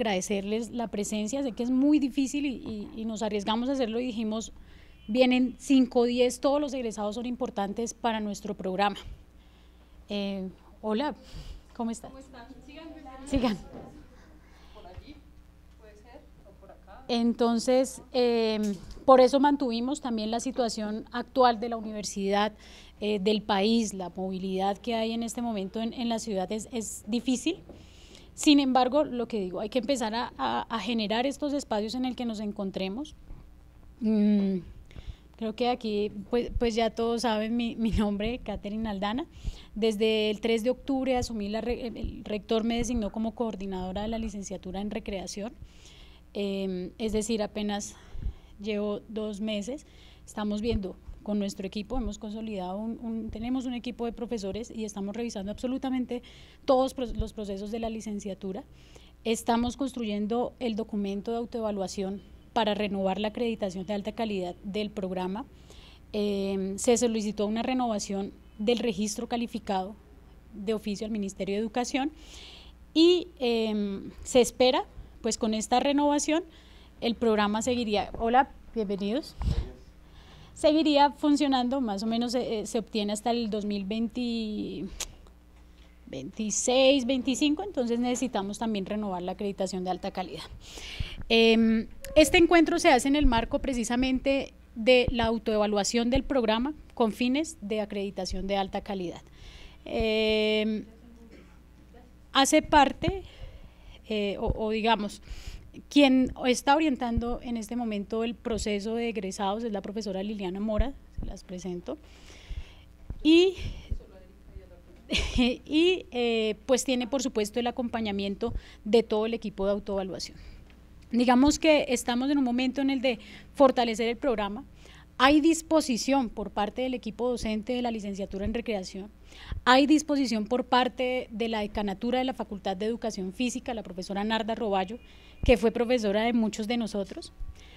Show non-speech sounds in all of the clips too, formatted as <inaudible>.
agradecerles la presencia. Sé que es muy difícil y, nos arriesgamos a hacerlo y dijimos, vienen 5 o 10, todos los egresados son importantes para nuestro programa. Eh, hola, ¿cómo están? ¿Cómo están? Sigan. Entonces, em, por eso mantuvimos también la situación actual de la universidad, eh, del país, la movilidad que hay en este momento en, en la ciudad es, es difícil. Sin embargo, lo que digo, hay que empezar a, generar estos espacios en el que nos encontremos. Mm, creo que aquí, pues, pues, ya todos saben mi, nombre, Catherine Aldana. Desde el 3 de octubre asumí la, el rector me designó como coordinadora de la licenciatura en recreación. Em, es decir, apenas llevo dos meses. Estamos viendo con nuestro equipo. Hemos consolidado, un, tenemos un equipo de profesores y estamos revisando absolutamente todos los procesos de la licenciatura. Estamos construyendo el documento de autoevaluación para renovar la acreditación de alta calidad del programa. Em, se solicitó una renovación del registro calificado de oficio al Ministerio de Educación y em, se espera, pues con esta renovación, el programa seguiría. Hola, bienvenidos seguiría funcionando, más o menos eh, eh, se obtiene hasta el 2026, 25, entonces necesitamos también renovar la acreditación de alta calidad. Em, este encuentro se hace en el marco precisamente de la autoevaluación del programa con fines de acreditación de alta calidad. Em, hace parte, eh, o digamos, quien está orientando en este momento el proceso de egresados es la profesora Liliana Mora, se las presento. Y, <laughs> y eh, pues tiene por supuesto el acompañamiento de todo el equipo de autoevaluación. Digamos que estamos en un momento en el de fortalecer el programa. Hay disposición por parte del equipo docente de la licenciatura en recreación, hay disposición por parte de la decanatura de la Facultad de Educación Física, la profesora Narda Roballo, que fue profesora de muchos de nosotros.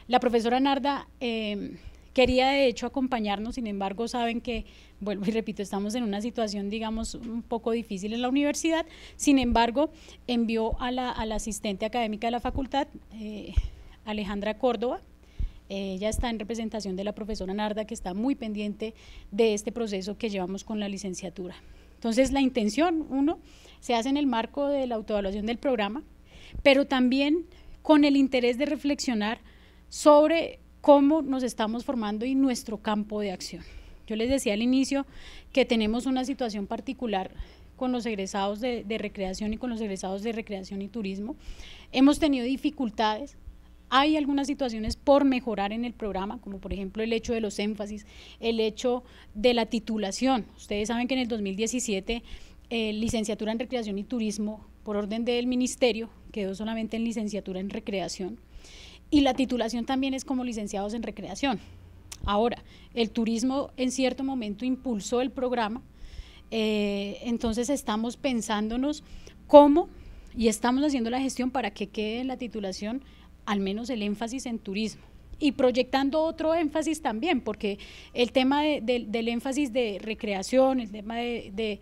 La profesora Narda eh, quería de hecho acompañarnos, sin embargo saben que, vuelvo y repito, estamos en una situación digamos un poco difícil en la universidad, sin embargo envió a la, asistente académica de la facultad, eh, Alejandra Córdoba, ella está en representación de la profesora Narda, que está muy pendiente de este proceso que llevamos con la licenciatura. Entonces, la intención, uno, se hace en el marco de la autoevaluación del programa, pero también con el interés de reflexionar sobre cómo nos estamos formando y nuestro campo de acción. Yo les decía al inicio que tenemos una situación particular con los egresados de, recreación y con los egresados de recreación y turismo. Hemos tenido dificultades. Hay algunas situaciones por mejorar en el programa, como por ejemplo el hecho de los énfasis, el hecho de la titulación. Ustedes saben que en el 2017, eh, licenciatura en recreación y turismo, por orden del ministerio, quedó solamente en licenciatura en recreación y la titulación también es como licenciados en recreación. Ahora, el turismo en cierto momento impulsó el programa, eh, entonces estamos pensándonos cómo y estamos haciendo la gestión para que quede en la titulación al menos el énfasis en turismo y proyectando otro énfasis también, porque el tema del énfasis de recreación, el tema de,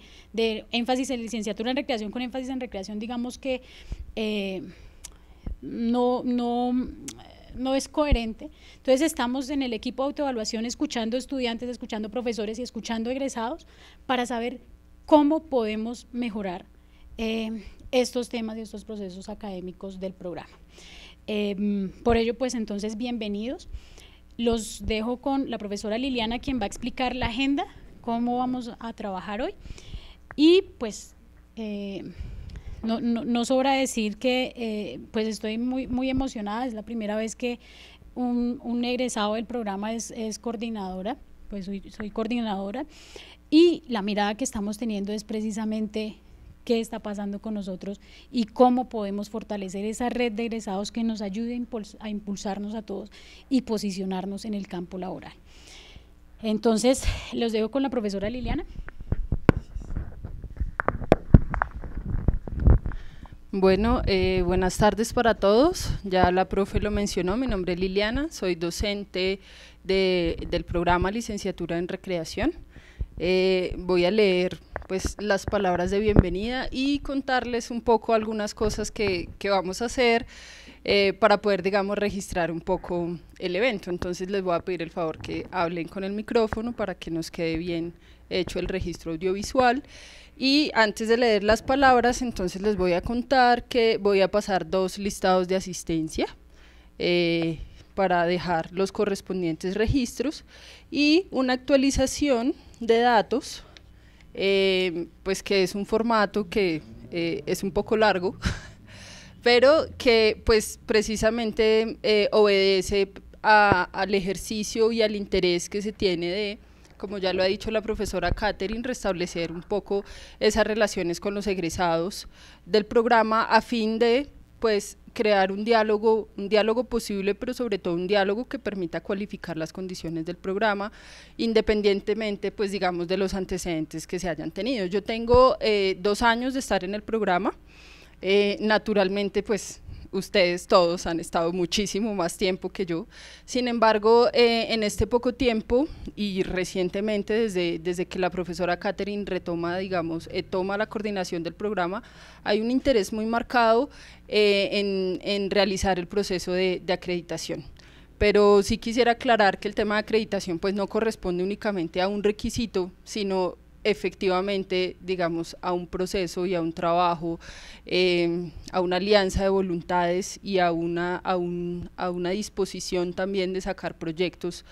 énfasis en licenciatura en recreación con énfasis en recreación, digamos que eh, no, no, es coherente. Entonces estamos en el equipo de autoevaluación escuchando estudiantes, escuchando profesores y escuchando egresados para saber cómo podemos mejorar eh, estos temas y estos procesos académicos del programa. Em, por ello, pues entonces, bienvenidos. Los dejo con la profesora Liliana, quien va a explicar la agenda, cómo vamos a trabajar hoy. Y pues... Eh, no, sobra decir que eh, pues estoy muy, muy emocionada, es la primera vez que un, egresado del programa es, coordinadora, pues soy, coordinadora, y la mirada que estamos teniendo es precisamente qué está pasando con nosotros y cómo podemos fortalecer esa red de egresados que nos ayude a, impulsarnos a todos y posicionarnos en el campo laboral. Entonces, los dejo con la profesora Liliana. Bueno, eh, buenas tardes para todos. Ya la profe lo mencionó, mi nombre es Liliana, soy docente del programa Licenciatura en Recreación. Eh, voy a leer pues las palabras de bienvenida y contarles un poco algunas cosas que, vamos a hacer eh, para poder, digamos, registrar un poco el evento. Entonces les voy a pedir el favor que hablen con el micrófono para que nos quede bien hecho el registro audiovisual. Y antes de leer las palabras, entonces les voy a contar que voy a pasar dos listados de asistencia. Eh, para dejar los correspondientes registros y una actualización de datos eh, pues que es un formato que eh, es un poco largo, <laughs> pero que pues precisamente eh, obedece al ejercicio y al interés que se tiene de como ya lo ha dicho la profesora Catherine, restablecer un poco esas relaciones con los egresados del programa a fin de pues crear un diálogo, un diálogo posible, pero sobre todo un diálogo que permita cualificar las condiciones del programa, independientemente, pues digamos, de los antecedentes que se hayan tenido. Yo tengo eh, dos años de estar en el programa, eh, naturalmente, pues ustedes todos han estado muchísimo más tiempo que yo. Sin embargo, eh, en este poco tiempo y recientemente, desde, desde que la profesora Catherine retoma, digamos, eh, toma la coordinación del programa, hay un interés muy marcado eh, en, realizar el proceso de, de acreditación pero sí quisiera aclarar que el tema de acreditación pues no corresponde únicamente a un requisito, sino efectivamente, digamos, a un proceso y a un trabajo, em, a una alianza de voluntades y a una, a, una disposición también de sacar proyectos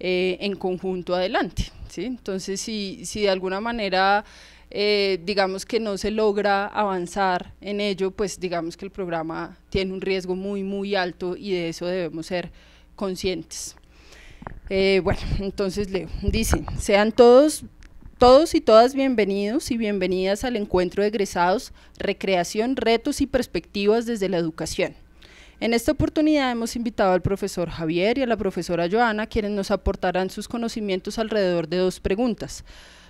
eh, en conjunto adelante. ¿sí? Entonces, si, si de alguna manera... Eh, digamos que no se logra avanzar en ello, pues digamos que el programa tiene un riesgo muy, muy alto y de eso debemos ser conscientes. Eh, bueno, entonces le dicen, sean todos todos y todas bienvenidos y bienvenidas al encuentro de egresados, recreación, retos y perspectivas desde la educación. En esta oportunidad hemos invitado al profesor Javier y a la profesora Joana, quienes nos aportarán sus conocimientos alrededor de dos preguntas.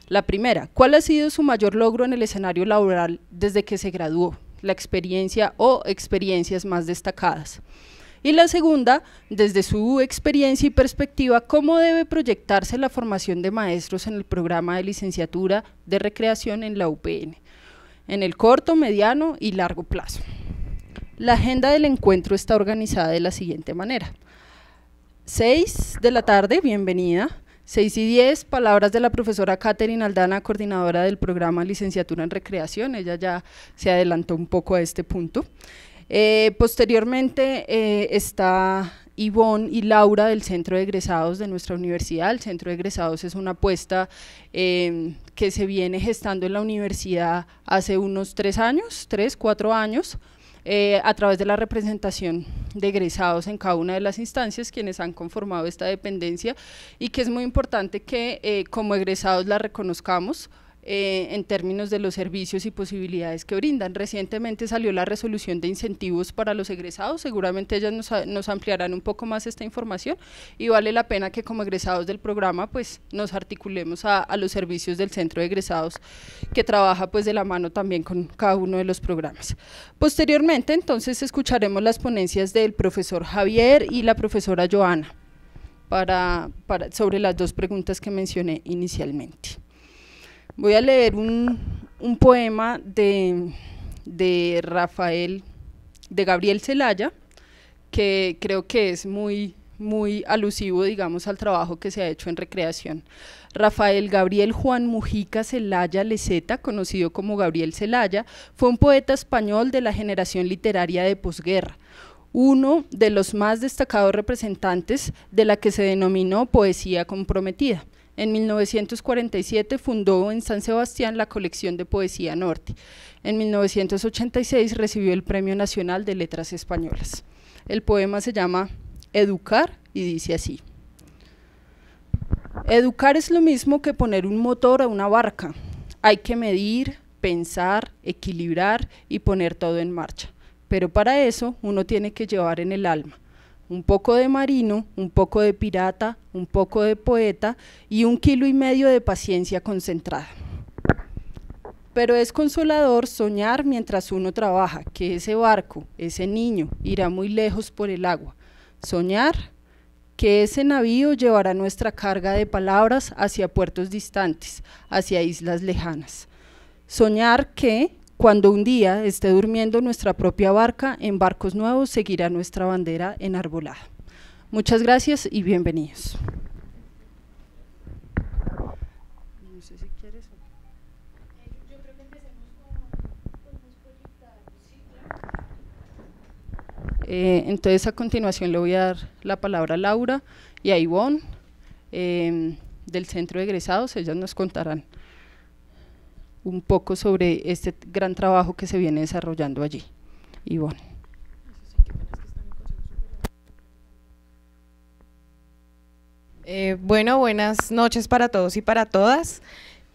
La primera, ¿cuál ha sido su mayor logro en el escenario laboral desde que se graduó? La experiencia o experiencias más destacadas. Y la segunda, desde su experiencia y perspectiva, cómo debe proyectarse la formación de maestros en el programa de licenciatura de recreación en la UPN, en el corto, mediano y largo plazo. La agenda del encuentro está organizada de la siguiente manera. 6 de la tarde, bienvenida. 6 y 10, palabras de la profesora Katherine Aldana, coordinadora del programa Licenciatura en Recreación. Ella ya se adelantó un poco a este punto. Eh, posteriormente eh, está Ivonne y Laura del Centro de Egresados de nuestra universidad. El Centro de Egresados es una apuesta em, que se viene gestando en la universidad hace unos tres años, tres, cuatro años, eh, a través de la representación de egresados en cada una de las instancias quienes han conformado esta dependencia y que es muy importante que como egresados la reconozcamos, eh, en términos de los servicios y posibilidades que brindan. Recientemente salió la resolución de incentivos para los egresados, seguramente ellas nos, ampliarán un poco más esta información y vale la pena que como egresados del programa pues nos articulemos a, los servicios del centro de egresados que trabaja pues de la mano también con cada uno de los programas. Posteriormente entonces escucharemos las ponencias del profesor Javier y la profesora Joana sobre las dos preguntas que mencioné inicialmente. Voy a leer un, poema de, Rafael, de Gabriel Celaya, que creo que es muy, muy alusivo, digamos, al trabajo que se ha hecho en recreación. Rafael Gabriel Juan Mujica Celaya Lezeta, conocido como Gabriel Celaya, fue un poeta español de la generación literaria de posguerra uno de los más destacados representantes de la que se denominó poesía comprometida. En 1947 fundó en San Sebastián la colección de Poesía Norte. En 1986 recibió el Premio Nacional de Letras Españolas. El poema se llama Educar y dice así. Educar es lo mismo que poner un motor a una barca. Hay que medir, pensar, equilibrar y poner todo en marcha. Pero para eso uno tiene que llevar en el alma un poco de marino, un poco de pirata, un poco de poeta y un kilo y medio de paciencia concentrada. Pero es consolador soñar mientras uno trabaja, que ese barco, ese niño, irá muy lejos por el agua. Soñar que ese navío llevará nuestra carga de palabras hacia puertos distantes, hacia islas lejanas. Soñar que cuando un día esté durmiendo nuestra propia barca, en barcos nuevos seguirá nuestra bandera enarbolada. Muchas gracias y bienvenidos. Eh, entonces a continuación le voy a dar la palabra a Laura y a Ivonne eh, del Centro de Egresados, ellas nos contarán un poco sobre este gran trabajo que se viene desarrollando allí. Y bueno. Eh, buenas noches para todos y para todas.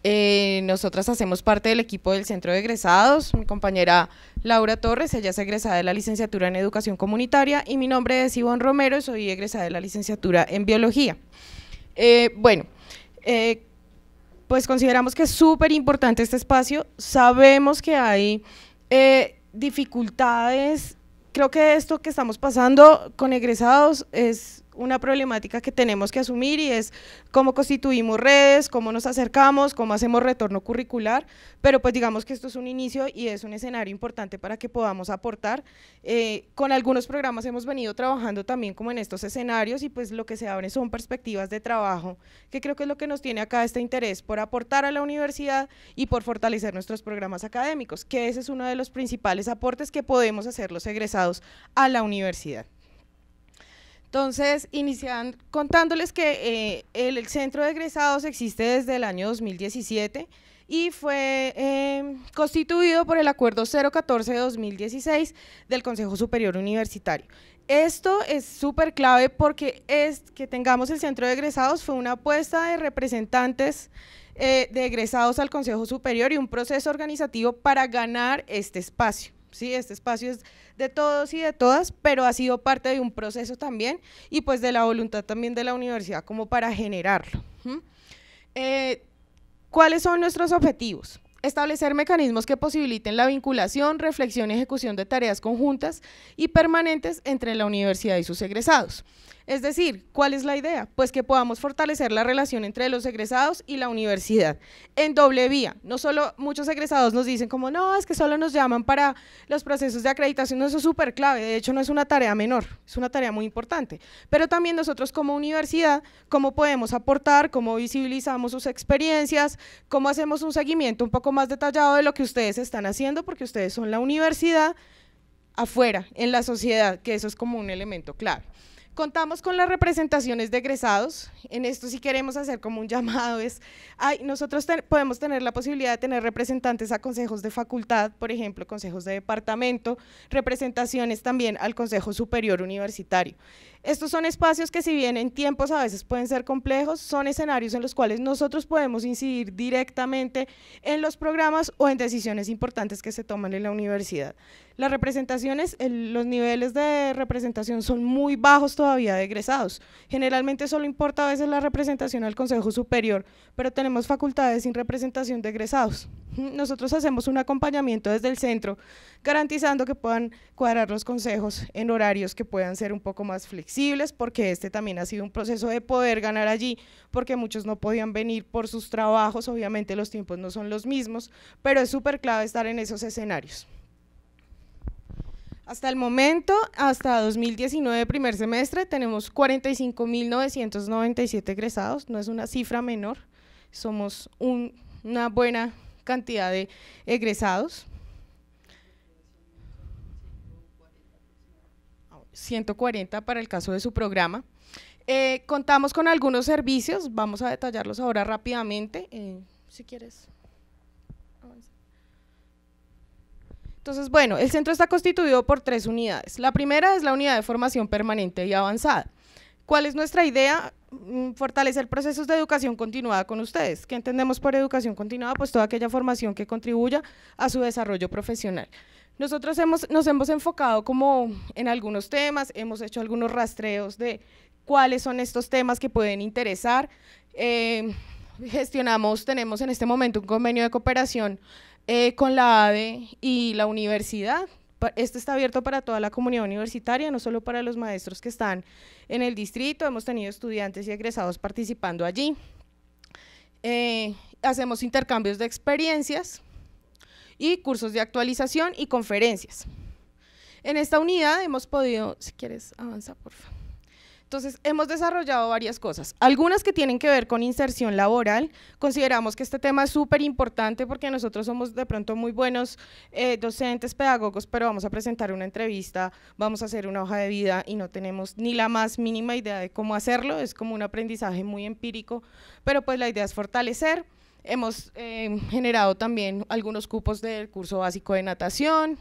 Eh, nosotras hacemos parte del equipo del Centro de Egresados. Mi compañera Laura Torres, ella es egresada de la licenciatura en Educación Comunitaria y mi nombre es Ivonne Romero, soy egresada de la licenciatura en Biología. Eh, bueno, pues consideramos que es súper importante este espacio. Sabemos que hay eh, dificultades. Creo que esto que estamos pasando con egresados es una problemática que tenemos que asumir y es cómo constituimos redes, cómo nos acercamos, cómo hacemos retorno curricular, pero pues digamos que esto es un inicio y es un escenario importante para que podamos aportar. Eh, con algunos programas hemos venido trabajando también como en estos escenarios y pues lo que se abre son perspectivas de trabajo, que creo que es lo que nos tiene acá este interés por aportar a la universidad y por fortalecer nuestros programas académicos, que ese es uno de los principales aportes que podemos hacer los egresados a la universidad. Entonces, inician contándoles que eh, el, centro de egresados existe desde el año 2017 y fue em, constituido por el Acuerdo 014 de 2016 del Consejo Superior Universitario. Esto es súper clave porque es que tengamos el centro de egresados fue una apuesta de representantes eh, de egresados al Consejo Superior y un proceso organizativo para ganar este espacio. Sí, este espacio es de todos y de todas, pero ha sido parte de un proceso también y pues de la voluntad también de la universidad como para generarlo. Eh, ¿Cuáles son nuestros objetivos? Establecer mecanismos que posibiliten la vinculación, reflexión y ejecución de tareas conjuntas y permanentes entre la universidad y sus egresados. Es decir, ¿cuál es la idea? Pues que podamos fortalecer la relación entre los egresados y la universidad en doble vía. No solo muchos egresados nos dicen como, no, es que solo nos llaman para los procesos de acreditación, eso es súper clave, de hecho no es una tarea menor, es una tarea muy importante. Pero también nosotros como universidad, cómo podemos aportar, cómo visibilizamos sus experiencias, cómo hacemos un seguimiento un poco más detallado de lo que ustedes están haciendo, porque ustedes son la universidad afuera, en la sociedad, que eso es como un elemento clave. Contamos con las representaciones de egresados. En esto sí queremos hacer como un <laughs> llamado, es, nosotros podemos tener la posibilidad de tener representantes a consejos de facultad, por ejemplo, consejos de departamento, representaciones también al Consejo Superior Universitario. Estos son espacios que si bien en tiempos a veces pueden ser complejos, son escenarios en los cuales nosotros podemos incidir directamente en los programas o en decisiones importantes que se toman en la universidad. Las representaciones, los niveles de representación son muy bajos todavía de egresados. Generalmente solo importa a veces la representación al Consejo Superior, pero tenemos facultades sin representación de egresados. Nosotros hacemos un acompañamiento desde el centro, garantizando que puedan cuadrar los consejos en horarios que puedan ser un poco más flexibles, porque este también ha sido un proceso de poder ganar allí, porque muchos no podían venir por sus trabajos, obviamente los tiempos no son los mismos, pero es súper clave estar en esos escenarios. Hasta el momento, hasta 2019, primer semestre, tenemos 45.997 egresados, no es una cifra menor, somos una buena cantidad de egresados. 140 para el caso de su programa. Eh, contamos con algunos servicios, vamos a detallarlos ahora rápidamente, eh, si quieres. Entonces, bueno, el centro está constituido por tres unidades. La primera es la unidad de formación permanente y avanzada. ¿Cuál es nuestra idea? Mm, fortalecer procesos de educación continuada con ustedes. ¿Qué entendemos por educación continuada? Pues toda aquella formación que contribuya a su desarrollo profesional. Nosotros nos hemos enfocado como en algunos temas, hemos hecho algunos rastreos de cuáles son estos temas que pueden interesar. Eh, gestionamos, tenemos en este momento un convenio de cooperación eh, con la ADE y la universidad, esto está abierto para toda la comunidad universitaria, no solo para los maestros que están en el distrito. Hemos tenido estudiantes y egresados participando allí. Eh, hacemos intercambios de experiencias y cursos de actualización y conferencias. En esta unidad hemos podido, si quieres avanzar por favor. Entonces, hemos desarrollado varias cosas. Algunas que tienen que ver con inserción laboral. Consideramos que este tema es súper importante porque nosotros somos de pronto muy buenos eh, docentes, pedagogos, pero vamos a presentar una entrevista, vamos a hacer una hoja de vida y no tenemos ni la más mínima idea de cómo hacerlo. Es como un aprendizaje muy empírico, pero pues la idea es fortalecer. Hemos eh, generado también algunos cupos del curso básico de natación.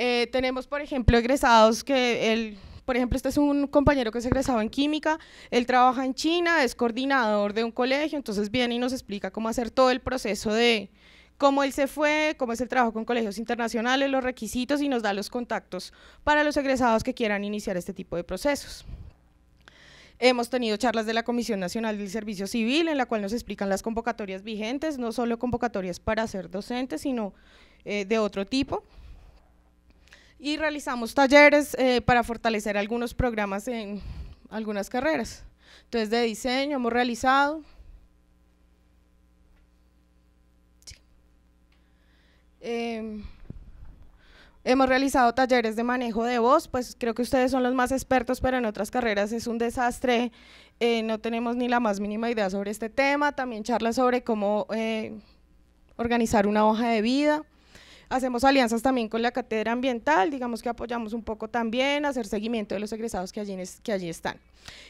Eh, tenemos, por ejemplo, egresados que el por ejemplo, este es un compañero que se egresado en química, él trabaja en China, es coordinador de un colegio, entonces viene y nos explica cómo hacer todo el proceso de cómo él se fue, cómo es el trabajo con colegios internacionales, los requisitos y nos da los contactos para los egresados que quieran iniciar este tipo de procesos. Hemos tenido charlas de la Comisión Nacional del Servicio Civil, en la cual nos explican las convocatorias vigentes, no solo convocatorias para ser docentes, sino eh, de otro tipo y realizamos talleres eh, para fortalecer algunos programas en algunas carreras. Entonces, de diseño hemos realizado. Em, hemos realizado talleres de manejo de voz, pues creo que ustedes son los más expertos, pero en otras carreras es un desastre, eh, no tenemos ni la más mínima idea sobre este tema, también charlas sobre cómo eh, organizar una hoja de vida. Hacemos alianzas también con la cátedra ambiental, digamos que apoyamos un poco también hacer seguimiento de los egresados que allí, están.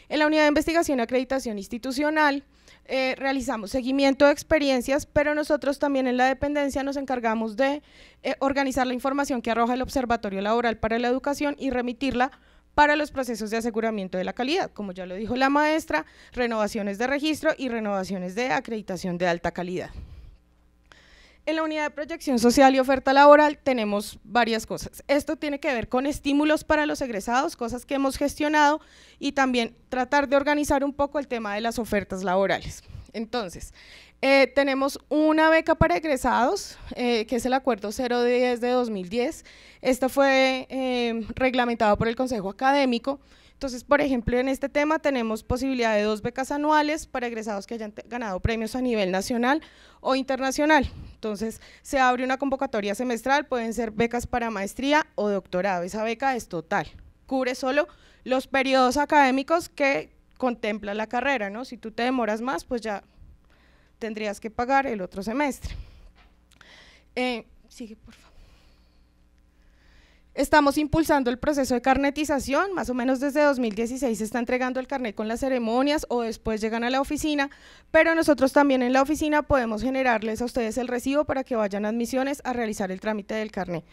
En la unidad de investigación y acreditación institucional eh, realizamos seguimiento de experiencias, pero nosotros también en la dependencia nos encargamos de eh, organizar la información que arroja el Observatorio Laboral para la Educación y remitirla para los procesos de aseguramiento de la calidad, como ya lo dijo la maestra, renovaciones de registro y renovaciones de acreditación de alta calidad. En la unidad de proyección social y oferta laboral tenemos varias cosas. Esto tiene que ver con estímulos para los egresados, cosas que hemos gestionado y también tratar de organizar un poco el tema de las ofertas laborales. Entonces, eh, tenemos una beca para egresados, eh, que es el acuerdo 010 de 2010. Esto fue eh, reglamentado por el Consejo Académico entonces, por ejemplo, en este tema tenemos posibilidad de dos becas anuales para egresados que hayan ganado premios a nivel nacional o internacional. Entonces, se abre una convocatoria semestral, pueden ser becas para maestría o doctorado. Esa beca es total, cubre solo los periodos académicos que contempla la carrera, ¿no? Si tú te demoras más, pues ya tendrías que pagar el otro semestre. Eh, sigue, por favor. Estamos impulsando el proceso de carnetización, más o menos desde 2016 se está entregando el carnet con las ceremonias o después llegan a la oficina, pero nosotros también en la oficina podemos generarles a ustedes el recibo para que vayan a admisiones a realizar el trámite del carnet.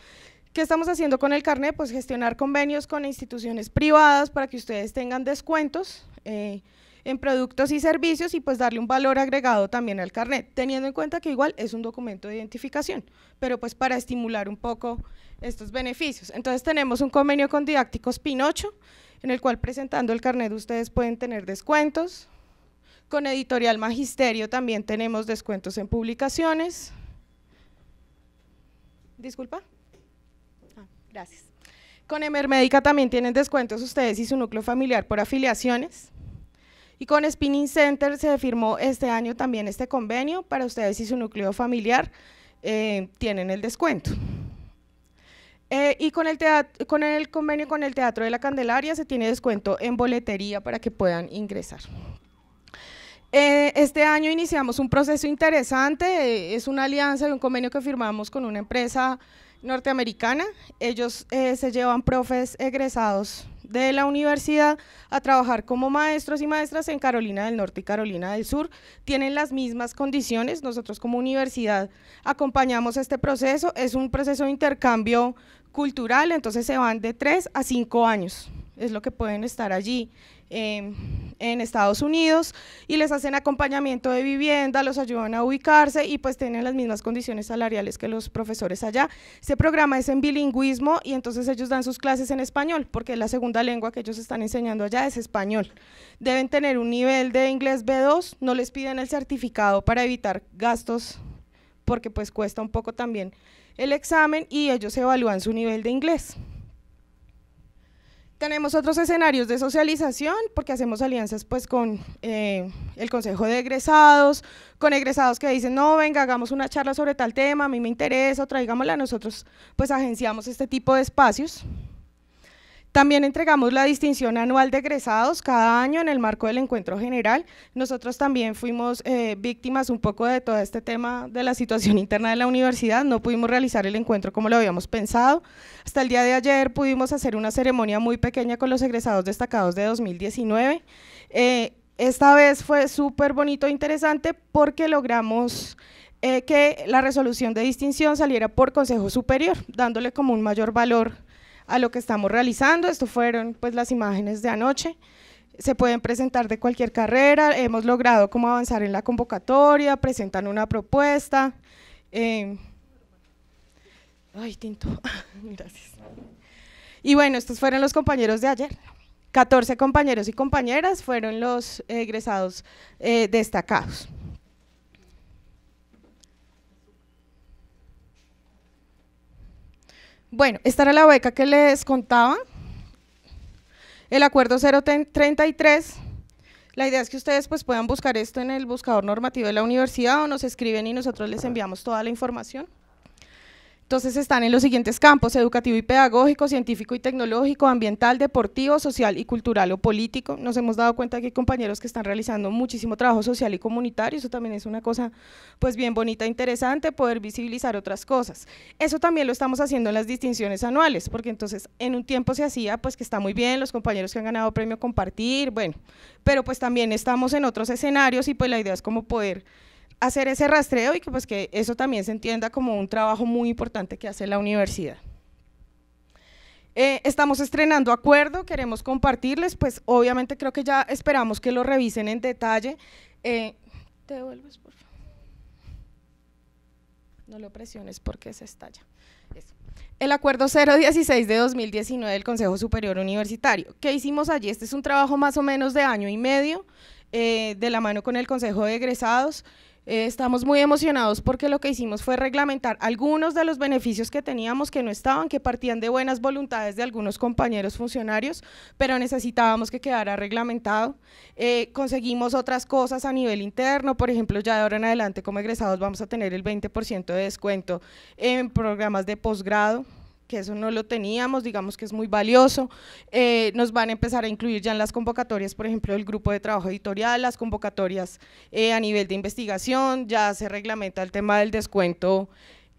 ¿Qué estamos haciendo con el carnet? Pues gestionar convenios con instituciones privadas para que ustedes tengan descuentos. Eh, en productos y servicios y pues darle un valor agregado también al carnet, teniendo en cuenta que igual es un documento de identificación, pero pues para estimular un poco estos beneficios. Entonces tenemos un convenio con Didácticos Pinocho, en el cual presentando el carnet ustedes pueden tener descuentos. Con Editorial Magisterio también tenemos descuentos en publicaciones. Disculpa. Ah, gracias. Con Emermédica también tienen descuentos ustedes y su núcleo familiar por afiliaciones. Y con Spinning Center se firmó este año también este convenio para ustedes y su núcleo familiar eh, tienen el descuento. Eh, y con el, con el convenio con el Teatro de la Candelaria se tiene descuento en boletería para que puedan ingresar. Eh, este año iniciamos un proceso interesante, es una alianza y un convenio que firmamos con una empresa norteamericana. Ellos se llevan profes egresados de la universidad a trabajar como maestros y maestras en Carolina del Norte y Carolina del Sur. Tienen las mismas condiciones, nosotros como universidad acompañamos este proceso, es un proceso de intercambio cultural, entonces se van de tres a cinco años es lo que pueden estar allí em, en Estados Unidos y les hacen acompañamiento de vivienda, los ayudan a ubicarse y pues tienen las mismas condiciones salariales que los profesores allá. Este programa es en bilingüismo y entonces ellos dan sus clases en español porque la segunda lengua que ellos están enseñando allá es español. Deben tener un nivel de inglés B2, no les piden el certificado para evitar gastos porque pues cuesta un poco también el examen y ellos evalúan su nivel de inglés. Tenemos otros escenarios de socialización porque hacemos alianzas pues con eh, el consejo de egresados, con egresados que dicen, no, venga, hagamos una charla sobre tal tema, a mí me interesa, o traigámosla, nosotros pues agenciamos este tipo de espacios. También entregamos la distinción anual de egresados cada año en el marco del encuentro general. Nosotros también fuimos eh, víctimas un poco de todo este tema de la situación interna de la universidad, no pudimos realizar el encuentro como lo habíamos pensado. Hasta el día de ayer pudimos hacer una ceremonia muy pequeña con los egresados destacados de 2019. Eh, esta vez fue súper bonito e interesante porque logramos eh, que la resolución de distinción saliera por Consejo Superior, dándole como un mayor valor a lo que estamos realizando. Esto fueron pues las imágenes de anoche. Se pueden presentar de cualquier carrera, hemos logrado cómo avanzar en la convocatoria, presentan una propuesta. Em, ay, tinto, <laughs> gracias. Y bueno, estos fueron los compañeros de ayer. 14 compañeros y compañeras fueron los egresados eh, destacados. Bueno, esta era la beca que les contaba. El acuerdo 033. La idea es que ustedes pues, puedan buscar esto en el buscador normativo de la universidad o nos escriben y nosotros les enviamos toda la información. Entonces están en los siguientes campos, educativo y pedagógico, científico y tecnológico, ambiental, deportivo, social y cultural o político. Nos hemos dado cuenta que hay compañeros que están realizando muchísimo trabajo social y comunitario, eso también es una cosa pues bien bonita, e interesante, poder visibilizar otras cosas. Eso también lo estamos haciendo en las distinciones anuales, porque entonces en un tiempo se hacía pues que está muy bien, los compañeros que han ganado premio compartir, bueno, pero pues también estamos en otros escenarios y pues la idea es como poder hacer ese rastreo y que pues que eso también se entienda como un trabajo muy importante que hace la universidad. Eh, estamos estrenando acuerdo, queremos compartirles, pues obviamente creo que ya esperamos que lo revisen en detalle. Eh, te devuelves, por favor. No lo presiones porque se estalla. El acuerdo 016 de 2019 del Consejo Superior Universitario. ¿Qué hicimos allí? Este es un trabajo más o menos de año y medio, eh, de la mano con el Consejo de Egresados. Eh, estamos muy emocionados porque lo que hicimos fue reglamentar algunos de los beneficios que teníamos que no estaban, que partían de buenas voluntades de algunos compañeros funcionarios, pero necesitábamos que quedara reglamentado. Eh, conseguimos otras cosas a nivel interno, por ejemplo, ya de ahora en adelante como egresados vamos a tener el 20% de descuento en programas de posgrado que eso no lo teníamos, digamos que es muy valioso. Eh, nos van a empezar a incluir ya en las convocatorias, por ejemplo, el grupo de trabajo editorial, las convocatorias eh, a nivel de investigación, ya se reglamenta el tema del descuento,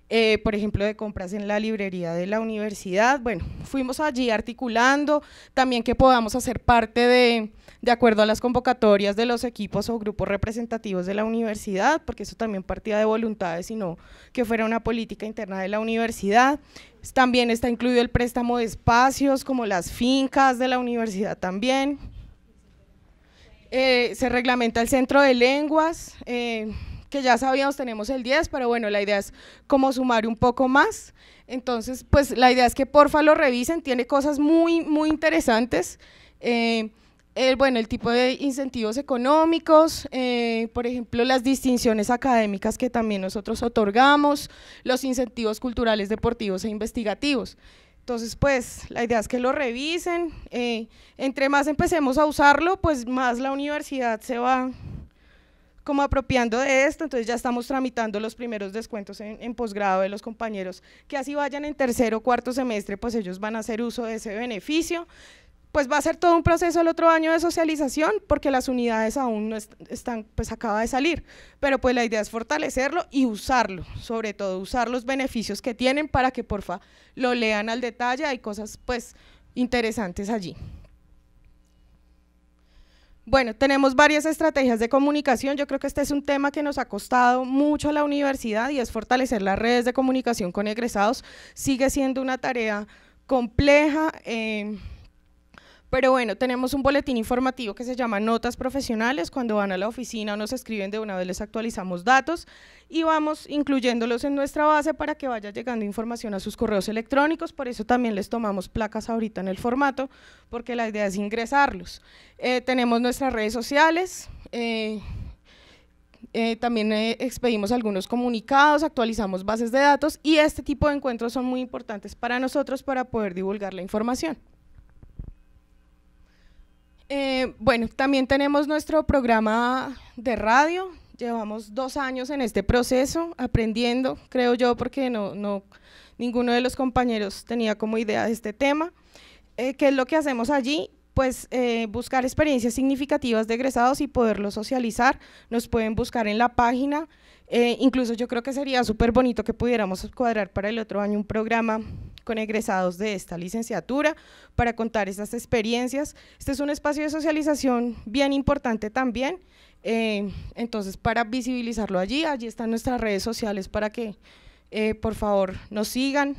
eh, por ejemplo, de compras en la librería de la universidad. Bueno, fuimos allí articulando también que podamos hacer parte de, de acuerdo a las convocatorias de los equipos o grupos representativos de la universidad, porque eso también partía de voluntades, sino que fuera una política interna de la universidad. También está incluido el préstamo de espacios, como las fincas de la universidad también. Eh, se reglamenta el centro de lenguas, eh, que ya sabíamos tenemos el 10, pero bueno, la idea es como sumar un poco más. Entonces, pues la idea es que porfa lo revisen, tiene cosas muy, muy interesantes. Eh, eh, bueno, el tipo de incentivos económicos, eh, por ejemplo, las distinciones académicas que también nosotros otorgamos, los incentivos culturales, deportivos e investigativos. Entonces, pues, la idea es que lo revisen. Eh, entre más empecemos a usarlo, pues más la universidad se va como apropiando de esto, entonces ya estamos tramitando los primeros descuentos en, posgrado de los compañeros que así vayan en tercer o cuarto semestre, pues ellos van a hacer uso de ese beneficio pues va a ser todo un proceso el otro año de socialización porque las unidades aún no están, pues acaba de salir, pero pues la idea es fortalecerlo y usarlo, sobre todo usar los beneficios que tienen para que porfa lo lean al detalle, hay cosas pues interesantes allí. Bueno, tenemos varias estrategias de comunicación, yo creo que este es un tema que nos ha costado mucho a la universidad y es fortalecer las redes de comunicación con egresados, sigue siendo una tarea compleja, eh, pero bueno, tenemos un boletín informativo que se llama Notas Profesionales. Cuando van a la oficina o nos escriben de una vez les actualizamos datos y vamos incluyéndolos en nuestra base para que vaya llegando información a sus correos electrónicos. Por eso también les tomamos placas ahorita en el formato, porque la idea es ingresarlos. Eh, tenemos nuestras redes sociales. Eh, eh, también expedimos algunos comunicados, actualizamos bases de datos y este tipo de encuentros son muy importantes para nosotros para poder divulgar la información. Eh, bueno, también tenemos nuestro programa de radio. Llevamos dos años en este proceso, aprendiendo, creo yo, porque no, no ninguno de los compañeros tenía como idea de este tema. Eh, ¿Qué es lo que hacemos allí? Pues eh, buscar experiencias significativas de egresados y poderlos socializar. Nos pueden buscar en la página. incluso yo creo que sería súper bonito que pudiéramos cuadrar para el otro año un programa con egresados de esta licenciatura para contar estas experiencias. Este es un espacio de socialización bien importante también, eh, entonces para visibilizarlo allí, allí están nuestras redes sociales para que eh, por favor nos sigan.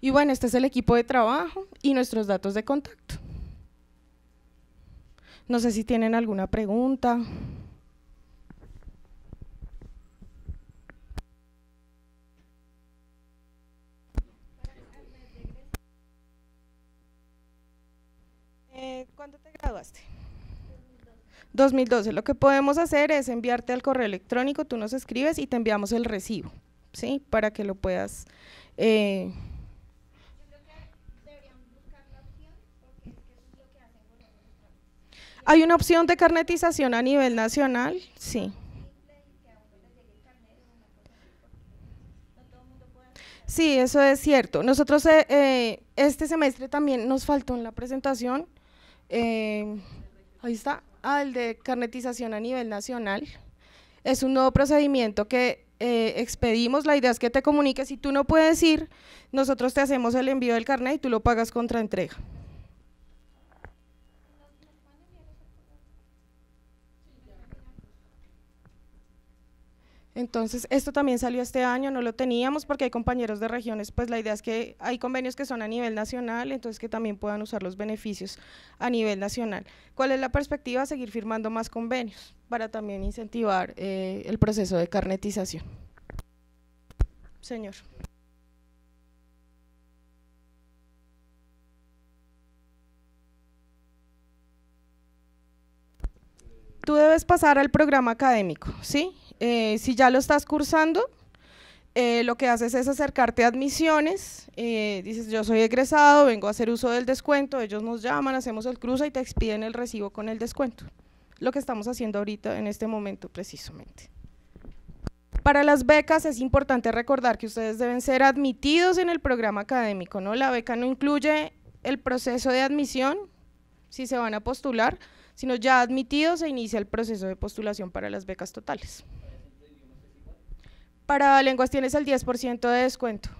Y bueno, este es el equipo de trabajo y nuestros datos de contacto. No sé si tienen alguna pregunta. ¿Cuándo te graduaste? 2012. Lo que podemos hacer es enviarte al correo electrónico, tú nos escribes y te enviamos el recibo, ¿sí? Para que lo puedas... Hay una opción de carnetización a nivel nacional, sí. Sí, eso es cierto. Nosotros eh, eh, este semestre también nos faltó en la presentación Em, ahí está, al de carnetización a nivel nacional. Es un nuevo procedimiento que eh, expedimos, la idea es que te comuniques, si tú no puedes ir, nosotros te hacemos el envío del carnet y tú lo pagas contra entrega. Entonces, esto también salió este año, no lo teníamos porque hay compañeros de regiones, pues la idea es que hay convenios que son a nivel nacional, entonces que también puedan usar los beneficios a nivel nacional. ¿Cuál es la perspectiva? Seguir firmando más convenios para también incentivar eh, el proceso de carnetización. Señor. Tú debes pasar al programa académico, ¿sí? Eh, si ya lo estás cursando, eh, lo que haces es acercarte a admisiones, eh, dices yo soy egresado, vengo a hacer uso del descuento, ellos nos llaman, hacemos el cruce y te expiden el recibo con el descuento. Lo que estamos haciendo ahorita en este momento precisamente. Para las becas es importante recordar que ustedes deben ser admitidos en el programa académico, La beca no incluye el proceso de admisión, si se van a postular, sino ya admitidos se inicia el proceso de postulación para las becas totales. Para lenguas tienes el 10% de descuento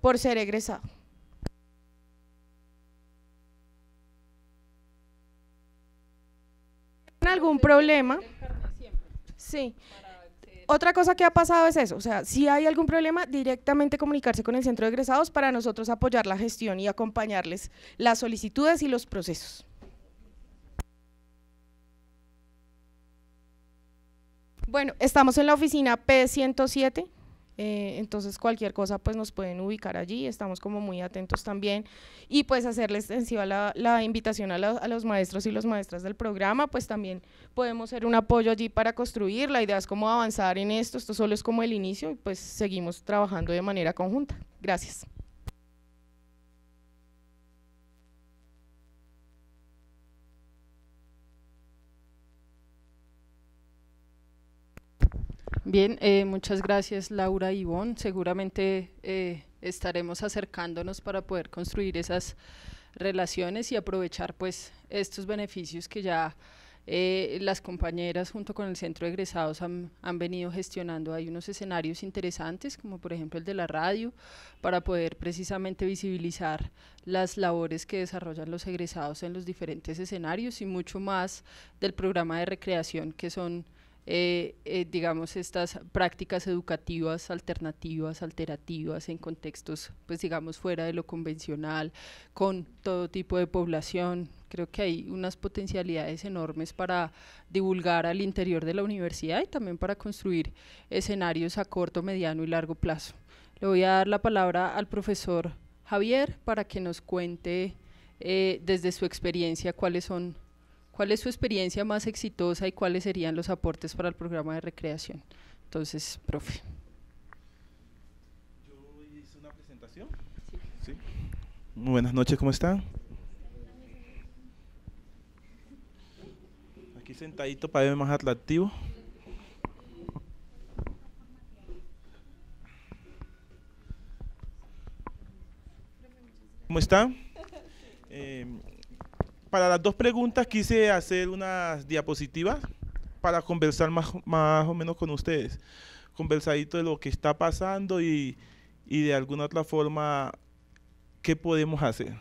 por ser egresado. algún problema. Sí. Otra cosa que ha pasado es eso, o sea, si hay algún problema, directamente comunicarse con el centro de egresados para nosotros apoyar la gestión y acompañarles las solicitudes y los procesos. Bueno, estamos en la oficina P107, eh, entonces cualquier cosa pues nos pueden ubicar allí, estamos como muy atentos también y pues hacerles extensiva la, invitación a, a, los maestros y las maestras del programa, pues también podemos ser un apoyo allí para construir, la idea es cómo avanzar en esto, esto solo es como el inicio y pues seguimos trabajando de manera conjunta. Gracias. Bien, eh, muchas gracias Laura y Ivonne. Seguramente eh, estaremos acercándonos para poder construir esas relaciones y aprovechar pues estos beneficios que ya eh, las compañeras junto con el centro de egresados han, han, venido gestionando. Hay unos escenarios interesantes como por ejemplo el de la radio para poder precisamente visibilizar las labores que desarrollan los egresados en los diferentes escenarios y mucho más del programa de recreación que son eh, eh, digamos, estas prácticas educativas alternativas, alterativas, en contextos, pues digamos, fuera de lo convencional, con todo tipo de población. Creo que hay unas potencialidades enormes para divulgar al interior de la universidad y también para construir escenarios a corto, mediano y largo plazo. Le voy a dar la palabra al profesor Javier para que nos cuente eh, desde su experiencia cuáles son ¿Cuál es su experiencia más exitosa y cuáles serían los aportes para el programa de recreación? Entonces, profe. Yo hice una presentación. Sí. Muy buenas noches, ¿cómo están? Aquí sentadito para ver más atractivo. ¿Cómo están? <laughs> Eh, para las dos preguntas quise hacer unas diapositivas para conversar más, más o menos con ustedes. Conversadito de lo que está pasando y, y de alguna otra forma qué podemos hacer.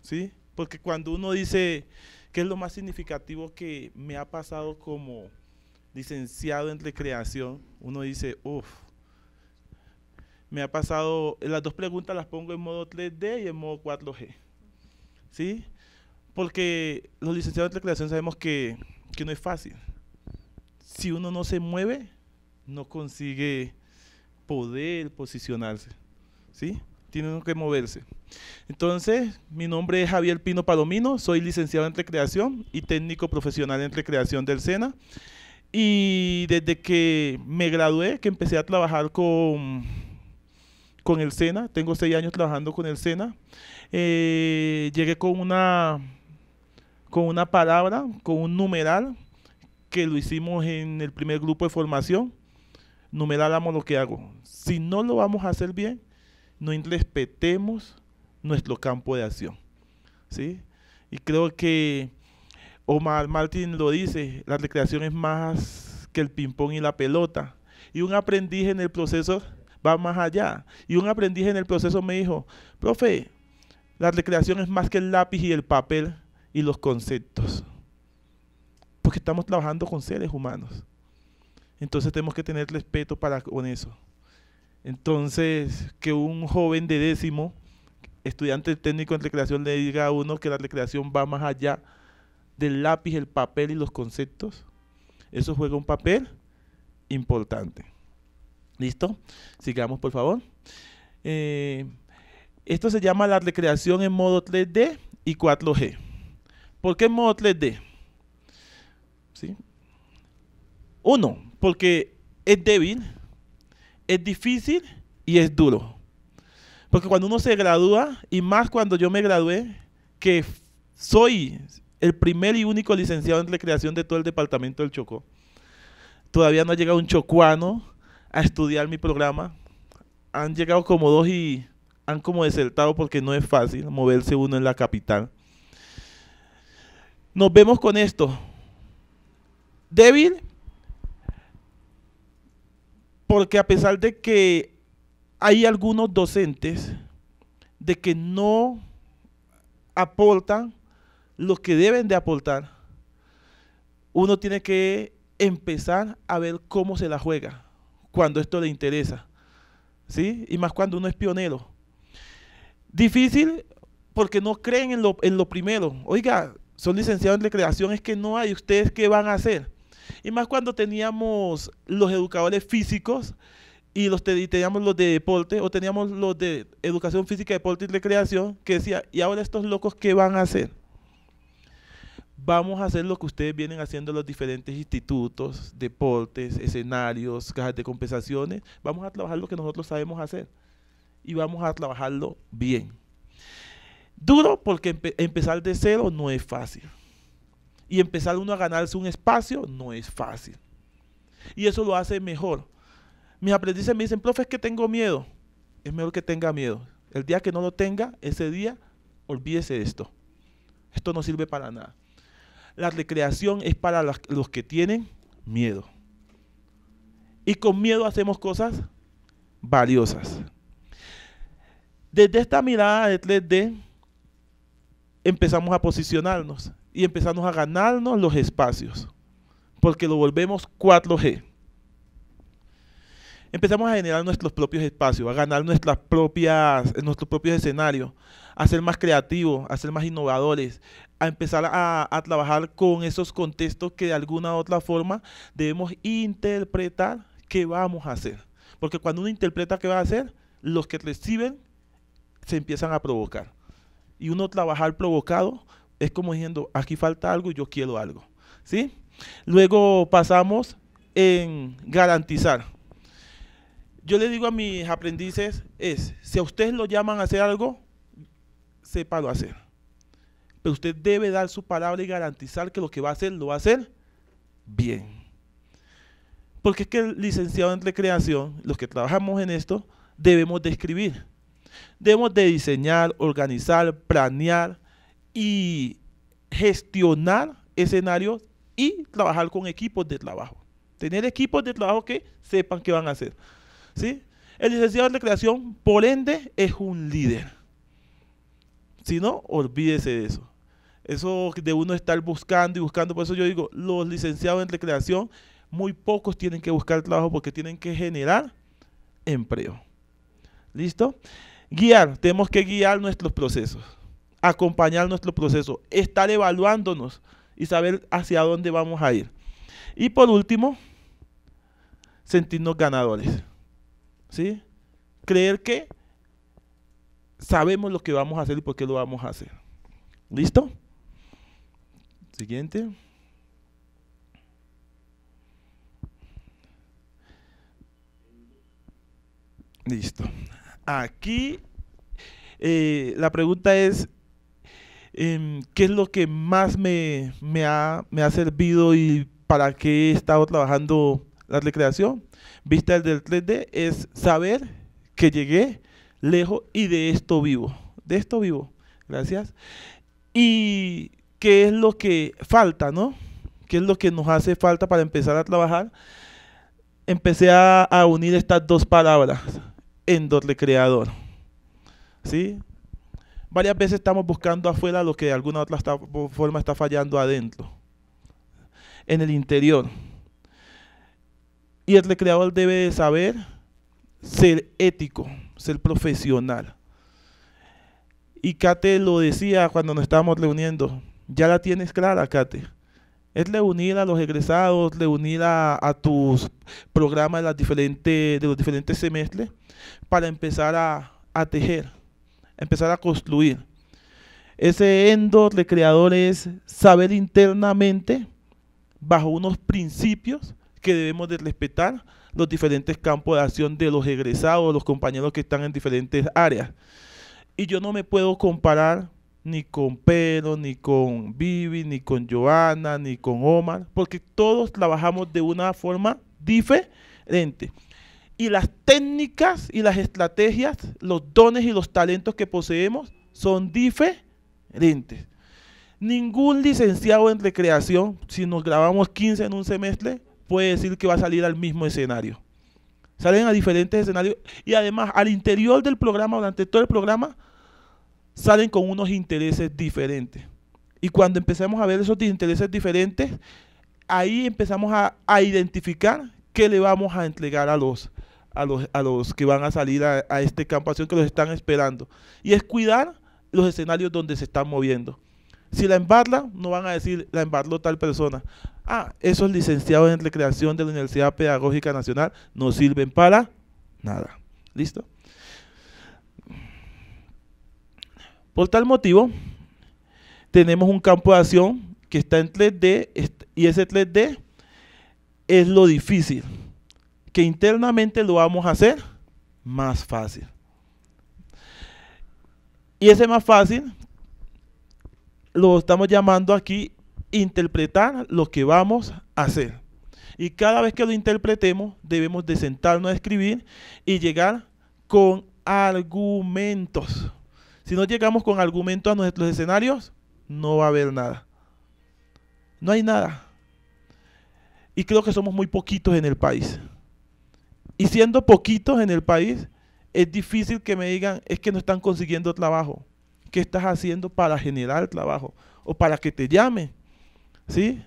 ¿Sí? Porque cuando uno dice qué es lo más significativo que me ha pasado como licenciado en recreación, uno dice, uff, me ha pasado, las dos preguntas las pongo en modo 3D y en modo 4G. ¿Sí? Porque los licenciados de recreación sabemos que, no es fácil. Si uno no se mueve, no consigue poder posicionarse. ¿Sí? Tiene que moverse. Entonces, mi nombre es Javier Pino Palomino, soy licenciado en recreación y técnico profesional en recreación del SENA. Y desde que me gradué, que empecé a trabajar con, con el SENA, tengo seis años trabajando con el SENA, eh, llegué con una con una palabra, con un numeral, que lo hicimos en el primer grupo de formación, numeral lo que hago. Si no lo vamos a hacer bien, no respetemos nuestro campo de acción. ¿sí? Y creo que Omar Martín lo dice, la recreación es más que el ping-pong y la pelota. Y un aprendiz en el proceso va más allá. Y un aprendiz en el proceso me dijo, profe, la recreación es más que el lápiz y el papel y los conceptos. Porque estamos trabajando con seres humanos. Entonces tenemos que tener respeto para con eso. Entonces, que un joven de décimo, estudiante técnico en recreación, le diga a uno que la recreación va más allá del lápiz, el papel y los conceptos, eso juega un papel importante. ¿Listo? Sigamos, por favor. Eh, esto se llama la recreación en modo 3D y 4G. ¿Por qué modo 3D? Uno, porque es débil, es difícil y es duro. Porque cuando uno se gradúa, y más cuando yo me gradué, que soy el primer y único licenciado en recreación de todo el departamento del Chocó, todavía no ha llegado un chocuano a estudiar mi programa. Han llegado como dos y han como desertado porque no es fácil moverse uno en la capital nos vemos con esto. Débil, porque a pesar de que hay algunos docentes de que no aportan lo que deben de aportar, uno tiene que empezar a ver cómo se la juega cuando esto le interesa. ¿Sí? Y más cuando uno es pionero. Difícil porque no creen en lo, en lo primero. Oiga, son licenciados en recreación es que no hay. ¿Ustedes qué van a hacer? Y más cuando teníamos los educadores físicos y los teníamos los de deporte o teníamos los de educación física, deporte y recreación que decía, ¿y ahora estos locos qué van a hacer? Vamos a hacer lo que ustedes vienen haciendo en los diferentes institutos, deportes, escenarios, cajas de compensaciones. Vamos a trabajar lo que nosotros sabemos hacer y vamos a trabajarlo bien. Duro porque empezar de cero no es fácil. Y empezar uno a ganarse un espacio no es fácil. Y eso lo hace mejor. Mis aprendices me dicen, profe, es que tengo miedo. Es mejor que tenga miedo. El día que no lo tenga, ese día, olvídese esto. Esto no sirve para nada. La recreación es para los que tienen miedo. Y con miedo hacemos cosas valiosas. Desde esta mirada de 3D, empezamos a posicionarnos y empezamos a ganarnos los espacios, porque lo volvemos 4G. Empezamos a generar nuestros propios espacios, a ganar nuestras propias, nuestros propios escenarios, a ser más creativos, a ser más innovadores, a empezar a, a trabajar con esos contextos que de alguna u otra forma debemos interpretar qué vamos a hacer. Porque cuando uno interpreta qué va a hacer, los que reciben se empiezan a provocar y uno trabajar provocado es como diciendo, aquí falta algo y yo quiero algo. ¿Sí? Luego pasamos en garantizar. Yo le digo a mis aprendices es, si a ustedes lo llaman a hacer algo, sépalo hacer. Pero usted debe dar su palabra y garantizar que lo que va a hacer, lo va a hacer bien. Porque es que el licenciado en recreación, los que trabajamos en esto, debemos describir. Debemos de diseñar, organizar, planear y gestionar escenarios y trabajar con equipos de trabajo. Tener equipos de trabajo que sepan qué van a hacer. ¿sí? El licenciado de recreación, por ende, es un líder. Si no, olvídese de eso. Eso de uno estar buscando y buscando, por eso yo digo, los licenciados en recreación, muy pocos tienen que buscar trabajo porque tienen que generar empleo. ¿Listo? Guiar, tenemos que guiar nuestros procesos, acompañar nuestros procesos, estar evaluándonos y saber hacia dónde vamos a ir. Y por último, sentirnos ganadores. ¿Sí? Creer que sabemos lo que vamos a hacer y por qué lo vamos a hacer. ¿Listo? Siguiente. Listo aquí eh, la pregunta es, em, ¿qué es lo que más me, me, ha, servido y para qué he estado trabajando la recreación? Vista el del 3D es saber que llegué lejos y de esto vivo. De esto vivo. Gracias. Y qué es lo que falta, ¿no? ¿Qué es lo que nos hace falta para empezar a trabajar? Empecé a, a unir estas dos palabras, en creador. ¿Sí? Varias veces estamos buscando afuera lo que de alguna otra forma está fallando adentro, en el interior. Y el recreador debe saber ser ético, ser profesional. Y Kate lo decía cuando nos estábamos reuniendo, ya la tienes clara, Kate. Es reunir a los egresados, reunir a, a tus programas las diferentes, de los diferentes semestres para empezar a, tejer, empezar a construir. Ese endo recreador es saber internamente, bajo unos principios que debemos de respetar, los diferentes campos de acción de los egresados, los compañeros que están en diferentes áreas. Y yo no me puedo comparar ni con Pedro, ni con Vivi, ni con Joana, ni con Omar, porque todos trabajamos de una forma diferente y las técnicas y las estrategias, los dones y los talentos que poseemos son diferentes. Ningún licenciado en recreación, si nos grabamos 15 en un semestre, puede decir que va a salir al mismo escenario. Salen a diferentes escenarios y además al interior del programa, durante todo el programa, salen con unos intereses diferentes. Y cuando empezamos a ver esos intereses diferentes, ahí empezamos a, identificar qué le vamos a entregar a los a los, que van a salir a, este campo de acción que los están esperando. Y es cuidar los escenarios donde se están moviendo. Si la embarla, no van a decir la embarló tal persona. Ah, esos licenciados en recreación de la Universidad Pedagógica Nacional no sirven para nada. ¿Listo? Por tal motivo, tenemos un campo de acción que está en 3D y ese 3D es lo difícil que internamente lo vamos a hacer más fácil. Y ese más fácil lo estamos llamando aquí interpretar lo que vamos a hacer. Y cada vez que lo interpretemos debemos de sentarnos a escribir y llegar con argumentos. Si no llegamos con argumentos a nuestros escenarios, no va a haber nada. No hay nada. Y creo que somos muy poquitos en el país. Y siendo poquitos en el país, es difícil que me digan, es que no están consiguiendo trabajo. ¿Qué estás haciendo para generar trabajo? O para que te llamen? ¿Sí?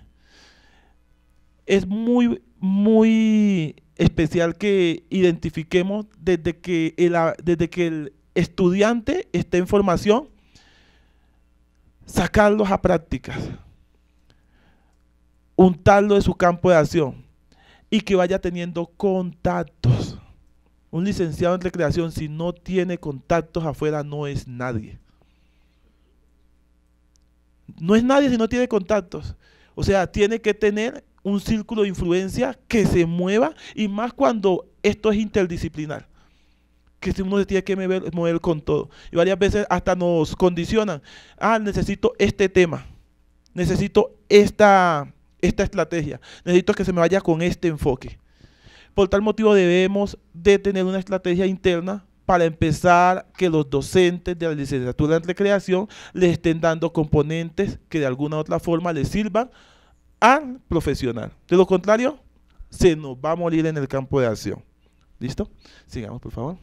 Es muy, muy especial que identifiquemos desde que el, desde que el estudiante esté en formación, sacarlos a prácticas, untarlo de su campo de acción y que vaya teniendo contactos. Un licenciado en recreación, si no tiene contactos afuera, no es nadie. No es nadie si no tiene contactos. O sea, tiene que tener un círculo de influencia que se mueva y más cuando esto es interdisciplinar que si uno se tiene que mover, con todo. Y varias veces hasta nos condicionan. Ah, necesito este tema. Necesito esta, esta estrategia, necesito que se me vaya con este enfoque. Por tal motivo debemos de tener una estrategia interna para empezar que los docentes de la licenciatura en recreación les estén dando componentes que de alguna u otra forma les sirvan al profesional. De lo contrario, se nos va a morir en el campo de acción. ¿Listo? Sigamos, por favor.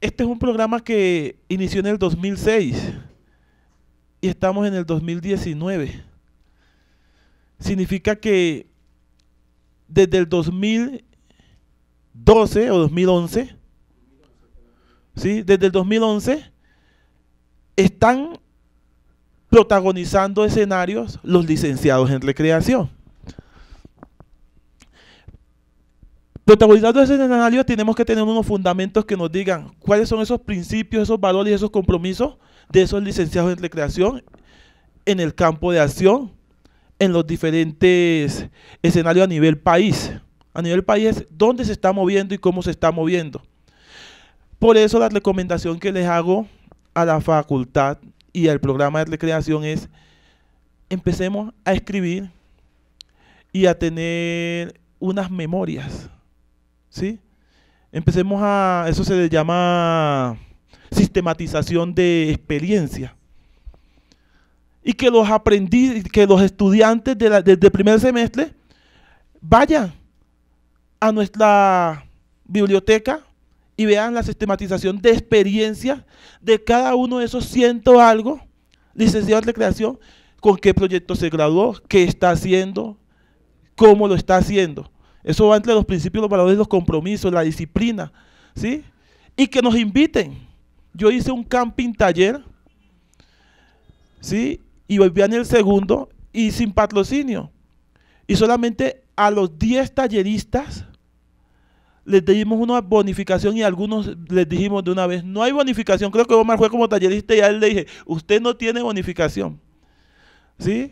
Este es un programa que inició en el 2006 y estamos en el 2019. Significa que desde el 2012 o 2011, ¿sí? desde el 2011, están protagonizando escenarios los licenciados en recreación. protagonizando ese escenario tenemos que tener unos fundamentos que nos digan cuáles son esos principios, esos valores y esos compromisos de esos licenciados en recreación en el campo de acción, en los diferentes escenarios a nivel país. A nivel país, dónde se está moviendo y cómo se está moviendo. Por eso la recomendación que les hago a la facultad y al programa de recreación es empecemos a escribir y a tener unas memorias Empecemos a, eso se le llama sistematización de experiencia. Y que los aprendiz, que los estudiantes de desde primer semestre vayan a nuestra biblioteca y vean la sistematización de experiencia de cada uno de esos ciento algo licenciados de creación, con qué proyecto se graduó, qué está haciendo, cómo lo está haciendo. Eso va entre los principios, los valores, los compromisos, la disciplina, ¿sí? Y que nos inviten. Yo hice un camping taller, ¿sí? Y volví en el segundo y sin patrocinio. Y solamente a los 10 talleristas les dimos una bonificación y a algunos les dijimos de una vez, no hay bonificación. Creo que Omar fue como tallerista y a él le dije, usted no tiene bonificación. ¿Sí?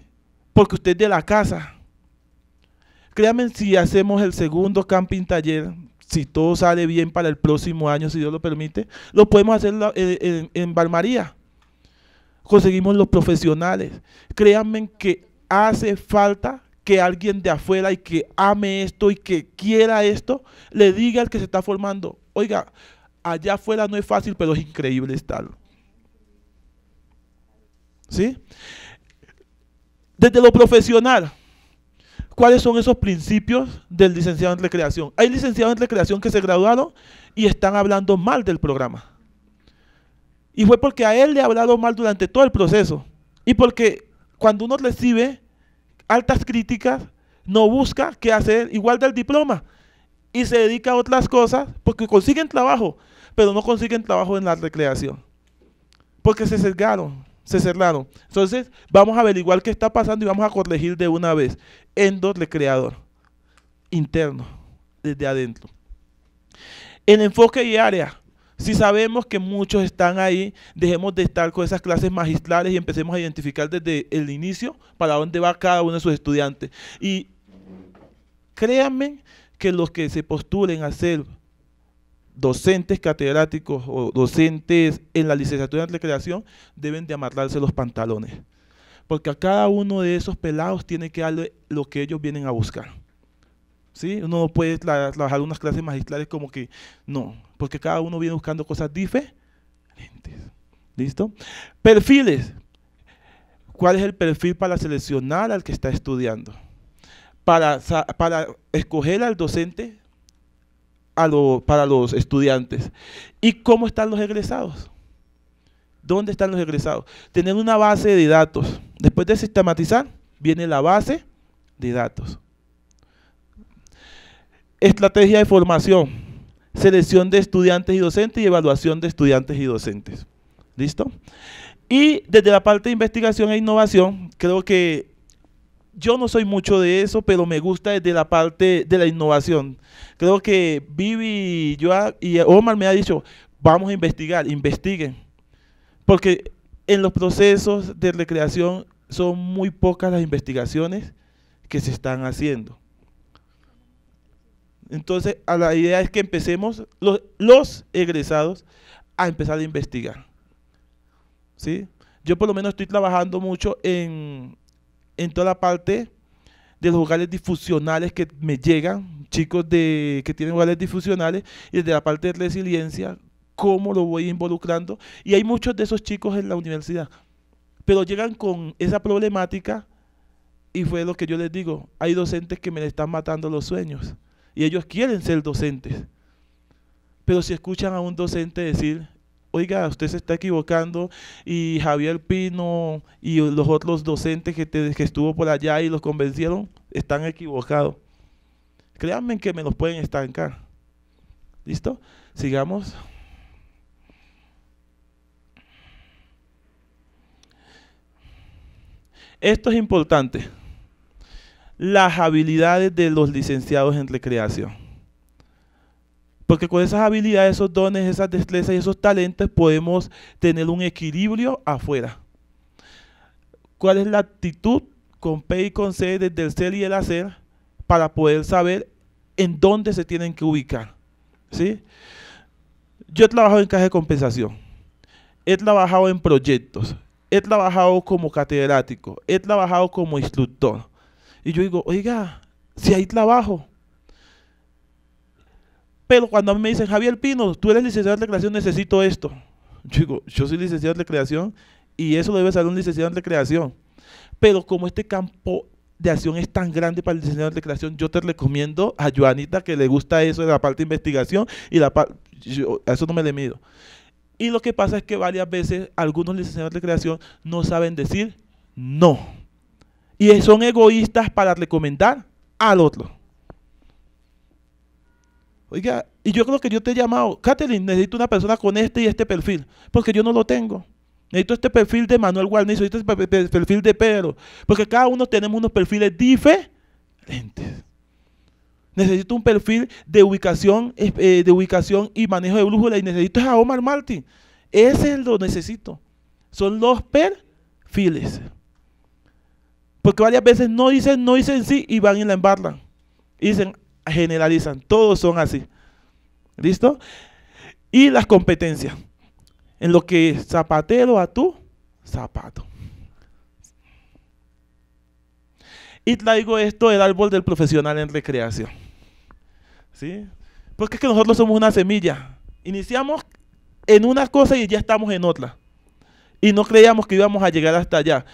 Porque usted es de la casa. Créanme, si hacemos el segundo camping taller, si todo sale bien para el próximo año, si Dios lo permite, lo podemos hacer eh, eh, en, en, Conseguimos los profesionales. Créanme que hace falta que alguien de afuera y que ame esto y que quiera esto, le diga al que se está formando, oiga, allá afuera no es fácil, pero es increíble estarlo. ¿Sí? Desde lo profesional, cuáles son esos principios del licenciado en recreación. Hay licenciados en recreación que se graduaron y están hablando mal del programa. Y fue porque a él le ha hablado mal durante todo el proceso. Y porque cuando uno recibe altas críticas, no busca qué hacer, igual del diploma. Y se dedica a otras cosas porque consiguen trabajo, pero no consiguen trabajo en la recreación. Porque se sesgaron cerraron Entonces, vamos a averiguar qué está pasando y vamos a corregir de una vez. creador interno, desde adentro. En enfoque y área, si sabemos que muchos están ahí, dejemos de estar con esas clases magistrales y empecemos a identificar desde el inicio para dónde va cada uno de sus estudiantes. Y créanme que los que se postulen a ser docentes catedráticos o docentes en la licenciatura de recreación deben de amarrarse los pantalones. Porque a cada uno de esos pelados tiene que darle lo que ellos vienen a buscar. ¿Sí? Uno no puede trabajar unas clases magistrales como que no, porque cada uno viene buscando cosas diferentes. ¿Listo? Perfiles. ¿Cuál es el perfil para seleccionar al que está estudiando? Para, para escoger al docente para los estudiantes. ¿Y cómo están los egresados? ¿Dónde están los egresados? Tener una base de datos. Después de sistematizar, viene la base de datos. Estrategia de formación, selección de estudiantes y docentes y evaluación de estudiantes y docentes. ¿Listo? Y desde la parte de investigación e innovación, creo que yo no soy mucho de eso, pero me gusta desde la parte de la innovación. Creo que Vivi yo ah, y Omar me ha dicho, vamos a investigar, investiguen. Porque en los procesos de recreación son muy pocas las investigaciones que se están haciendo. Entonces, la idea es que empecemos los, los egresados a empezar a investigar. ¿Sí? Yo por lo menos estoy trabajando mucho en, en toda la parte de los hogares difusionales que me llegan, chicos de, que tienen lugares difusionales, y desde la parte de resiliencia, cómo lo voy involucrando. Y hay muchos de esos chicos en la universidad, pero llegan con esa problemática y fue lo que yo les digo, hay docentes que me están matando los sueños y ellos quieren ser docentes. Pero si escuchan a un docente decir, oiga, usted se está equivocando y Javier Pino y los otros docentes que, estuvo por allá y los convencieron, están equivocados. Créanme que me los pueden estancar. ¿Listo? Sigamos. Esto es importante. Las habilidades de los licenciados en recreación. Porque con esas habilidades, esos dones, esas destrezas y esos talentos podemos tener un equilibrio afuera. ¿Cuál es la actitud con P y con C desde el ser y el hacer para poder saber en dónde se tienen que ubicar? ¿Sí? Yo he trabajado en caja de compensación. He trabajado en proyectos. He trabajado como catedrático. He trabajado como instructor. Y yo digo, oiga, si hay trabajo, pero cuando a mí me dicen, Javier Pino, tú eres licenciado de creación, necesito esto. Yo digo, yo soy licenciado de creación y eso lo debe ser un licenciado de creación. Pero como este campo de acción es tan grande para el licenciado de creación, yo te recomiendo a Joanita que le gusta eso de la parte de investigación y la eso no me le mido. Y lo que pasa es que varias veces algunos licenciados de creación no saben decir no. Y son egoístas para recomendar al otro. Oiga, y yo creo que yo te he llamado, Catherine, necesito una persona con este y este perfil, porque yo no lo tengo. Necesito este perfil de Manuel Guarnizo, necesito este perfil de Pedro, porque cada uno tenemos unos perfiles diferentes. Necesito un perfil de ubicación, eh, de ubicación y manejo de brújula y necesito a Omar Martín. Ese es lo necesito. Son los perfiles. Porque varias veces no dicen, no dicen sí y van y la embarran. Y dicen, generalizan, todos son así. ¿Listo? Y las competencias. En lo que zapatero a tu zapato. Y traigo esto el árbol del profesional en recreación. ¿Sí? Porque es que nosotros somos una semilla. Iniciamos en una cosa y ya estamos en otra. Y no creíamos que íbamos a llegar hasta allá.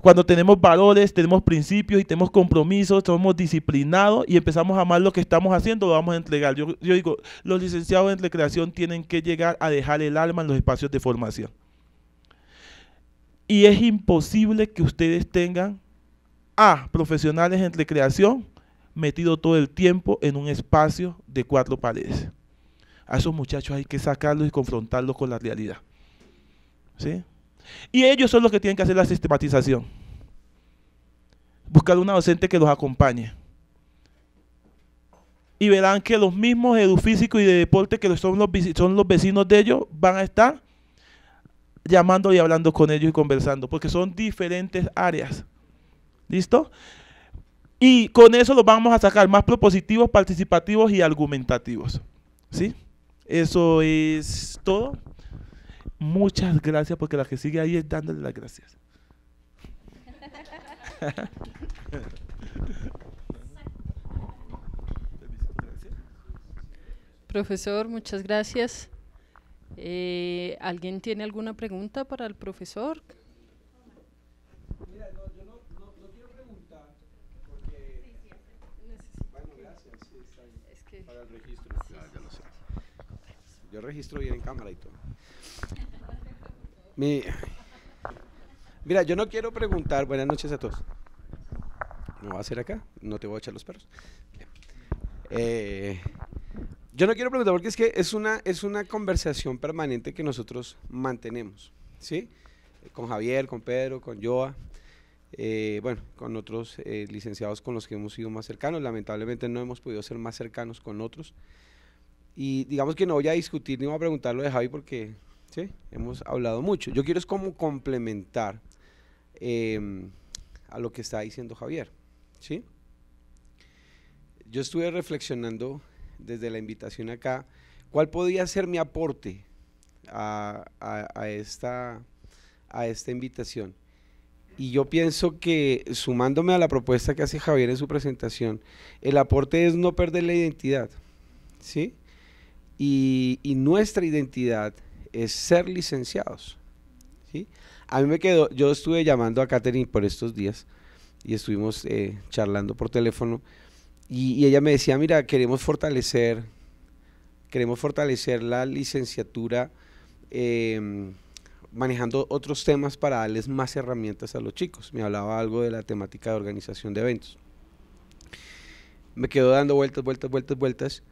Cuando tenemos valores, tenemos principios y tenemos compromisos, somos disciplinados y empezamos a amar lo que estamos haciendo, lo vamos a entregar. Yo, digo, los licenciados en recreación tienen que llegar a dejar el alma en los espacios de formación. Y es imposible que ustedes tengan a profesionales en recreación metido todo el tiempo en un espacio de cuatro paredes. A esos muchachos hay que sacarlos y confrontarlos con la realidad. ¿Sí? Y ellos son los que tienen que hacer la sistematización. Buscar una docente que los acompañe. Y verán que los mismos edufísicos y de deporte que son los, son los vecinos de ellos van a estar llamando y hablando con ellos y conversando, porque son diferentes áreas. ¿Listo? Y con eso los vamos a sacar más propositivos, participativos y argumentativos. ¿Sí? Eso es todo muchas gracias porque la que sigue ahí es dándole las gracias. profesor, muchas gracias. Eh, ¿Alguien tiene alguna pregunta para el profesor? Yo registro bien en cámara y todo. Mira, yo no quiero preguntar. Buenas noches a todos. ¿No va a hacer acá? No te voy a echar los perros. Eh, yo no quiero preguntar porque es que es una, es una conversación permanente que nosotros mantenemos, ¿sí? Con Javier, con Pedro, con Joa, eh, bueno, con otros eh, licenciados con los que hemos sido más cercanos. Lamentablemente no hemos podido ser más cercanos con otros. Y digamos que no voy a discutir ni voy a preguntar lo de Javi porque Hemos hablado mucho. Yo quiero es como complementar em, a lo que está diciendo Javier, ¿sí? Yo estuve reflexionando desde la invitación acá, ¿cuál podía ser mi aporte a, esta, a esta invitación? Y yo pienso que, sumándome a la propuesta que hace Javier en su presentación, el aporte es no perder la identidad, ¿sí? Y, y nuestra identidad es ser licenciados. ¿sí? A mí me quedó, yo estuve llamando a Katherine por estos días y estuvimos eh, charlando por teléfono y, ella me decía, mira, queremos fortalecer, queremos fortalecer la licenciatura em, manejando otros temas para darles más herramientas a los chicos. Me hablaba algo de la temática de organización de eventos. Me quedó dando vueltas, vueltas, vueltas, vueltas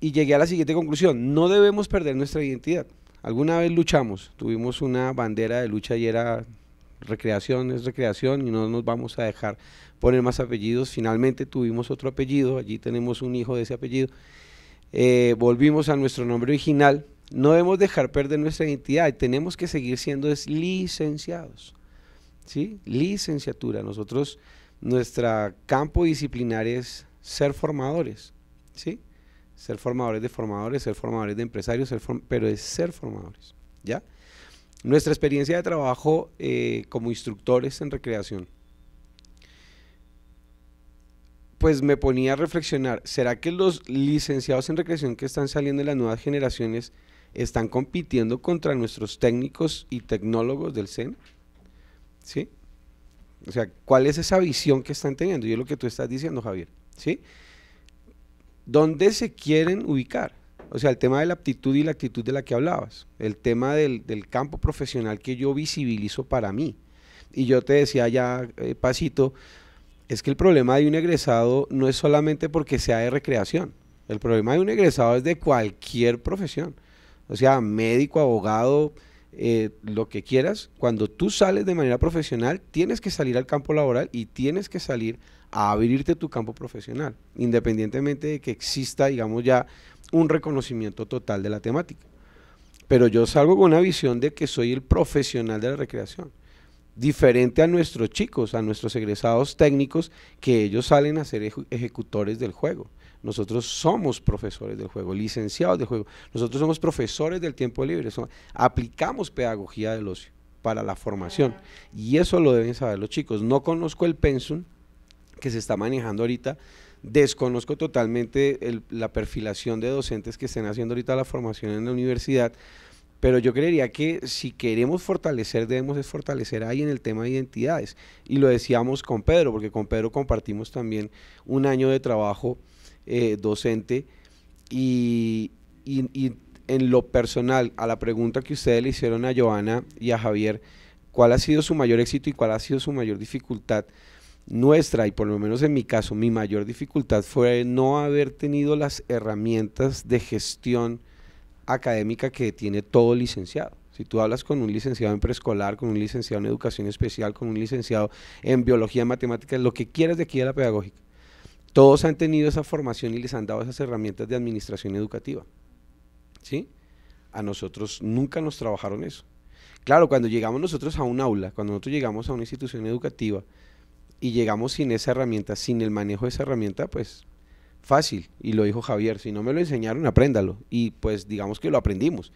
y llegué a la siguiente conclusión, no debemos perder nuestra identidad. Alguna vez luchamos, tuvimos una bandera de lucha y era recreación es recreación y no nos vamos a dejar poner más apellidos. Finalmente tuvimos otro apellido, allí tenemos un hijo de ese apellido. Eh, volvimos a nuestro nombre original. No debemos dejar perder nuestra identidad, y tenemos que seguir siendo licenciados. ¿sí? Licenciatura. Nosotros, nuestro campo disciplinar es ser formadores. ¿sí? ser formadores de formadores, ser formadores de empresarios, pero es ser formadores, ¿ya? Nuestra experiencia de trabajo eh, como instructores en recreación, pues me ponía a reflexionar, ¿será que los licenciados en recreación que están saliendo de las nuevas generaciones están compitiendo contra nuestros técnicos y tecnólogos del CEN? ¿Sí? O sea, ¿cuál es esa visión que están teniendo? Y es lo que tú estás diciendo, Javier, ¿sí? sí ¿dónde se quieren ubicar? O sea, el tema de la aptitud y la actitud de la que hablabas, el tema del, campo profesional que yo visibilizo para mí. Y yo te decía ya, eh, Pasito, es que el problema de un egresado no es solamente porque sea de recreación, el problema de un egresado es de cualquier profesión, o sea, médico, abogado, eh, lo que quieras, cuando tú sales de manera profesional, tienes que salir al campo laboral y tienes que salir a abrirte tu campo profesional, independientemente de que exista, digamos, ya un reconocimiento total de la temática. Pero yo salgo con una visión de que soy el profesional de la recreación, diferente a nuestros chicos, a nuestros egresados técnicos, que ellos salen a ser ejecutores del juego. Nosotros somos profesores del juego, licenciados del juego. Nosotros somos profesores del tiempo libre. aplicamos pedagogía del ocio para la formación. Ah. Y eso lo deben saber los chicos. No conozco el pensum, que se está manejando ahorita. Desconozco totalmente la perfilación de docentes que estén haciendo ahorita la formación en la universidad, pero yo creería que si queremos fortalecer, debemos fortalecer ahí en el tema de identidades. Y lo decíamos con Pedro, porque con Pedro compartimos también un año de trabajo eh, docente y, y en lo personal, a la pregunta que ustedes le hicieron a Joana y a Javier, ¿cuál ha sido su mayor éxito y cuál ha sido su mayor dificultad? nuestra, y por lo menos en mi caso, mi mayor dificultad fue no haber tenido las herramientas de gestión académica que tiene todo licenciado. Si tú hablas con un licenciado en preescolar, con un licenciado en educación especial, con un licenciado en biología, matemáticas, lo que quieras de aquí a la pedagógica, todos han tenido esa formación y les han dado esas herramientas de administración educativa. ¿Sí? A nosotros nunca nos trabajaron eso. Claro, cuando llegamos nosotros a un aula, cuando nosotros llegamos a una institución educativa, y llegamos sin esa herramienta, sin el manejo de esa herramienta, pues fácil. Y lo dijo Javier, si no me lo enseñaron, apréndalo. Y pues digamos que lo aprendimos.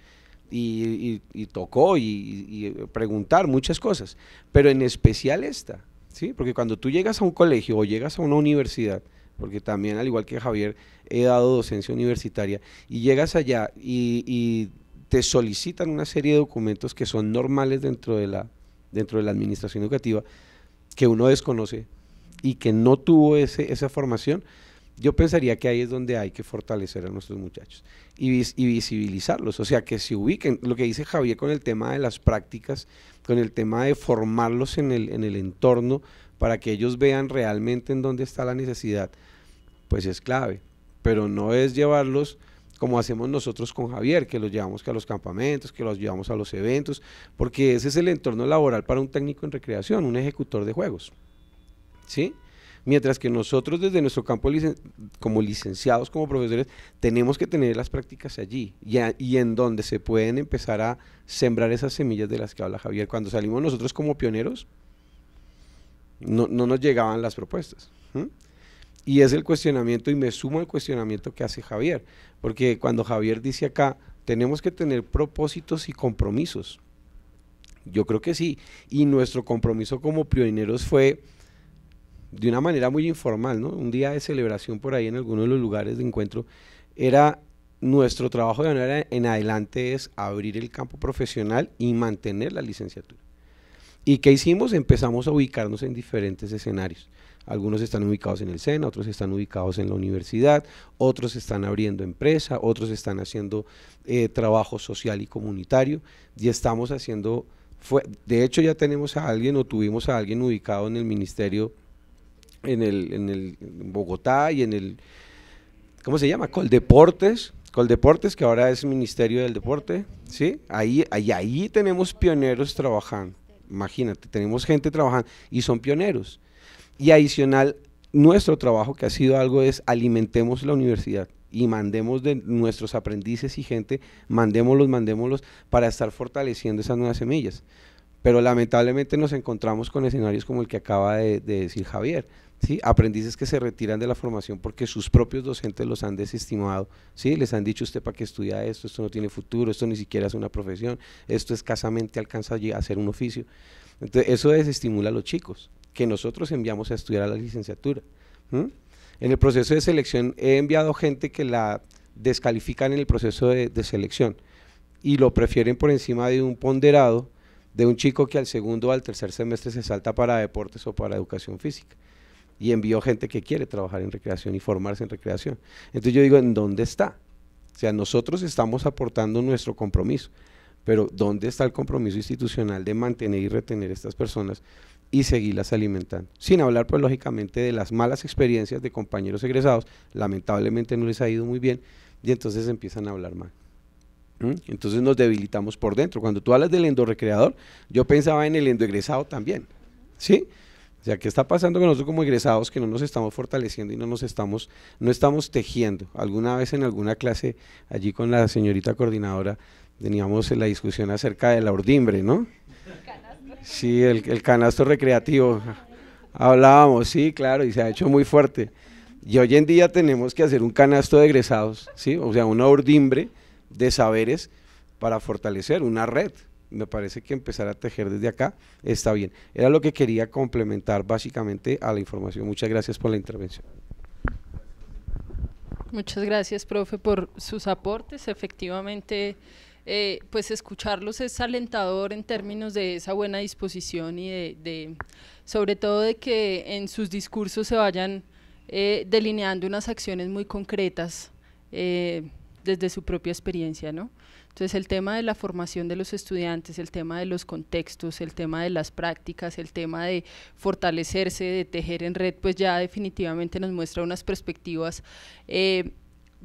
Y, tocó y, preguntar muchas cosas, pero en especial esta, ¿sí? Porque cuando tú llegas a un colegio o llegas a una universidad, porque también al igual que Javier he dado docencia universitaria, y llegas allá y te solicitan una serie de documentos que son normales dentro de la, dentro de la administración educativa, que uno desconoce y que no tuvo esa formación, yo pensaría que ahí es donde hay que fortalecer a nuestros muchachos y, visibilizarlos, o sea, que se ubiquen. Lo que dice Javier con el tema de las prácticas, con el tema de formarlos en el, en el entorno para que ellos vean realmente en dónde está la necesidad, pues es clave, pero no es llevarlos como hacemos nosotros con Javier, que los llevamos a los campamentos, que los llevamos a los eventos, porque ese es el entorno laboral para un técnico en recreación, un ejecutor de juegos. ¿Sí? Mientras que nosotros desde nuestro campo como licenciados, como profesores, tenemos que tener las prácticas allí y, en donde se pueden empezar a sembrar esas semillas de las que habla Javier. Cuando salimos nosotros como pioneros, no, nos llegaban las propuestas. Y es el cuestionamiento, y me sumo al cuestionamiento que hace Javier, porque cuando Javier dice acá, tenemos que tener propósitos y compromisos. Yo creo que sí. Y nuestro compromiso como pioneros fue de una manera muy informal, ¿no? Un día de celebración por ahí en alguno de los lugares de encuentro, era nuestro trabajo de manera en adelante es abrir el campo profesional y mantener la licenciatura. ¿Y qué hicimos? Empezamos a ubicarnos en diferentes escenarios. Algunos están ubicados en el SENA, otros están ubicados en la universidad, otros están abriendo empresa, otros están haciendo eh, trabajo social y comunitario y estamos haciendo, fue, de hecho ya tenemos a alguien o tuvimos a alguien ubicado en el ministerio en el, en el Bogotá y en el, ¿cómo se llama? Coldeportes, Coldeportes, que ahora es Ministerio del Deporte, ¿sí? Ahí, ahí, ahí tenemos pioneros trabajando, imagínate, tenemos gente trabajando y son pioneros. Y adicional, nuestro trabajo que ha sido algo es alimentemos la universidad y mandemos de nuestros aprendices y gente, mandémoslos, mandémoslos para estar fortaleciendo esas nuevas semillas. Pero lamentablemente nos encontramos con escenarios como el que acaba de, decir Javier, ¿sí? aprendices que se retiran de la formación porque sus propios docentes los han desestimado, ¿sí? les han dicho usted para qué estudia esto, esto no tiene futuro, esto ni siquiera es una profesión, esto escasamente alcanza a ser un oficio. Entonces eso desestimula a los chicos que nosotros enviamos a estudiar a la licenciatura. En el proceso de selección he enviado gente que la descalifican en el proceso de, selección y lo prefieren por encima de un ponderado de un chico que al segundo o al tercer semestre se salta para deportes o para educación física. Y envió gente que quiere trabajar en recreación y formarse en recreación. Entonces yo digo, ¿en dónde está? O sea, nosotros estamos aportando nuestro compromiso, pero ¿dónde está el compromiso institucional de mantener y retener estas personas y seguirlas alimentando. Sin hablar, pues lógicamente, de las malas experiencias de compañeros egresados, lamentablemente no les ha ido muy bien y entonces empiezan a hablar mal. ¿Mm? Entonces nos debilitamos por dentro. Cuando tú hablas del endorrecreador, yo pensaba en el endoegresado también. ¿Sí? O sea, ¿qué está pasando con nosotros como egresados que no nos estamos fortaleciendo y no nos estamos, no estamos tejiendo? Alguna vez en alguna clase allí con la señorita coordinadora teníamos la discusión acerca de la ordimbre, ¿no? Sí, el, el canasto recreativo. Hablábamos, sí, claro, y se ha hecho muy fuerte. Y hoy en día tenemos que hacer un canasto de egresados, ¿sí? o sea, una urdimbre de saberes para fortalecer una red. Me parece que empezar a tejer desde acá está bien. Era lo que quería complementar básicamente a la información. Muchas gracias por la intervención. Muchas gracias, profe, por sus aportes. Efectivamente, eh, pues escucharlos es alentador en términos de esa buena disposición y de, sobre todo de que en sus discursos se vayan eh, delineando unas acciones muy concretas eh, desde su propia experiencia, ¿no? Entonces el tema de la formación de los estudiantes, el tema de los contextos, el tema de las prácticas, el tema de fortalecerse, de tejer en red, pues ya definitivamente nos muestra unas perspectivas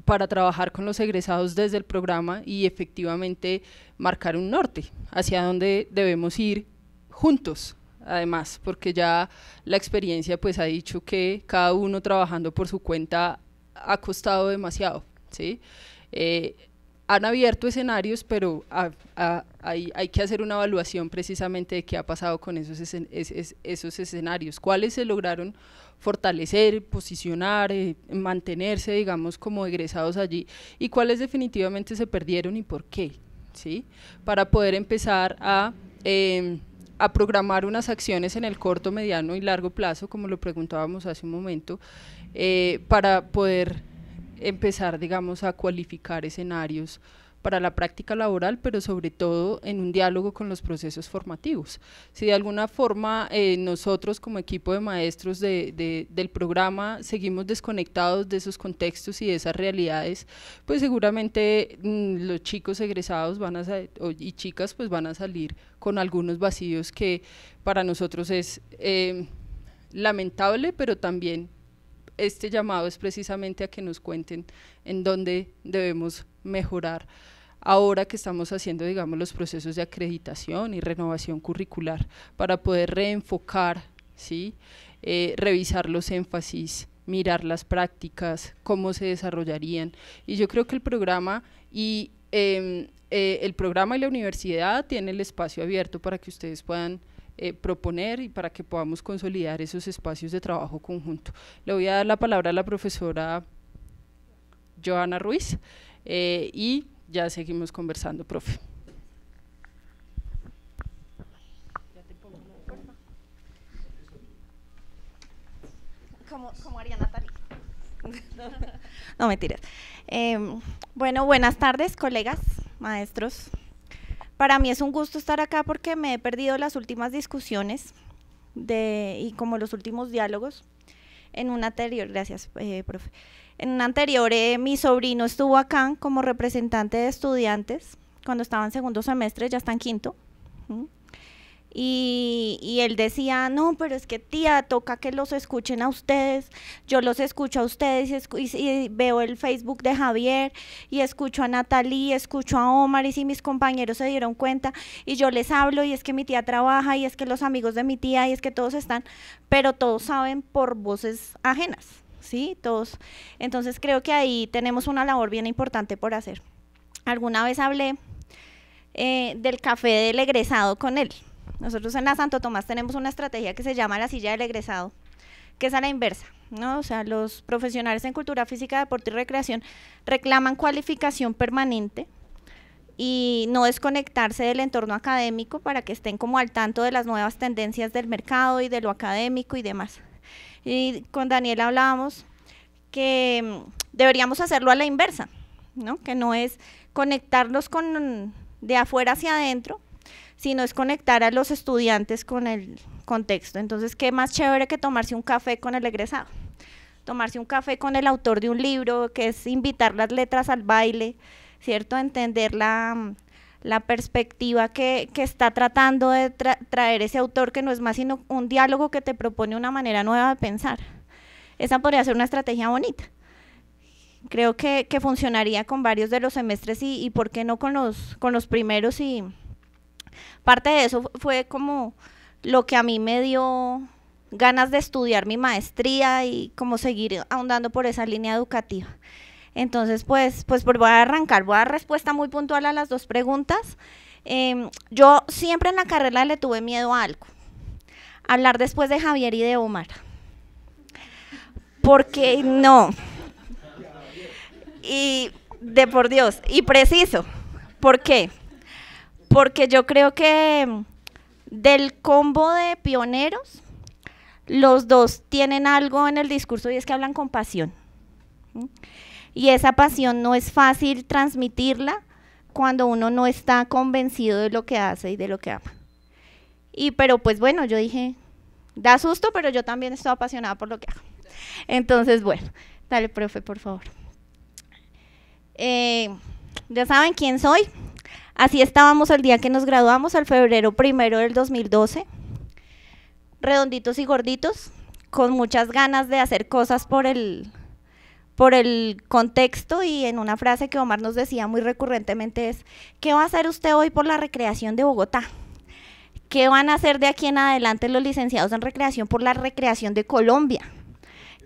para trabajar con los egresados desde el programa y efectivamente marcar un norte hacia donde debemos ir juntos, además, porque ya la experiencia pues ha dicho que cada uno trabajando por su cuenta ha costado demasiado, ¿sí? Eh, han abierto escenarios, pero hay, que hacer una evaluación precisamente de qué ha pasado con esos, esos escenarios, cuáles se lograron fortalecer, posicionar, eh, mantenerse, digamos, como egresados allí, y cuáles definitivamente se perdieron y por qué, ¿sí? Para poder empezar a... Em, programar unas acciones en el corto, mediano y largo plazo, como lo preguntábamos hace un momento, eh, para poder empezar, digamos, a cualificar escenarios para la práctica laboral, pero sobre todo en un diálogo con los procesos formativos. Si de alguna forma eh, nosotros como equipo de maestros del programa seguimos desconectados de esos contextos y de esas realidades, pues seguramente mm, los chicos egresados van a y chicas pues van a salir con algunos vacíos que para nosotros es eh, lamentable, pero también este llamado es precisamente a que nos cuenten en dónde debemos mejorar ahora que estamos haciendo, digamos, los procesos de acreditación y renovación curricular para poder reenfocar, ¿sí? Eh, revisar los énfasis, mirar las prácticas, cómo se desarrollarían. Y yo creo que el programa y em, eh, el programa y la universidad tienen el espacio abierto para que ustedes puedan eh, proponer y para que podamos consolidar esos espacios de trabajo conjunto. Le voy a dar la palabra a la profesora Joana Ruiz y ya seguimos conversando, profe. Como, haría Natalia. <laughs> no, me tires. Em, bueno, buenas tardes, colegas, maestros. Para mí es un gusto estar acá porque me he perdido las últimas discusiones de, y como los últimos diálogos en un anterior, gracias, eh, profe, en anterior, eh, mi sobrino estuvo acá como representante de estudiantes cuando estaba en segundo semestre, ya está en quinto. Y, él decía, no, pero es que tía, toca que los escuchen a ustedes, yo los escucho a ustedes y, veo el Facebook de Javier y escucho a Natalie, escucho a Omar y si mis compañeros se dieron cuenta y yo les hablo y es que mi tía trabaja y es que los amigos de mi tía y es que todos están, pero todos saben por voces ajenas. ¿sí? Todos. Entonces creo que ahí tenemos una labor bien importante por hacer. Alguna vez hablé eh, del café del egresado con él. Nosotros en la Santo Tomás tenemos una estrategia que se llama la silla del egresado, que es a la inversa, ¿no? O sea, los profesionales en cultura física, deporte y recreación reclaman cualificación permanente y no desconectarse del entorno académico para que estén como al tanto de las nuevas tendencias del mercado y de lo académico y demás y con Daniel hablábamos que mm, deberíamos hacerlo a la inversa, ¿no? que no es conectarlos con de afuera hacia adentro, sino es conectar a los estudiantes con el contexto. Entonces, ¿qué más chévere que tomarse un café con el egresado? Tomarse un café con el autor de un libro, que es invitar las letras al baile, ¿cierto? Entender la, mm, la perspectiva que, está tratando de traer ese autor, que no es más sino un diálogo que te propone una manera nueva de pensar. Esa podría ser una estrategia bonita. Creo que, funcionaría con varios de los semestres y, por qué no con los, con los primeros. Y parte de eso fue como lo que a mí me dio ganas de estudiar mi maestría y como seguir ahondando por esa línea educativa. Entonces, pues, pues voy a arrancar, voy a dar respuesta muy puntual a las dos preguntas. Em, yo siempre en la carrera le tuve miedo a algo. Hablar después de Javier y de Omar. Porque no. Y de por Dios, y preciso. ¿Por qué? Porque yo creo que del combo de pioneros, los dos tienen algo en el discurso y es que hablan con pasión. Y esa pasión no es fácil transmitirla cuando uno no está convencido de lo que hace y de lo que ama. Y pero pues bueno, yo dije, da susto, pero yo también estoy apasionada por lo que hago. Entonces, bueno, dale, profe, por favor. Eh, ya saben quién soy. Así estábamos el día que nos graduamos, el febrero primero del 2012. Redonditos y gorditos, con muchas ganas de hacer cosas por el, por el contexto y en una frase que Omar nos decía muy recurrentemente es, ¿qué va a hacer usted hoy por la recreación de Bogotá? ¿Qué van a hacer de aquí en adelante los licenciados en recreación por la recreación de Colombia?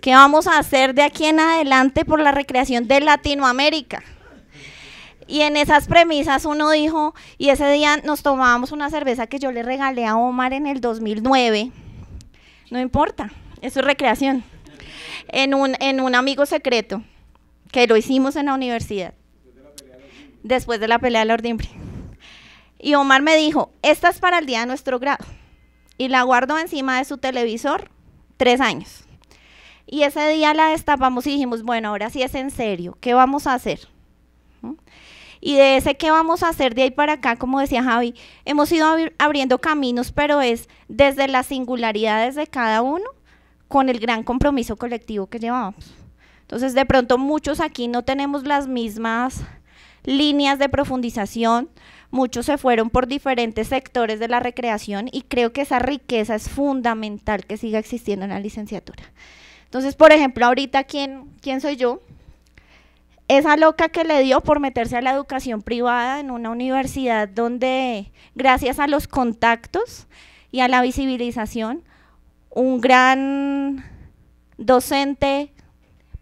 ¿Qué vamos a hacer de aquí en adelante por la recreación de Latinoamérica? Y en esas premisas uno dijo, y ese día nos tomábamos una cerveza que yo le regalé a Omar en el 2009, no importa, eso es recreación en un, amigo secreto, que lo hicimos en la universidad, después de la pelea del ordimbre. Y Omar me dijo, esta es para el día de nuestro grado. Y la guardó encima de su televisor tres años. Y ese día la destapamos y dijimos, bueno, ahora sí es en serio, ¿qué vamos a hacer? Y de ese qué vamos a hacer de ahí para acá, como decía Javi, hemos ido abriendo caminos, pero es desde las singularidades de cada uno con el gran compromiso colectivo que llevábamos. Entonces, de pronto muchos aquí no tenemos las mismas líneas de profundización, muchos se fueron por diferentes sectores de la recreación y creo que esa riqueza es fundamental que siga existiendo en la licenciatura. Entonces, por ejemplo, ahorita, ¿quién, quién soy yo? Esa loca que le dio por meterse a la educación privada en una universidad donde, gracias a los contactos y a la visibilización, un gran docente,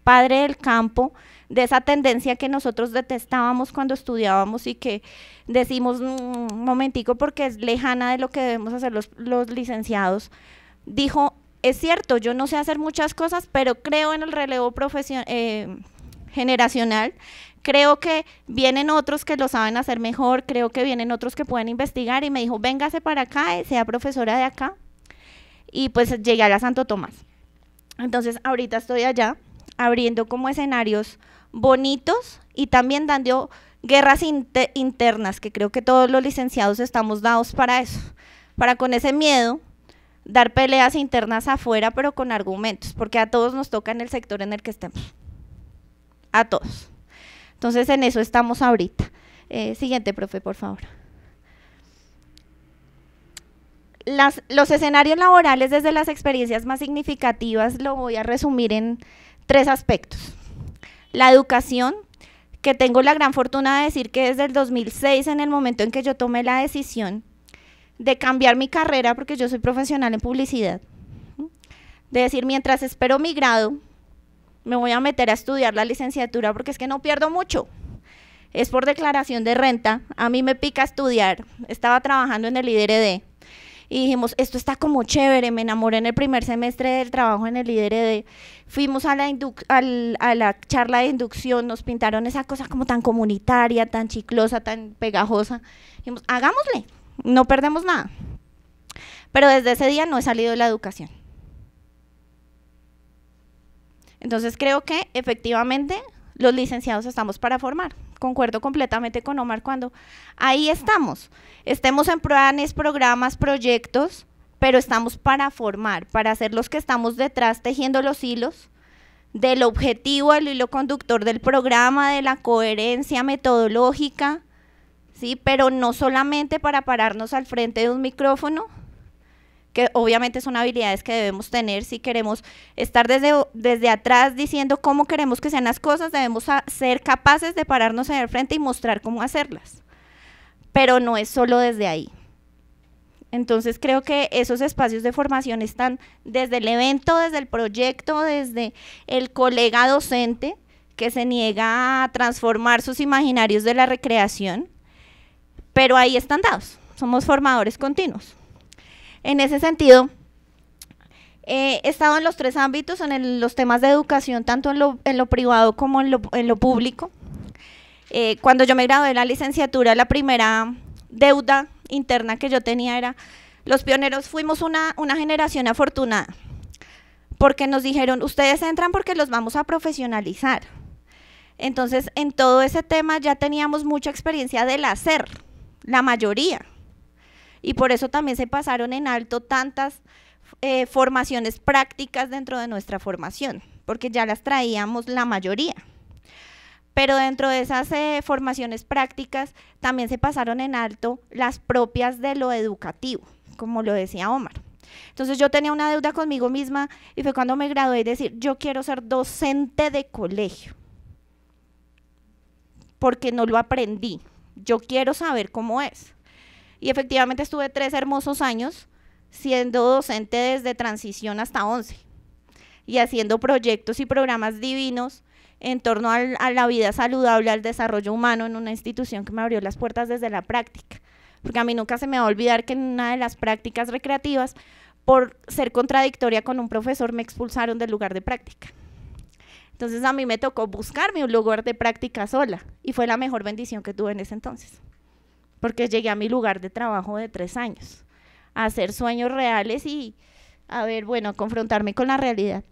padre del campo, de esa tendencia que nosotros detestábamos cuando estudiábamos y que decimos, mm, un momentico, porque es lejana de lo que debemos hacer los, licenciados, dijo, es cierto, yo no sé hacer muchas cosas, pero creo en el relevo eh, generacional, creo que vienen otros que lo saben hacer mejor, creo que vienen otros que pueden investigar y me dijo, véngase para acá, eh, sea profesora de acá, y pues llegué a la Santo Tomás. Entonces ahorita estoy allá abriendo como escenarios bonitos y también dando guerras internas, que creo que todos los licenciados estamos dados para eso, para con ese miedo dar peleas internas afuera, pero con argumentos, porque a todos nos toca en el sector en el que estemos, a todos. Entonces en eso estamos ahorita. Eh, siguiente, profe, por favor. los escenarios laborales desde las experiencias más significativas lo voy a resumir en tres aspectos. La educación, que tengo la gran fortuna de decir que desde el 2006, en el momento en que yo tomé la decisión de cambiar mi carrera, porque yo soy profesional en publicidad, de decir, mientras espero mi grado, me voy a meter a estudiar la licenciatura porque es que no pierdo mucho. Es por declaración de renta. A mí me pica estudiar. Estaba trabajando en el IDRD y dijimos, esto está como chévere, me enamoré en el primer semestre del trabajo en el IDRD, fuimos a la, a la charla de inducción, nos pintaron esa cosa como tan comunitaria, tan chiclosa, tan pegajosa, dijimos, hagámosle, no perdemos nada. Pero desde ese día no he salido de la educación. Entonces creo que efectivamente los licenciados estamos para formar, concuerdo completamente con Omar cuando ahí estamos, estemos en planes, programas, proyectos, pero estamos para formar, para ser los que estamos detrás tejiendo los hilos del objetivo, el hilo conductor del programa, de la coherencia metodológica, ¿sí? pero no solamente para pararnos al frente de un micrófono, que obviamente son habilidades que debemos tener si queremos estar desde, desde atrás diciendo cómo queremos que sean las cosas, debemos ser capaces de pararnos en el frente y mostrar cómo hacerlas. Pero no es solo desde ahí. Entonces creo que esos espacios de formación están desde el evento, desde el proyecto, desde el colega docente que se niega a transformar sus imaginarios de la recreación, pero ahí están dados, somos formadores continuos. En ese sentido, he eh, estado en los tres ámbitos, en los temas de educación, tanto en lo, privado como en lo, público. Eh, cuando yo me gradué de la licenciatura, la primera deuda interna que yo tenía era, los pioneros fuimos una generación afortunada, porque nos dijeron, ustedes entran porque los vamos a profesionalizar. Entonces, en todo ese tema ya teníamos mucha experiencia del hacer, la mayoría y por eso también se pasaron en alto tantas eh, formaciones prácticas dentro de nuestra formación, porque ya las traíamos la mayoría. Pero dentro de esas eh, formaciones prácticas también se pasaron en alto las propias de lo educativo, como lo decía Omar. Entonces yo tenía una deuda conmigo misma y fue cuando me gradué decir, yo quiero ser docente de colegio, porque no lo aprendí. Yo quiero saber cómo es. Y efectivamente estuve tres hermosos años siendo docente desde transición hasta 11 y haciendo proyectos y programas divinos en torno a la vida saludable, al desarrollo humano en una institución que me abrió las puertas desde la práctica. Porque a mí nunca se me va a olvidar que en una de las prácticas recreativas, por ser contradictoria con un profesor, me expulsaron del lugar de práctica. Entonces a mí me tocó buscarme un lugar de práctica sola y fue la mejor bendición que tuve en ese entonces porque llegué a mi lugar de trabajo de tres años, a hacer sueños reales y a ver, bueno, a confrontarme con la realidad.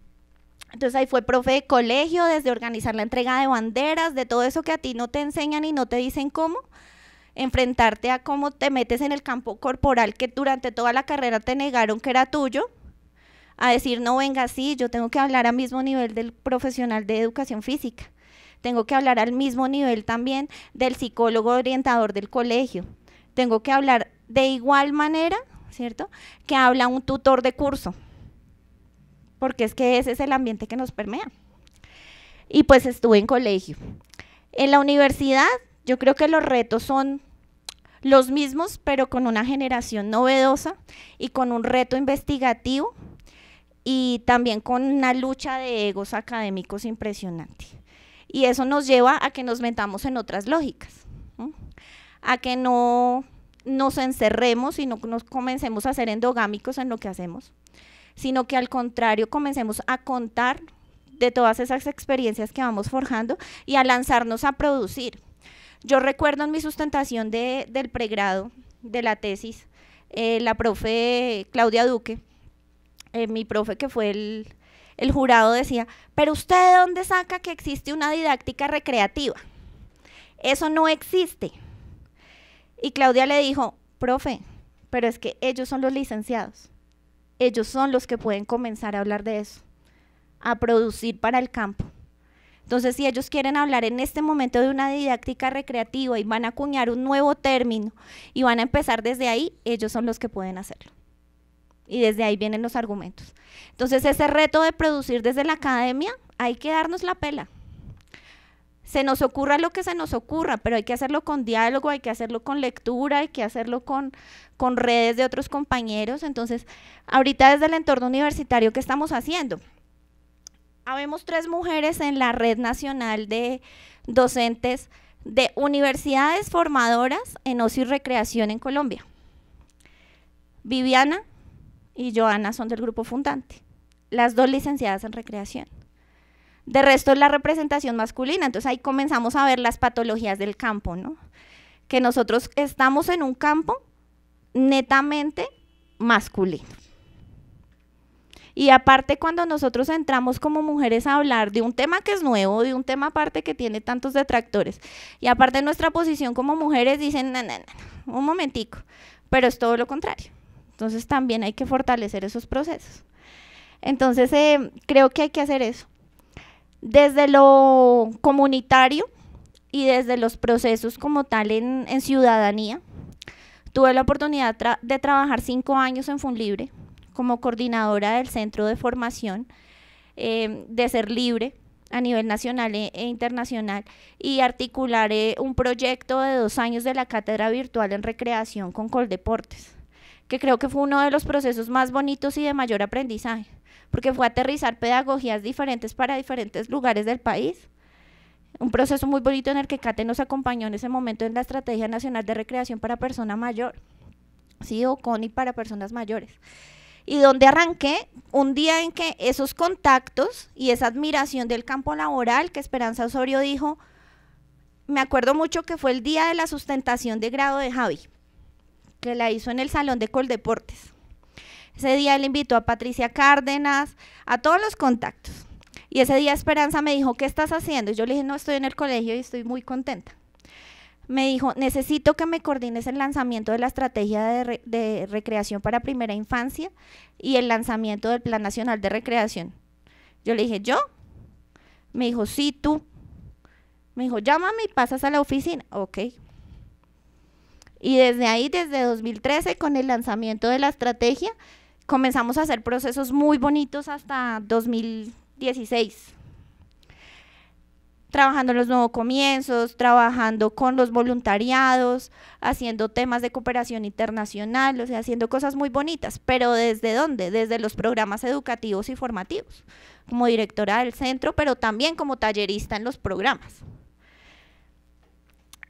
Entonces ahí fue profe de colegio, desde organizar la entrega de banderas, de todo eso que a ti no te enseñan y no te dicen cómo, enfrentarte a cómo te metes en el campo corporal que durante toda la carrera te negaron que era tuyo, a decir, no, venga, sí, yo tengo que hablar al mismo nivel del profesional de educación física tengo que hablar al mismo nivel también del psicólogo orientador del colegio, tengo que hablar de igual manera, ¿cierto? Que habla un tutor de curso, porque es que ese es el ambiente que nos permea. Y pues estuve en colegio. En la universidad, yo creo que los retos son los mismos, pero con una generación novedosa y con un reto investigativo y también con una lucha de egos académicos impresionante. Y eso nos lleva a que nos metamos en otras lógicas, a que no nos encerremos y no nos comencemos a ser endogámicos en lo que hacemos, sino que al contrario comencemos a contar de todas esas experiencias que vamos forjando y a lanzarnos a producir. Yo recuerdo en mi sustentación del pregrado, de la tesis, eh, la profe Claudia Duque, eh, mi profe que fue el, el jurado decía, pero usted de dónde saca que existe una didáctica recreativa? Eso no existe. Y Claudia le dijo, profe, pero es que ellos son los licenciados. Ellos son los que pueden comenzar a hablar de eso, a producir para el campo. Entonces, si ellos quieren hablar en este momento de una didáctica recreativa y van a acuñar un nuevo término y van a empezar desde ahí, ellos son los que pueden hacerlo. Y desde ahí vienen los argumentos. Entonces, ese reto de producir desde la academia, hay que darnos la pela. Se nos ocurra lo que se nos ocurra, pero hay que hacerlo con diálogo, hay que hacerlo con lectura, hay que hacerlo con, redes de otros compañeros. Entonces, ahorita desde el entorno universitario, ¿qué estamos haciendo? Habemos tres mujeres en la red nacional de docentes de universidades formadoras en ocio y recreación en Colombia. Viviana, y Joana son del grupo fundante, las dos licenciadas en recreación. De resto es la representación masculina, entonces ahí comenzamos a ver las patologías del campo, ¿no? Que nosotros estamos en un campo netamente masculino. Y aparte cuando nosotros entramos como mujeres a hablar de un tema que es nuevo, de un tema aparte que tiene tantos detractores, y aparte nuestra posición como mujeres dicen, un momentico, pero es todo lo contrario. Entonces también hay que fortalecer esos procesos. Entonces eh, creo que hay que hacer eso. Desde lo comunitario y desde los procesos como tal en, ciudadanía, tuve la oportunidad de trabajar cinco años en FunLibre como coordinadora del centro de formación em, de ser libre a nivel nacional e, e internacional y articularé un proyecto de dos años de la cátedra virtual en recreación con Coldeportes que creo que fue uno de los procesos más bonitos y de mayor aprendizaje, porque fue aterrizar pedagogías diferentes para diferentes lugares del país. Un proceso muy bonito en el que CATE nos acompañó en ese momento en la Estrategia Nacional de Recreación para Persona Mayor, sí, o CONI para personas mayores. Y donde arranqué, un día en que esos contactos y esa admiración del campo laboral que Esperanza Osorio dijo, me acuerdo mucho que fue el día de la sustentación de grado de Javi que la hizo en el Salón de Coldeportes. Ese día le invitó a Patricia Cárdenas, a todos los contactos. Y ese día Esperanza me dijo, ¿qué estás haciendo? Y yo le dije, no, estoy en el colegio y estoy muy contenta. Me dijo, necesito que me coordines el lanzamiento de la estrategia de, de recreación para primera infancia y el lanzamiento del Plan Nacional de Recreación. Yo le dije, ¿yo? Me dijo, sí, tú. Me dijo, llámame y pasas a la oficina. Ok. Y desde ahí, desde 2013, con el lanzamiento de la estrategia, comenzamos a hacer procesos muy bonitos hasta 2016. Trabajando en los nuevos comienzos, trabajando con los voluntariados, haciendo temas de cooperación internacional, o sea, haciendo cosas muy bonitas. Pero ¿desde dónde? Desde los programas educativos y formativos, como directora del centro, pero también como tallerista en los programas.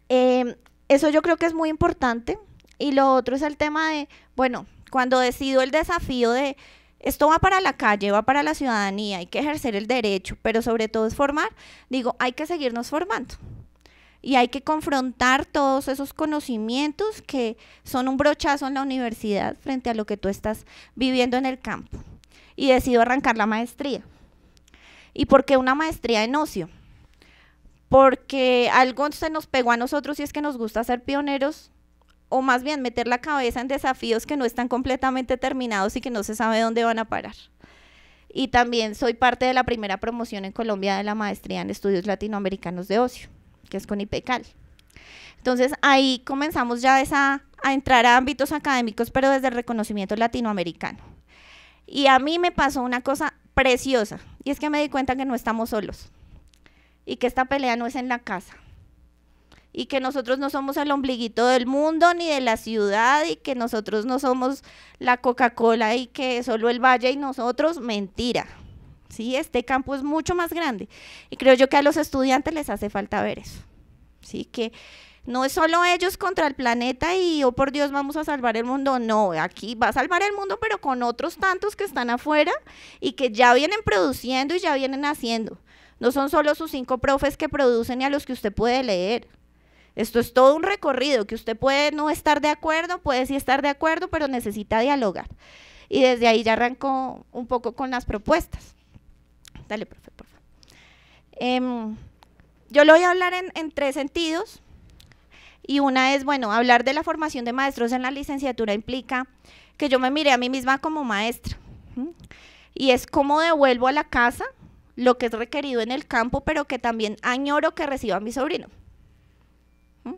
Eh, eso yo creo que es muy importante. Y lo otro es el tema de, bueno, cuando decido el desafío de esto va para la calle, va para la ciudadanía, hay que ejercer el derecho, pero sobre todo es formar, digo, hay que seguirnos formando. Y hay que confrontar todos esos conocimientos que son un brochazo en la universidad frente a lo que tú estás viviendo en el campo. Y decido arrancar la maestría. ¿Y por qué una maestría en ocio? porque algo se nos pegó a nosotros y es que nos gusta ser pioneros o más bien meter la cabeza en desafíos que no están completamente terminados y que no se sabe dónde van a parar. Y también soy parte de la primera promoción en Colombia de la maestría en estudios latinoamericanos de ocio, que es con IPECAL. Entonces ahí comenzamos ya a entrar a ámbitos académicos, pero desde el reconocimiento latinoamericano. Y a mí me pasó una cosa preciosa, y es que me di cuenta que no estamos solos y que esta pelea no es en la casa y que nosotros no somos el ombliguito del mundo ni de la ciudad y que nosotros no somos la Coca-Cola y que solo el valle y nosotros, mentira. Sí, este campo es mucho más grande y creo yo que a los estudiantes les hace falta ver eso. Sí, que no es solo ellos contra el planeta y oh por Dios vamos a salvar el mundo, no, aquí va a salvar el mundo pero con otros tantos que están afuera y que ya vienen produciendo y ya vienen haciendo. No son solo sus cinco profes que producen y a los que usted puede leer. Esto es todo un recorrido que usted puede no estar de acuerdo, puede sí estar de acuerdo, pero necesita dialogar. Y desde ahí ya arrancó un poco con las propuestas. Dale, profe, por favor. Em, yo lo voy a hablar en, tres sentidos. Y una es, bueno, hablar de la formación de maestros en la licenciatura implica que yo me mire a mí misma como maestra. Y es como devuelvo a la casa lo que es requerido en el campo, pero que también añoro que reciba mi sobrino. ¿Mm?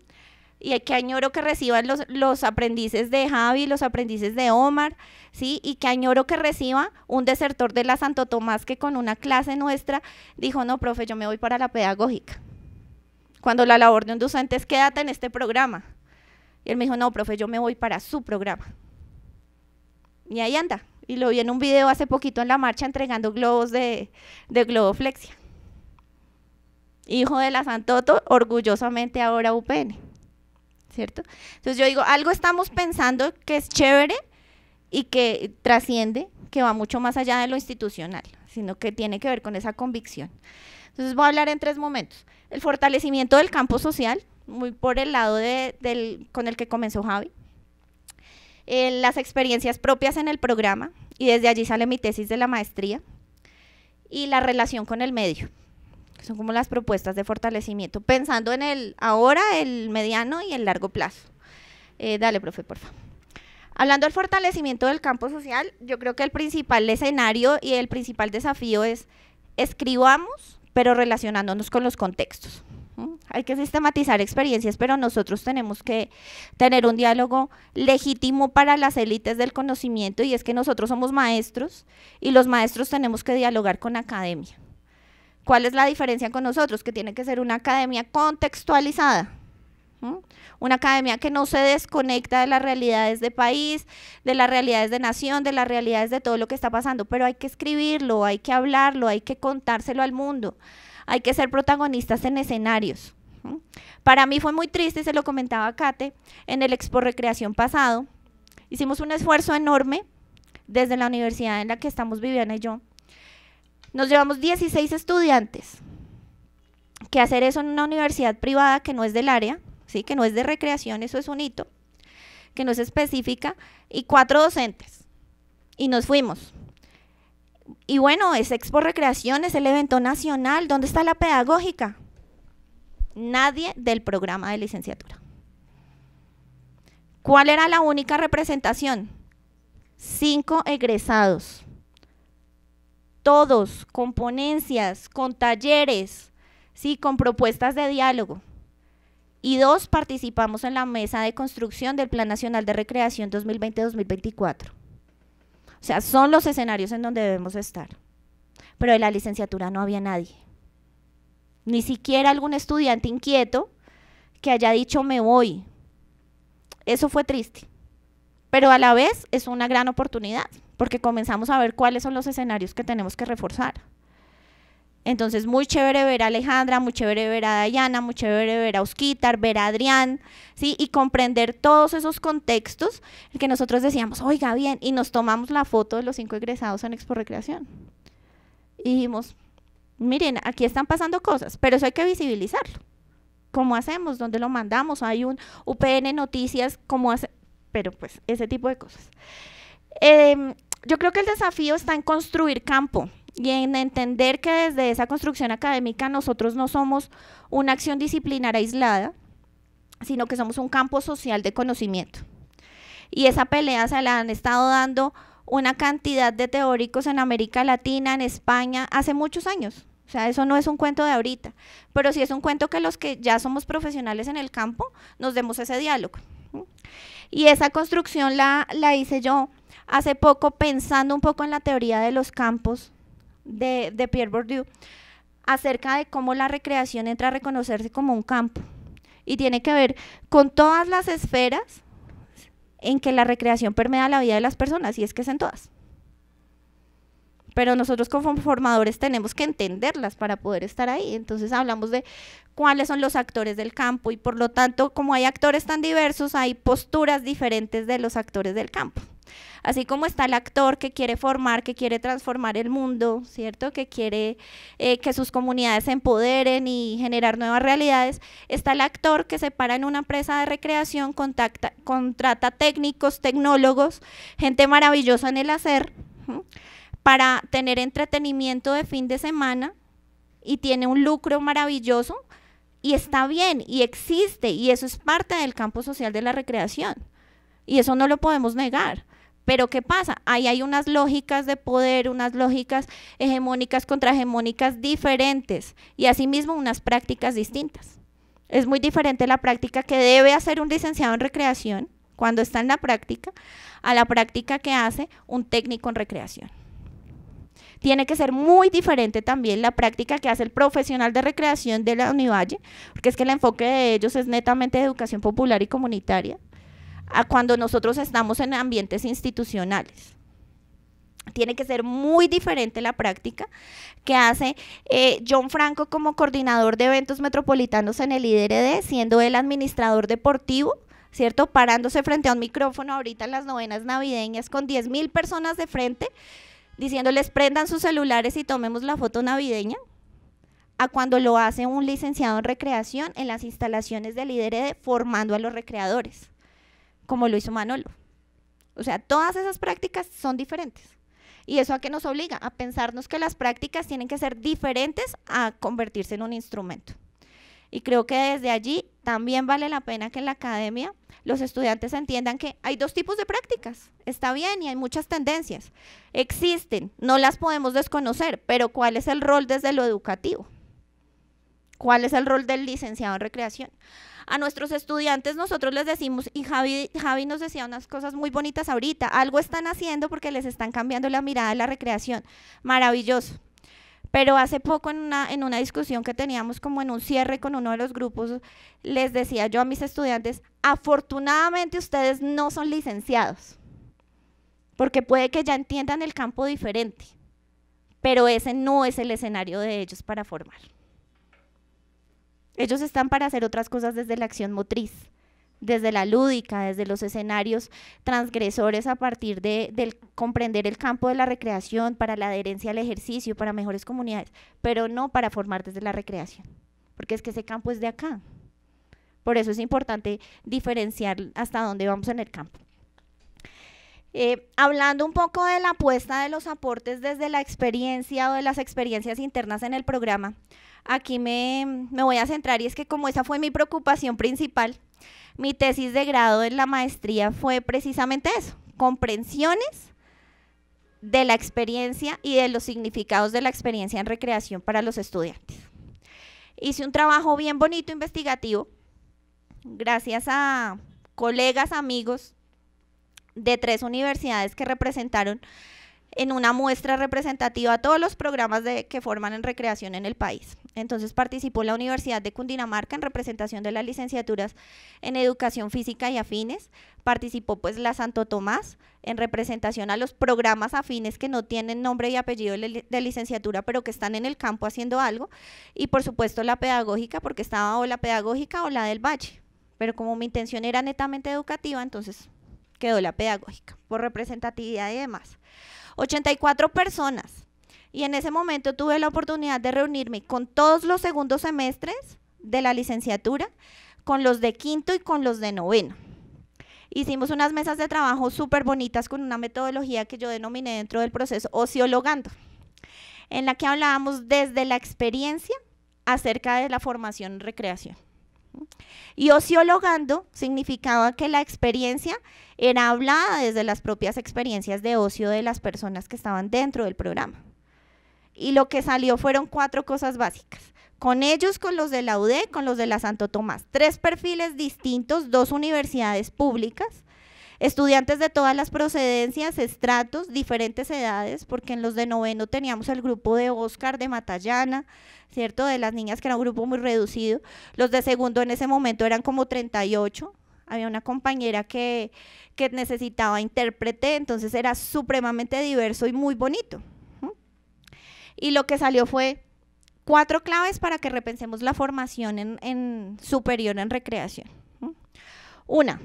Y que añoro que reciban los, aprendices de Javi, los aprendices de Omar, ¿sí? Y que añoro que reciba un desertor de la Santo Tomás que con una clase nuestra dijo, no, profe, yo me voy para la pedagógica. Cuando la labor de un docente es quédate en este programa. Y él me dijo, no, profe, yo me voy para su programa. Y ahí anda, y lo vi en un video hace poquito en la marcha entregando globos de, de globoflexia. Hijo de la Santoto, orgullosamente ahora UPN. ¿Cierto? Entonces yo digo, algo estamos pensando que es chévere y que trasciende, que va mucho más allá de lo institucional, sino que tiene que ver con esa convicción. Entonces voy a hablar en tres momentos. El fortalecimiento del campo social, muy por el lado de, del, con el que comenzó Javi las experiencias propias en el programa y desde allí sale mi tesis de la maestría y la relación con el medio. son como las propuestas de fortalecimiento, pensando en el ahora, el mediano y el largo plazo. Eh, dale, profe, por favor. Hablando del fortalecimiento del campo social, yo creo que el principal escenario y el principal desafío es escribamos, pero relacionándonos con los contextos hay que sistematizar experiencias, pero nosotros tenemos que tener un diálogo legítimo para las élites del conocimiento y es que nosotros somos maestros y los maestros tenemos que dialogar con academia. ¿Cuál es la diferencia con nosotros? Que tiene que ser una academia contextualizada. Una academia que no se desconecta de las realidades de país, de las realidades de nación, de las realidades de todo lo que está pasando, pero hay que escribirlo, hay que hablarlo, hay que contárselo al mundo, hay que ser protagonistas en escenarios. Para mí fue muy triste, se lo comentaba a Kate, en el Expo Recreación pasado. Hicimos un esfuerzo enorme desde la universidad en la que estamos Viviana y yo. Nos llevamos 16 estudiantes. Que hacer eso en una universidad privada que no es del área, ¿sí? que no es de recreación, eso es un hito, que no es específica, y cuatro docentes. Y nos fuimos. Y bueno, es Expo Recreación, es el evento nacional. ¿Dónde está la pedagógica? nadie del programa de licenciatura. ¿Cuál era la única representación? Cinco egresados. Todos con ponencias, con talleres, sí, con propuestas de diálogo. Y dos, participamos en la mesa de construcción del Plan Nacional de Recreación 2020-2024. O sea, son los escenarios en donde debemos estar. Pero de la licenciatura no había nadie ni siquiera algún estudiante inquieto que haya dicho me voy. Eso fue triste, pero a la vez es una gran oportunidad porque comenzamos a ver cuáles son los escenarios que tenemos que reforzar. Entonces, muy chévere ver a Alejandra, muy chévere ver a Dayana, muy chévere ver a Osquitar, ver a Adrián, ¿sí? Y comprender todos esos contextos en que nosotros decíamos, oiga, bien, y nos tomamos la foto de los cinco egresados en Expo Recreación. Y dijimos, miren, aquí están pasando cosas, pero eso hay que visibilizarlo. ¿Cómo hacemos? ¿Dónde lo mandamos? Hay un UPN Noticias, ¿cómo hace? Pero pues ese tipo de cosas. Em, yo creo que el desafío está en construir campo y en entender que desde esa construcción académica nosotros no somos una acción disciplinar aislada, sino que somos un campo social de conocimiento. Y esa pelea se la han estado dando una cantidad de teóricos en América Latina, en España, hace muchos años. O sea, eso no es un cuento de ahorita, pero sí es un cuento que los que ya somos profesionales en el campo nos demos ese diálogo. Y esa construcción la, hice yo hace poco pensando un poco en la teoría de los campos de, de Pierre Bourdieu acerca de cómo la recreación entra a reconocerse como un campo. Y tiene que ver con todas las esferas en que la recreación permea la vida de las personas, y es que es en todas pero nosotros como formadores tenemos que entenderlas para poder estar ahí. Entonces hablamos de cuáles son los actores del campo y por lo tanto, como hay actores tan diversos, hay posturas diferentes de los actores del campo. Así como está el actor que quiere formar, que quiere transformar el mundo, ¿cierto? Que quiere eh, que sus comunidades se empoderen y generar nuevas realidades, está el actor que se para en una empresa de recreación, contrata técnicos, tecnólogos, gente maravillosa en el hacer para tener entretenimiento de fin de semana y tiene un lucro maravilloso y está bien y existe y eso es parte del campo social de la recreación y eso no lo podemos negar. Pero ¿qué pasa? Ahí hay unas lógicas de poder, unas lógicas hegemónicas, hegemónicas diferentes y asimismo unas prácticas distintas. Es muy diferente la práctica que debe hacer un licenciado en recreación cuando está en la práctica a la práctica que hace un técnico en recreación. Tiene que ser muy diferente también la práctica que hace el profesional de recreación de la Univalle, porque es que el enfoque de ellos es netamente de educación popular y comunitaria, a cuando nosotros estamos en ambientes institucionales. Tiene que ser muy diferente la práctica que hace eh, John Franco como coordinador de eventos metropolitanos en el IDRD, siendo el administrador deportivo ¿cierto? Parándose frente a un micrófono ahorita en las novenas navideñas con 10.000 personas de frente, diciéndoles prendan sus celulares y tomemos la foto navideña, a cuando lo hace un licenciado en recreación en las instalaciones del IDRD formando a los recreadores, como lo hizo Manolo. O sea, todas esas prácticas son diferentes. ¿Y eso a qué nos obliga? A pensarnos que las prácticas tienen que ser diferentes a convertirse en un instrumento. Y creo que desde allí también vale la pena que en la academia los estudiantes entiendan que hay dos tipos de prácticas, está bien, y hay muchas tendencias. Existen, no las podemos desconocer, pero ¿cuál es el rol desde lo educativo? ¿Cuál es el rol del licenciado en recreación? A nuestros estudiantes nosotros les decimos, y Javi, Javi, nos decía unas cosas muy bonitas ahorita, algo están haciendo porque les están cambiando la mirada de la recreación. Maravilloso. Pero hace poco en una, una discusión que teníamos como en un cierre con uno de los grupos, les decía yo a mis estudiantes, afortunadamente ustedes no son licenciados, porque puede que ya entiendan el campo diferente, pero ese no es el escenario de ellos para formar. Ellos están para hacer otras cosas desde la acción motriz, desde la lúdica, desde los escenarios transgresores a partir de, del comprender el campo de la recreación, para la adherencia al ejercicio, para mejores comunidades, pero no para formar desde la recreación, porque es que ese campo es de acá. Por eso es importante diferenciar hasta dónde vamos en el campo. Eh, hablando un poco de la apuesta de los aportes desde la experiencia o de las experiencias internas en el programa, aquí me, voy a centrar y es que como esa fue mi preocupación principal, mi tesis de grado en la maestría fue precisamente eso, comprensiones de la experiencia y de los significados de la experiencia en recreación para los estudiantes. Hice un trabajo bien bonito investigativo, gracias a colegas, amigos de tres universidades que representaron en una muestra representativa a todos los programas que forman en recreación en el país. Entonces participó la Universidad de Cundinamarca en representación de las licenciaturas en Educación Física y afines, participó pues la Santo Tomás en representación a los programas afines que no tienen nombre y apellido de licenciatura, pero que están en el campo haciendo algo, y por supuesto la pedagógica, porque estaba o la pedagógica o la del bache, pero como mi intención era netamente educativa, entonces quedó la pedagógica, por representatividad y demás. 84 personas. Y en ese momento tuve la oportunidad de reunirme con todos los segundos semestres de la licenciatura, con los de quinto y con los de noveno. Hicimos unas mesas de trabajo súper bonitas con una metodología que yo denominé dentro del proceso ociologando, en la que hablábamos desde la experiencia acerca de la formación recreación. Y ociologando significaba que la experiencia era hablada desde las propias experiencias de ocio de las personas que estaban dentro del programa. Y lo que salió fueron cuatro cosas básicas. Con ellos, con los de la UD, con los de la Santo Tomás. Tres perfiles distintos, dos universidades públicas, Estudiantes de todas las procedencias, estratos, diferentes edades, porque en los de noveno teníamos el grupo de Oscar de Matallana, ¿cierto? De las niñas que era un grupo muy reducido. Los de segundo en ese momento eran como 38, había una compañera que, necesitaba intérprete, entonces era supremamente diverso y muy bonito. Y lo que salió fue cuatro claves para que repensemos la formación en, superior en recreación. Una,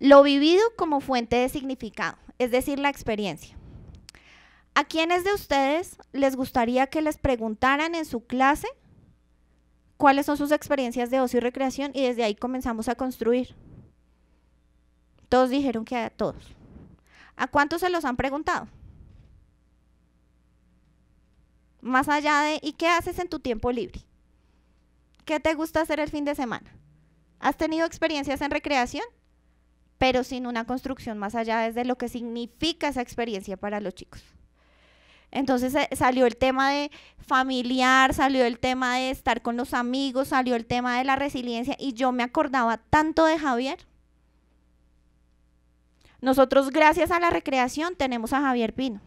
lo vivido como fuente de significado, es decir, la experiencia. ¿A quiénes de ustedes les gustaría que les preguntaran en su clase cuáles son sus experiencias de ocio y recreación? Y desde ahí comenzamos a construir. Todos dijeron que a todos. ¿A cuántos se los han preguntado? Más allá de, ¿y qué haces en tu tiempo libre? ¿Qué te gusta hacer el fin de semana? ¿Has tenido experiencias en recreación? pero sin una construcción más allá de lo que significa esa experiencia para los chicos. Entonces eh, salió el tema de familiar, salió el tema de estar con los amigos, salió el tema de la resiliencia y yo me acordaba tanto de Javier. Nosotros gracias a la recreación tenemos a Javier Pino,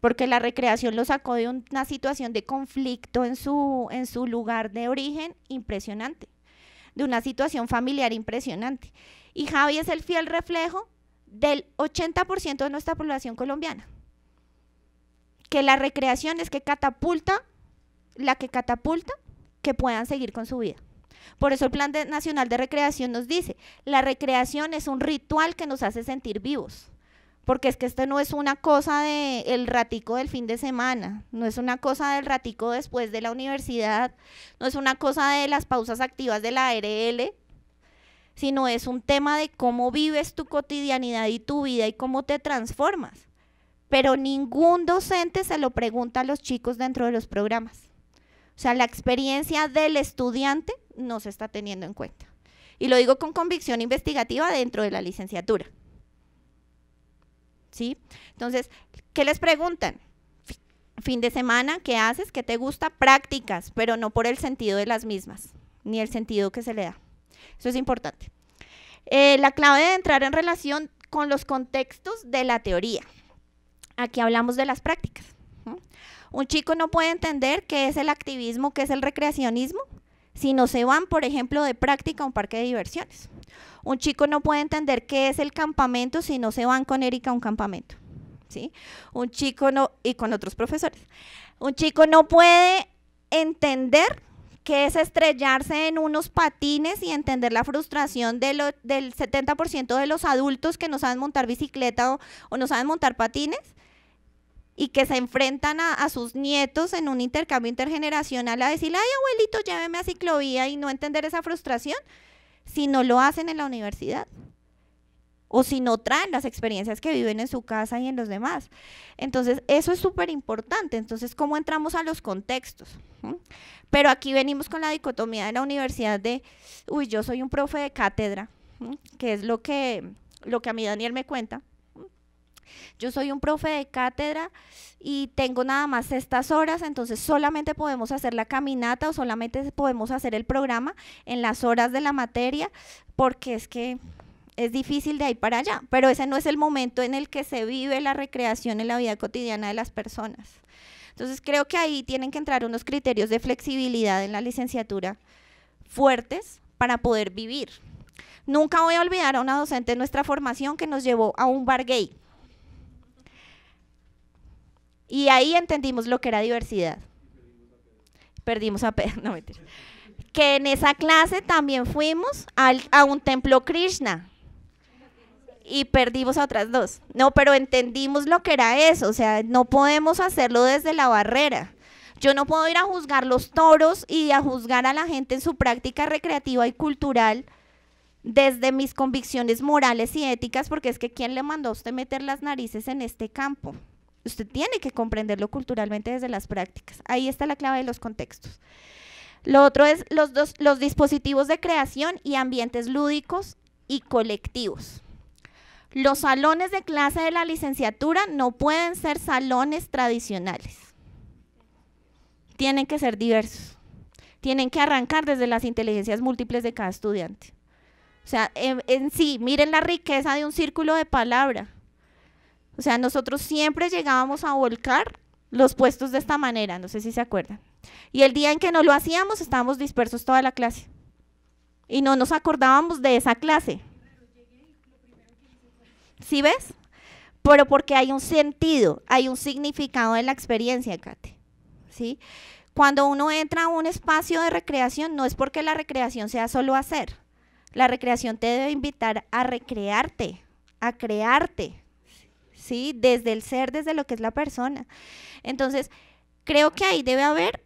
porque la recreación lo sacó de una situación de conflicto en su, en su lugar de origen impresionante de una situación familiar impresionante. Y Javi es el fiel reflejo del 80% de nuestra población colombiana. Que la recreación es que catapulta, la que catapulta, que puedan seguir con su vida. Por eso el Plan Nacional de Recreación nos dice, la recreación es un ritual que nos hace sentir vivos porque es que esto no es una cosa de el ratico del fin de semana, no es una cosa del ratico después de la universidad, no es una cosa de las pausas activas de la ARL, sino es un tema de cómo vives tu cotidianidad y tu vida y cómo te transformas. Pero ningún docente se lo pregunta a los chicos dentro de los programas. O sea, la experiencia del estudiante no se está teniendo en cuenta. Y lo digo con convicción investigativa dentro de la licenciatura. Entonces, ¿qué les preguntan? Fin de semana, ¿qué haces? ¿Qué te gusta? Prácticas, pero no por el sentido de las mismas, ni el sentido que se le da. Eso es importante. Eh, la clave de entrar en relación con los contextos de la teoría. Aquí hablamos de las prácticas. Un chico no puede entender qué es el activismo, qué es el recreacionismo, si no se van, por ejemplo, de práctica a un parque de diversiones. Un chico no puede entender qué es el campamento si no se van con Erika a un campamento. ¿sí? Un chico no, y con otros profesores. Un chico no puede entender qué es estrellarse en unos patines y entender la frustración de del 70% de los adultos que no saben montar bicicleta o, no saben montar patines y que se enfrentan a, a, sus nietos en un intercambio intergeneracional a decir, ay abuelito, lléveme a ciclovía y no entender esa frustración si no lo hacen en la universidad o si no traen las experiencias que viven en su casa y en los demás. Entonces, eso es súper importante. Entonces, ¿cómo entramos a los contextos? ¿Mm? Pero aquí venimos con la dicotomía de la universidad de, uy, yo soy un profe de cátedra, ¿Mm? que es lo que, lo que a mí Daniel me cuenta. Yo soy un profe de cátedra y tengo nada más estas horas, entonces solamente podemos hacer la caminata o solamente podemos hacer el programa en las horas de la materia, porque es que es difícil de ahí para allá, pero ese no es el momento en el que se vive la recreación en la vida cotidiana de las personas. Entonces creo que ahí tienen que entrar unos criterios de flexibilidad en la licenciatura fuertes para poder vivir. Nunca voy a olvidar a una docente de nuestra formación que nos llevó a un bar gay. Y ahí entendimos lo que era diversidad. Perdimos a Pedro, <laughs> no Que en esa clase también fuimos a un templo Krishna y perdimos a otras dos. No, pero entendimos lo que era eso, o sea, no podemos hacerlo desde la barrera. Yo no puedo ir a juzgar los toros y a juzgar a la gente en su práctica recreativa y cultural desde mis convicciones morales y éticas, porque es que ¿quién le mandó a usted meter las narices en este campo? Usted tiene que comprenderlo culturalmente desde las prácticas. Ahí está la clave de los contextos. Lo otro es los, dispositivos de creación y ambientes lúdicos y colectivos. Los salones de clase de la licenciatura no pueden ser salones tradicionales. Tienen que ser diversos. Tienen que arrancar desde las inteligencias múltiples de cada estudiante. O sea, en, en sí, miren la riqueza de un círculo de palabra o sea, nosotros siempre llegábamos a volcar los puestos de esta manera, no sé si se acuerdan. Y el día en que no lo hacíamos, estábamos dispersos toda la clase. Y no nos acordábamos de esa clase. ¿Sí ves? Pero porque hay un sentido, hay un significado en la experiencia, Kate. ¿Sí? Cuando uno entra a un espacio de recreación, no es porque la recreación sea solo hacer. La recreación te debe invitar a recrearte, a crearte, ¿sí? Desde el ser, desde lo que es la persona. Entonces, creo que ahí debe haber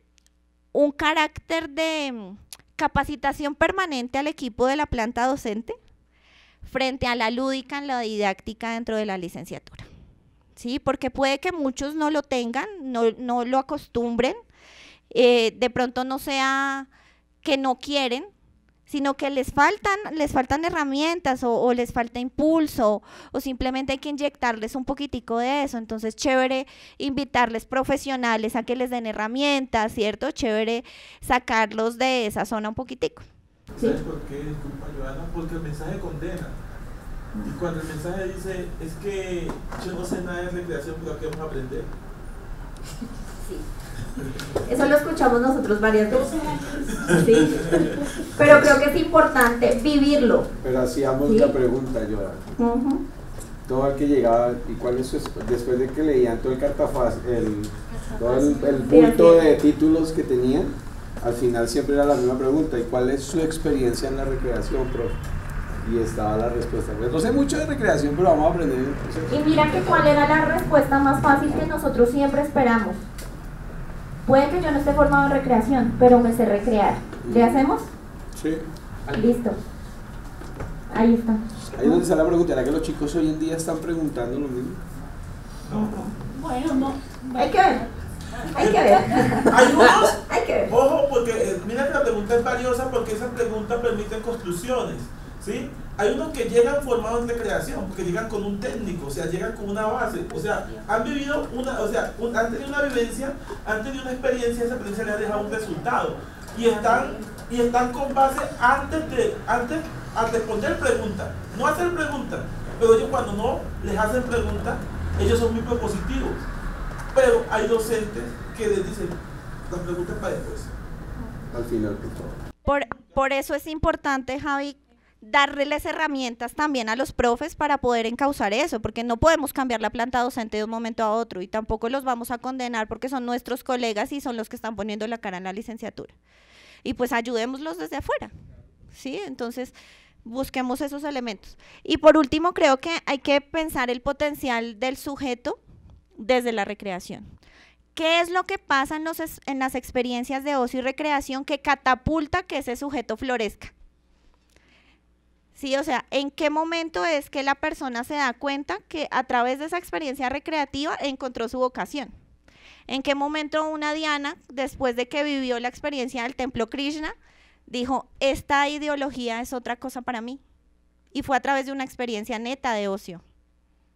un carácter de mm, capacitación permanente al equipo de la planta docente frente a la lúdica en la didáctica dentro de la licenciatura. ¿Sí? Porque puede que muchos no lo tengan, no, no lo acostumbren, eh, de pronto no sea que no quieren, sino que les faltan, les faltan herramientas o, les falta impulso o simplemente hay que inyectarles un poquitico de eso. Entonces, chévere invitarles profesionales a que les den herramientas, ¿cierto? Chévere sacarlos de esa zona un poquitico. ¿Sabes por qué, disculpa, Joana? Porque el mensaje condena. Y cuando el mensaje dice, es que yo no sé nada de recreación, pero aquí vamos a aprender. <laughs> Sí. Eso lo escuchamos nosotros varias veces. Pero creo que es importante vivirlo. Pero hacíamos la pregunta, yo. Todo el que llegaba, ¿y cuál es después de que leían todo el cartafaz, el, todo el, punto de títulos que tenían, al final siempre era la misma pregunta, ¿y cuál es su experiencia en la recreación, profe? y estaba la respuesta. Pues, no sé mucho de recreación, pero vamos a aprender. Y mira que cuál era la respuesta más fácil que nosotros siempre esperamos. Puede que yo no esté formado en recreación, pero me sé recrear. ¿Le mm. hacemos? Sí. Listo. Ahí está. Ahí es donde está la pregunta. ¿Era que los chicos hoy en día están preguntando lo mismo? No, Bueno, no. Hay que ver. Hay que ver. <laughs> Hay Hay que ver. Ojo, porque eh, mira que la pregunta es valiosa porque esa pregunta permite construcciones. ¿Sí? Hay unos que llegan formados en recreación, que llegan con un técnico, o sea, llegan con una base, o sea, han vivido una, o sea, han tenido una vivencia, han tenido una experiencia, esa experiencia les ha dejado un resultado. Y están, y están con base antes de, antes responder preguntas, no hacer preguntas, pero ellos cuando no les hacen preguntas, ellos son muy propositivos. Pero hay docentes que les dicen las preguntas para después. Al final, por pues, Por, por eso es importante, Javi, darles herramientas también a los profes para poder encauzar eso, porque no podemos cambiar la planta docente de un momento a otro y tampoco los vamos a condenar porque son nuestros colegas y son los que están poniendo la cara en la licenciatura. Y pues ayudémoslos desde afuera, ¿sí? Entonces, busquemos esos elementos. Y por último, creo que hay que pensar el potencial del sujeto desde la recreación. ¿Qué es lo que pasa en las experiencias de ocio y recreación que catapulta que ese sujeto florezca? ¿sí? O sea, ¿en qué momento es que la persona se da cuenta que a través de esa experiencia recreativa encontró su vocación? ¿En qué momento una Diana, después de que vivió la experiencia del templo Krishna, dijo, esta ideología es otra cosa para mí? Y fue a través de una experiencia neta de ocio.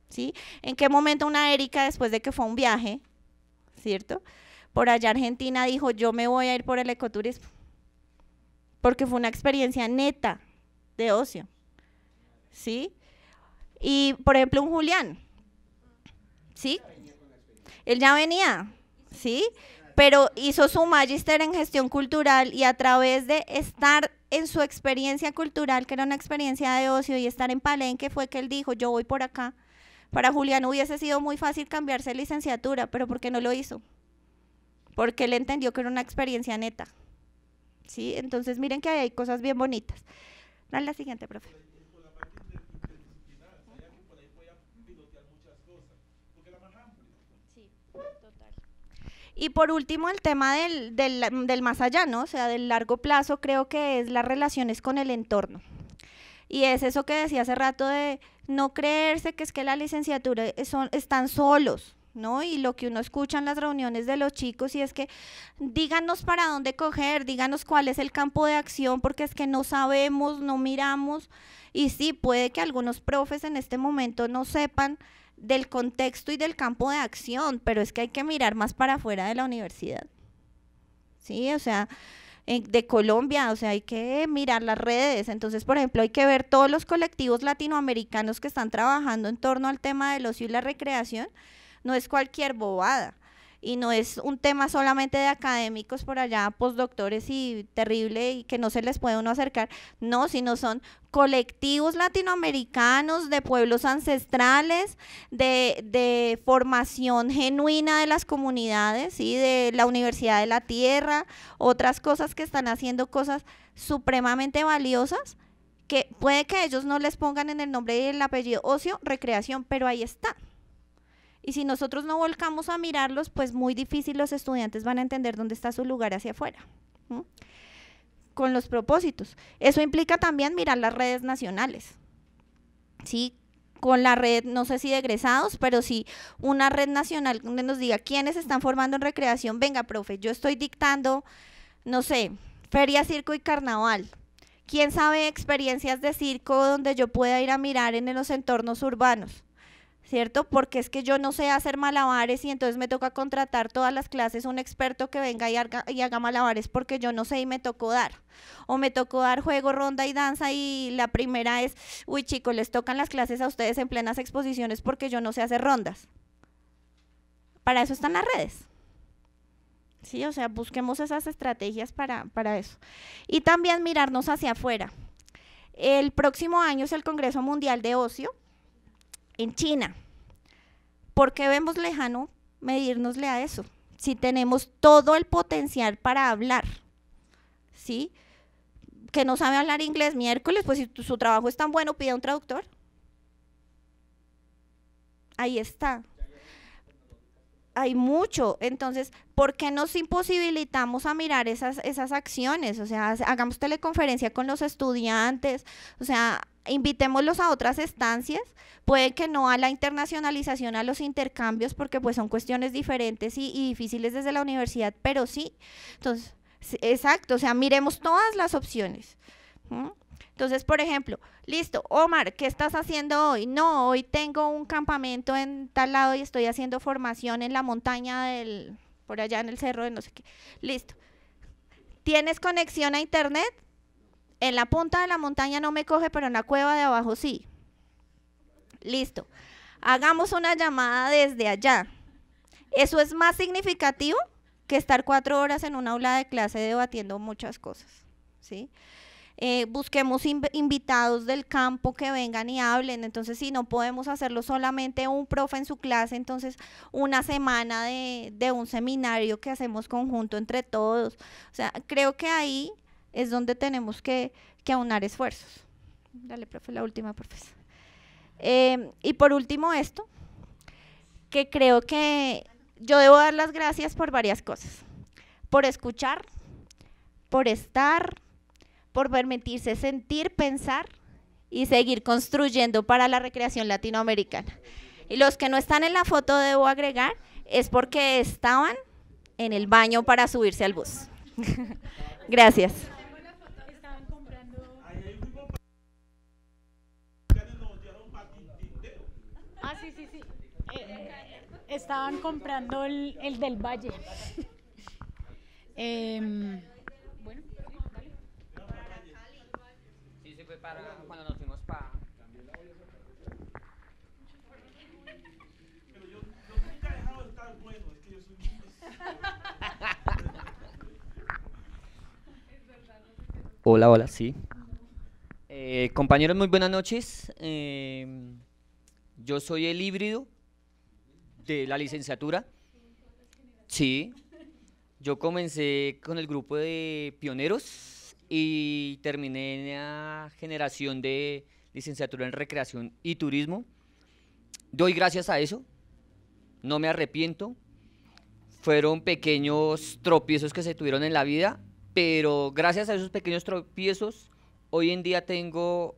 ¿Sí? ¿En qué momento una Erika, después de que fue un viaje, ¿cierto? Por allá Argentina dijo, yo me voy a ir por el ecoturismo. Porque fue una experiencia neta de ocio. ¿sí? Y, por ejemplo, un Julián, ¿sí? Él ya venía, ¿sí? Pero hizo su magíster en gestión cultural y a través de estar en su experiencia cultural, que era una experiencia de ocio, y estar en Palenque, fue que él dijo, yo voy por acá. Para Julián hubiese sido muy fácil cambiarse licenciatura, pero ¿por qué no lo hizo? Porque él entendió que era una experiencia neta. ¿Sí? Entonces miren que hay cosas bien bonitas. Dale la siguiente, profe. Y por último, el tema del, del, del más allá, ¿no? O sea, del largo plazo, creo que es las relaciones con el entorno. Y es eso que decía hace rato de no creerse que es que la licenciatura eh, son, están solos, ¿no? Y lo que uno escucha en las reuniones de los chicos y es que díganos para dónde coger, díganos cuál es el campo de acción, porque es que no sabemos, no miramos. Y sí, puede que algunos profes en este momento no sepan del contexto y del campo de acción, pero es que hay que mirar más para afuera de la universidad. Sí, o sea, de Colombia, o sea, hay que mirar las redes. Entonces, por ejemplo, hay que ver todos los colectivos latinoamericanos que están trabajando en torno al tema del ocio y la recreación. No es cualquier bobada y no es un tema solamente de académicos por allá, postdoctores y terrible y que no se les puede uno acercar, no, sino son colectivos latinoamericanos de pueblos ancestrales, de, formación genuina de las comunidades, y de la Universidad de la Tierra, otras cosas que están haciendo cosas supremamente valiosas que puede que ellos no les pongan en el nombre y el apellido ocio, recreación, pero ahí está. Y si nosotros no volcamos a mirarlos, pues muy difícil los estudiantes van a entender dónde está su lugar hacia afuera. Con los propósitos. Eso implica también mirar las redes nacionales. ¿Sí? Con la red, no sé si de egresados, pero sí una red nacional donde nos diga quiénes están formando en recreación. Venga, profe, yo estoy dictando, no sé, feria, circo y carnaval. ¿Quién sabe experiencias de circo donde yo pueda ir a mirar en los entornos urbanos? ¿cierto? Porque es que yo no sé hacer malabares y entonces me toca contratar todas las clases un experto que venga y haga, y haga, malabares porque yo no sé y me tocó dar. O me tocó dar juego, ronda y danza y la primera es, uy chicos, les tocan las clases a ustedes en plenas exposiciones porque yo no sé hacer rondas. Para eso están las redes. Sí, o sea, busquemos esas estrategias para, para eso. Y también mirarnos hacia afuera. El próximo año es el Congreso Mundial de Ocio, en China. ¿Por qué vemos lejano medirnosle a eso? Si tenemos todo el potencial para hablar, ¿sí? Que no sabe hablar inglés miércoles, pues si su trabajo es tan bueno, pide un traductor. Ahí está. Hay mucho. Entonces, ¿por qué nos imposibilitamos a mirar esas, esas acciones? O sea, hagamos teleconferencia con los estudiantes. O sea, invitémoslos a otras estancias, puede que no a la internacionalización, a los intercambios, porque pues son cuestiones diferentes y, difíciles desde la universidad, pero sí, entonces, exacto, o sea, miremos todas las opciones. Entonces, por ejemplo, listo, Omar, ¿qué estás haciendo hoy? No, hoy tengo un campamento en tal lado y estoy haciendo formación en la montaña del, por allá en el cerro de no sé qué. Listo. ¿Tienes conexión a internet? en la punta de la montaña no me coge, pero en la cueva de abajo sí. Listo. Hagamos una llamada desde allá. Eso es más significativo que estar cuatro horas en una aula de clase debatiendo muchas cosas. ¿sí? Eh, busquemos invitados del campo que vengan y hablen. Entonces, si no podemos hacerlo solamente un profe en su clase, entonces una semana de un seminario que hacemos conjunto entre todos. O sea, creo que ahí es donde tenemos que, aunar esfuerzos. Dale, profe, la última, profe. Em, y por último esto, que creo que yo debo dar las gracias por varias cosas. Por escuchar, por estar, por permitirse sentir, pensar y seguir construyendo para la recreación latinoamericana. Y los que no están en la foto debo agregar es porque estaban en el baño para subirse al bus. <laughs> Gracias. estaban comprando el, el del Valle. <laughs> eh, bueno, dale. Sí, sí, fue para cuando nos fuimos para. Pero yo, yo nunca he dejado de estar bueno, es que yo soy. Hola, hola, sí. Eh, compañeros, muy buenas noches. Eh, yo soy el híbrido de la licenciatura. Sí. Yo comencé con el grupo de pioneros y terminé en la generación de licenciatura en recreación y turismo. Doy gracias a eso. No me arrepiento. Fueron pequeños tropiezos que se tuvieron en la vida, pero gracias a esos pequeños tropiezos, hoy en día tengo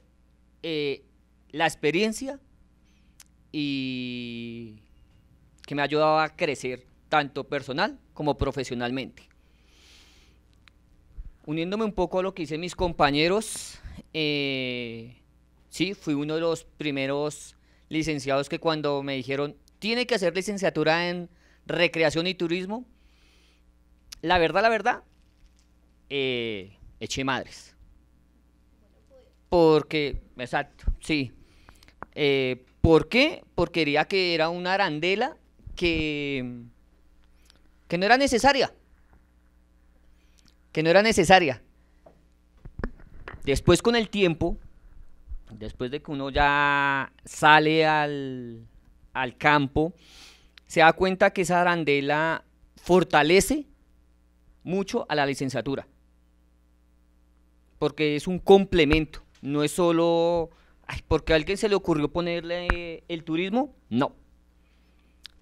eh, la experiencia y que me ayudaba a crecer tanto personal como profesionalmente. Uniéndome un poco a lo que hice mis compañeros, eh, sí, fui uno de los primeros licenciados que cuando me dijeron, tiene que hacer licenciatura en recreación y turismo, la verdad, la verdad, eh, eché madres. Porque, exacto, sí. Eh, ¿Por qué? Porque quería que era una arandela que, que no era necesaria. Que no era necesaria. Después con el tiempo, después de que uno ya sale al, al campo, se da cuenta que esa arandela fortalece mucho a la licenciatura, porque es un complemento, no es solo, porque a alguien se le ocurrió ponerle el turismo, no,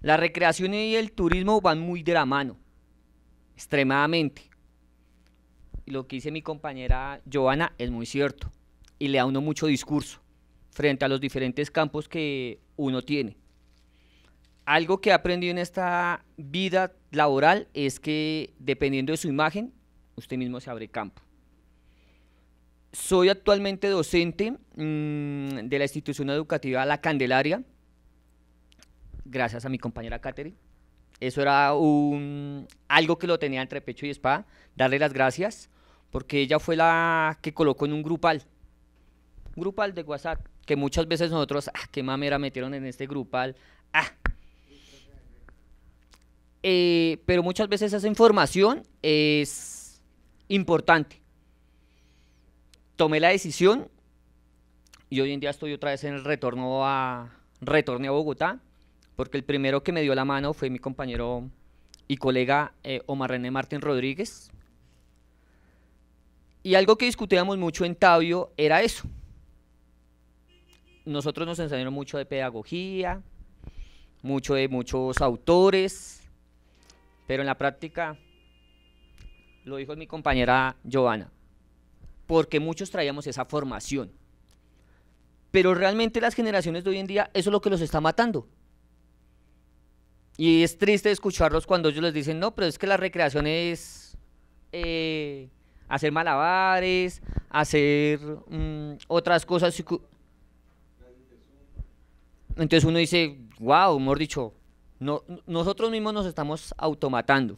la recreación y el turismo van muy de la mano, extremadamente. lo que dice mi compañera Joana es muy cierto y le da uno mucho discurso frente a los diferentes campos que uno tiene. Algo que he aprendido en esta vida laboral es que dependiendo de su imagen, usted mismo se abre campo. Soy actualmente docente mm, de la institución educativa La Candelaria, gracias a mi compañera Kateri. Eso era un, algo que lo tenía entre pecho y espada, darle las gracias, porque ella fue la que colocó en un grupal, un grupal de WhatsApp, que muchas veces nosotros, ah, qué mamera metieron en este grupal, ah. Eh, pero muchas veces esa información es importante. Tomé la decisión y hoy en día estoy otra vez en el retorno a, a Bogotá porque el primero que me dio la mano fue mi compañero y colega eh, Omar René Martín Rodríguez. Y algo que discutíamos mucho en Tabio era eso. Nosotros nos enseñaron mucho de pedagogía, mucho de muchos autores, pero en la práctica, lo dijo mi compañera Giovanna, porque muchos traíamos esa formación. Pero realmente las generaciones de hoy en día, eso es lo que los está matando. Y es triste escucharlos cuando ellos les dicen, no, pero es que la recreación es eh, hacer malabares, hacer mm, otras cosas. Entonces uno dice, wow, hemos dicho, nosotros mismos nos estamos automatando.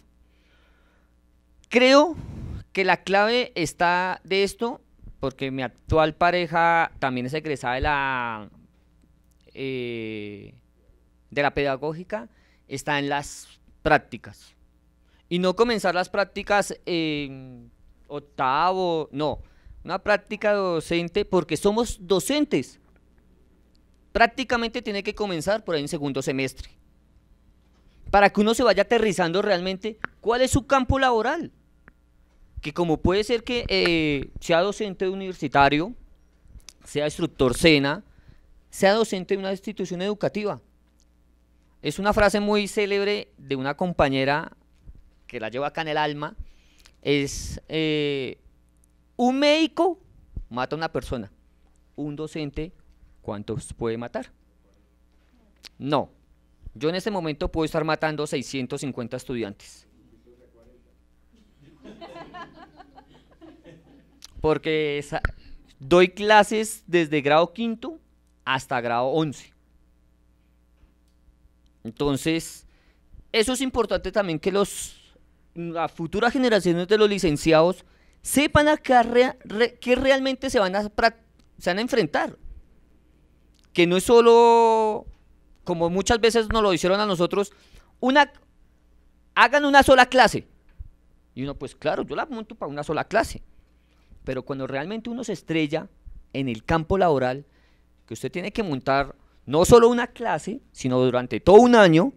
Creo que la clave está de esto, porque mi actual pareja también es egresada de la, eh, de la pedagógica está en las prácticas. Y no comenzar las prácticas en octavo, no, una práctica docente porque somos docentes. Prácticamente tiene que comenzar por ahí en segundo semestre. Para que uno se vaya aterrizando realmente cuál es su campo laboral. Que como puede ser que eh, sea docente universitario, sea instructor cena sea docente de una institución educativa es una frase muy célebre de una compañera que la lleva acá en el alma. Es eh, un médico mata a una persona. Un docente, ¿cuántos puede matar? No. Yo en este momento puedo estar matando 650 estudiantes. Porque doy clases desde grado quinto hasta grado once. Entonces, eso es importante también que los, las mm, futuras generaciones de los licenciados sepan a qué, que realmente se van, a, se van a enfrentar. Que no es solo, como muchas veces nos lo hicieron a nosotros, una, hagan una sola clase. Y uno, pues claro, yo la monto para una sola clase. Pero cuando realmente uno se estrella en el campo laboral, que usted tiene que montar no solo una clase, sino durante todo un año,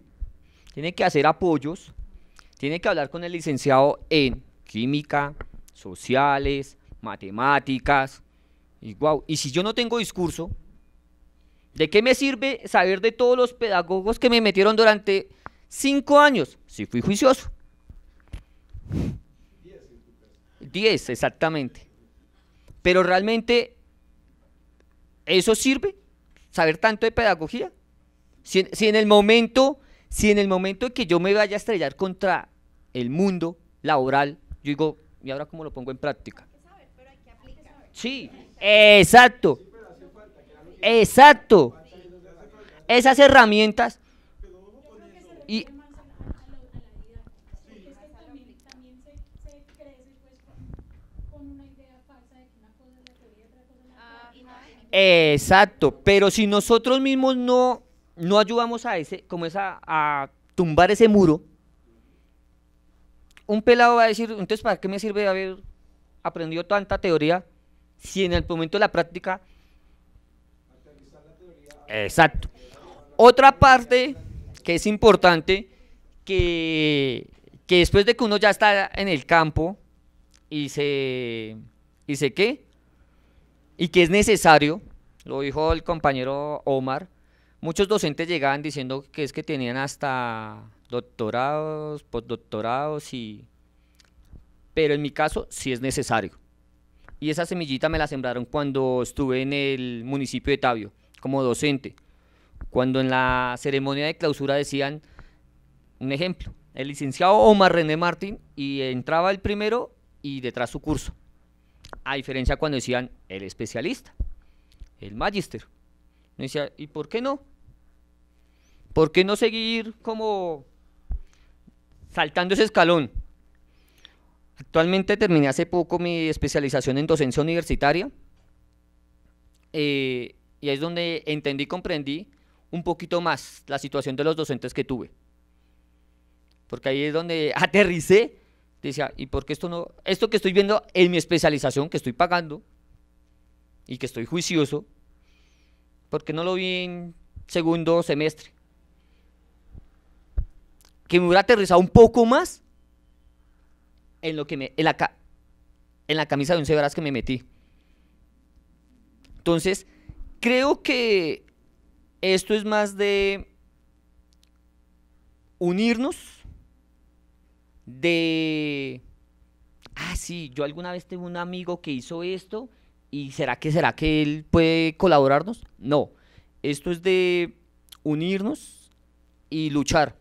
tiene que hacer apoyos, tiene que hablar con el licenciado en química, sociales, matemáticas. Y, y si yo no tengo discurso, ¿de qué me sirve saber de todos los pedagogos que me metieron durante cinco años? Si fui juicioso. Diez, exactamente. Pero realmente, ¿eso sirve? saber tanto de pedagogía? Si, en el momento, si en el momento que yo me vaya a estrellar contra el mundo laboral, yo digo, ¿y ahora cómo lo pongo en práctica? Sí, exacto. Exacto. Esas herramientas y Exacto, pero si nosotros mismos no, no ayudamos a ese, como a, tumbar ese muro, un pelado va a decir, entonces ¿para qué me sirve haber aprendido tanta teoría si en el momento de la práctica... Exacto. Otra parte que es importante, que, que después de que uno ya está en el campo y se... ¿Y se qué? y que es necesario, lo dijo el compañero Omar, muchos docentes llegaban diciendo que es que tenían hasta doctorados, postdoctorados y... Pero en mi caso sí es necesario. Y esa semillita me la sembraron cuando estuve en el municipio de Tabio como docente. Cuando en la ceremonia de clausura decían, un ejemplo, el licenciado Omar René Martín y entraba el primero y detrás su curso. A diferencia cuando decían el especialista, el magister. decía, ¿y por qué no? ¿Por qué no seguir como saltando ese escalón? Actualmente terminé hace poco mi especialización en docencia universitaria eh, y es donde entendí comprendí un poquito más la situación de los docentes que tuve. Porque ahí es donde <laughs> aterricé decía, ¿y por qué esto no? Esto que estoy viendo en mi especialización, que estoy pagando y que estoy juicioso, porque no lo vi en segundo semestre? Que me hubiera aterrizado un poco más en, lo que me, en, la, en la camisa de once Cebras que me metí. Entonces, creo que esto es más de unirnos de, ah, sí, yo alguna vez tengo un amigo que hizo esto y será que, será que él puede colaborarnos? No, esto es de unirnos y luchar.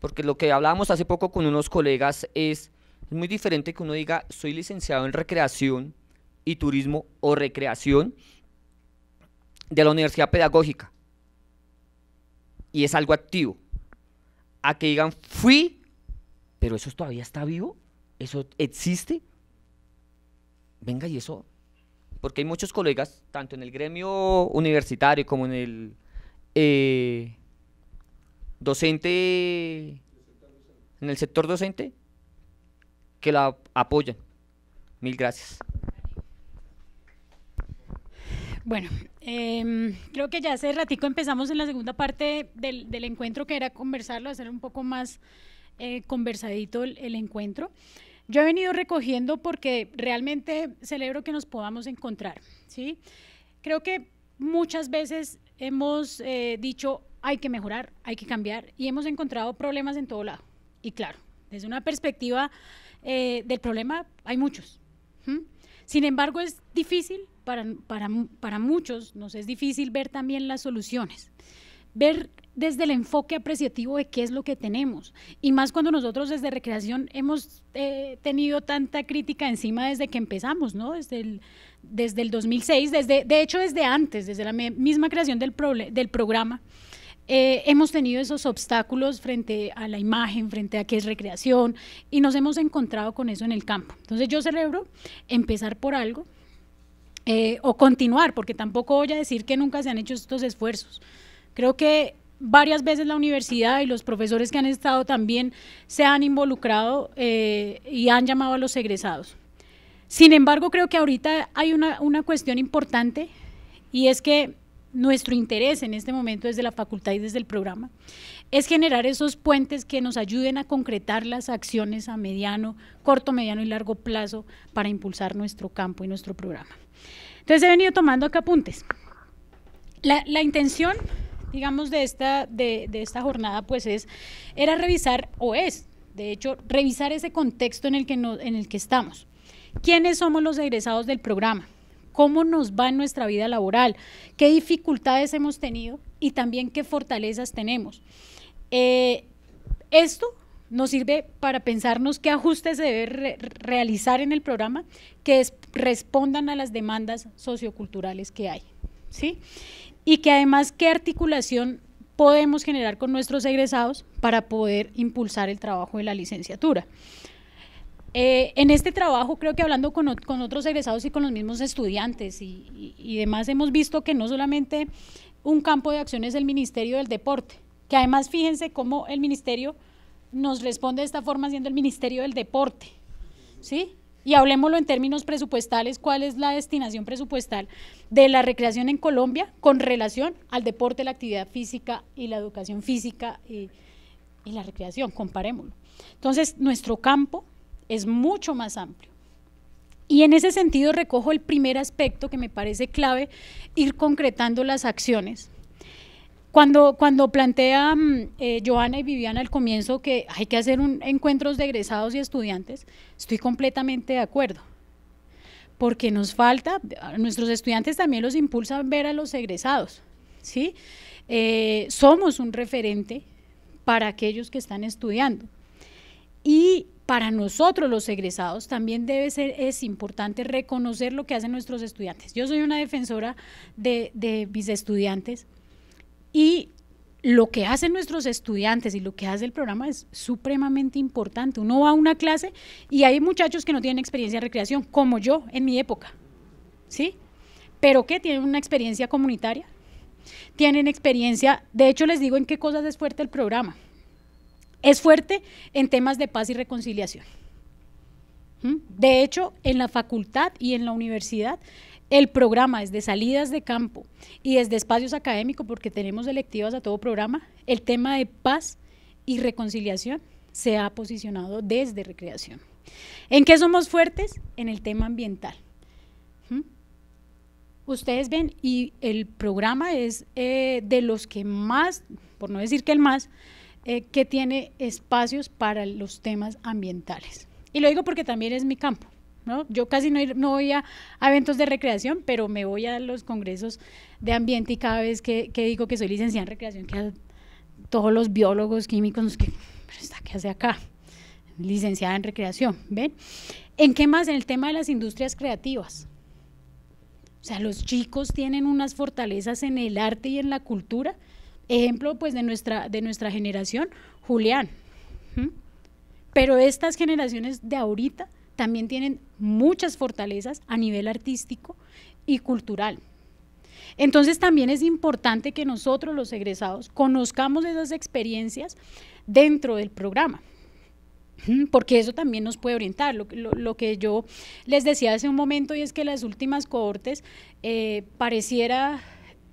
Porque lo que hablábamos hace poco con unos colegas es, es muy diferente que uno diga, soy licenciado en recreación y turismo o recreación de la universidad pedagógica. Y es algo activo. A que digan, fui pero eso todavía está vivo, eso existe. Venga, y eso, porque hay muchos colegas, tanto en el gremio universitario como en el eh, docente, en el sector docente, que la apoyan. Mil gracias. Bueno, em, creo que ya hace ratico empezamos en la segunda parte del, del encuentro, que era conversarlo, hacer un poco más eh, conversadito el, encuentro. Yo he venido recogiendo porque realmente celebro que nos podamos encontrar, ¿sí? Creo que muchas veces hemos eh, dicho hay que mejorar, hay que cambiar y hemos encontrado problemas en todo lado. Y claro, desde una perspectiva eh, del problema hay muchos. Sin embargo, es difícil para, para, para muchos, nos es difícil ver también las soluciones, ver desde el enfoque apreciativo de qué es lo que tenemos. Y más cuando nosotros desde Recreación hemos eh, tenido tanta crítica encima desde que empezamos, ¿no? Desde el, desde el 2006, desde, de hecho desde antes, desde la misma creación del, del programa. Eh, hemos tenido esos obstáculos frente a la imagen, frente a qué es recreación, y nos hemos encontrado con eso en el campo. Entonces yo celebro empezar por algo eh, o continuar, porque tampoco voy a decir que nunca se han hecho estos esfuerzos. Creo que varias veces la universidad y los profesores que han estado también se han involucrado eh, y han llamado a los egresados. Sin embargo, creo que ahorita hay una, cuestión importante y es que nuestro interés en este momento desde la facultad y desde el programa es generar esos puentes que nos ayuden a concretar las acciones a mediano, corto, mediano y largo plazo para impulsar nuestro campo y nuestro programa. Entonces he venido tomando acá apuntes. La, la intención digamos, de esta, de, esta jornada, pues es, era revisar, o es, de hecho, revisar ese contexto en el que, en el que estamos. ¿Quiénes somos los egresados del programa? ¿Cómo nos va en nuestra vida laboral? ¿Qué dificultades hemos tenido? Y también qué fortalezas tenemos. Eh, esto nos sirve para pensarnos qué ajustes se debe realizar en el programa que respondan a las demandas socioculturales que hay. ¿sí? y que además qué articulación podemos generar con nuestros egresados para poder impulsar el trabajo de la licenciatura. Eh, en este trabajo, creo que hablando con, otros egresados y con los mismos estudiantes y, y, demás, hemos visto que no solamente un campo de acción es el Ministerio del Deporte, que además fíjense cómo el Ministerio nos responde de esta forma siendo el Ministerio del Deporte, ¿sí? y hablemoslo en términos presupuestales, cuál es la destinación presupuestal de la recreación en Colombia con relación al deporte, la actividad física y la educación física y, y la recreación, comparémoslo. Entonces, nuestro campo es mucho más amplio. Y en ese sentido recojo el primer aspecto que me parece clave, ir concretando las acciones cuando, cuando plantea mm, eh, Joana y Viviana al comienzo que hay que hacer encuentros de egresados y estudiantes, estoy completamente de acuerdo. Porque nos falta, nuestros estudiantes también los impulsan ver a los egresados, eh, somos un referente para aquellos que están estudiando. Y para nosotros los egresados también debe ser, es importante reconocer lo que hacen nuestros estudiantes. Yo soy una defensora de mis estudiantes y lo que hacen nuestros estudiantes y lo que hace el programa es supremamente importante. Uno va a una clase y hay muchachos que no tienen experiencia de recreación, como yo en mi época, ¿sí? Pero qué? tienen una experiencia comunitaria, tienen experiencia, de hecho les digo en qué cosas es fuerte el programa. Es fuerte en temas de paz y reconciliación. ¿Mm? De hecho, en la facultad y en la universidad el programa es de salidas de campo y desde espacios académicos, porque tenemos electivas a todo programa, el tema de paz y reconciliación se ha posicionado desde recreación. ¿En qué somos fuertes? En el tema ambiental. ¿Mm? Ustedes ven, y el programa es eh, de los que más, por no decir que el más, eh, que tiene espacios para los temas ambientales. Y lo digo porque también es mi campo. ¿no? Yo casi no, no voy a, eventos de recreación, pero me voy a los congresos de ambiente y cada vez que, digo que soy licenciada en recreación, que todos los biólogos, químicos, que, está, ¿qué hace acá? Licenciada en recreación, ¿ven? ¿En qué más? En el tema de las industrias creativas. O sea, los chicos tienen unas fortalezas en el arte y en la cultura. Ejemplo, pues, de nuestra, de nuestra generación, Julián. Pero estas generaciones de ahorita, también tienen muchas fortalezas a nivel artístico y cultural. Entonces también es importante que nosotros los egresados conozcamos esas experiencias dentro del programa, <clears throat> porque eso también nos puede orientar. Lo, que yo les decía hace un momento y es que las últimas cohortes eh, pareciera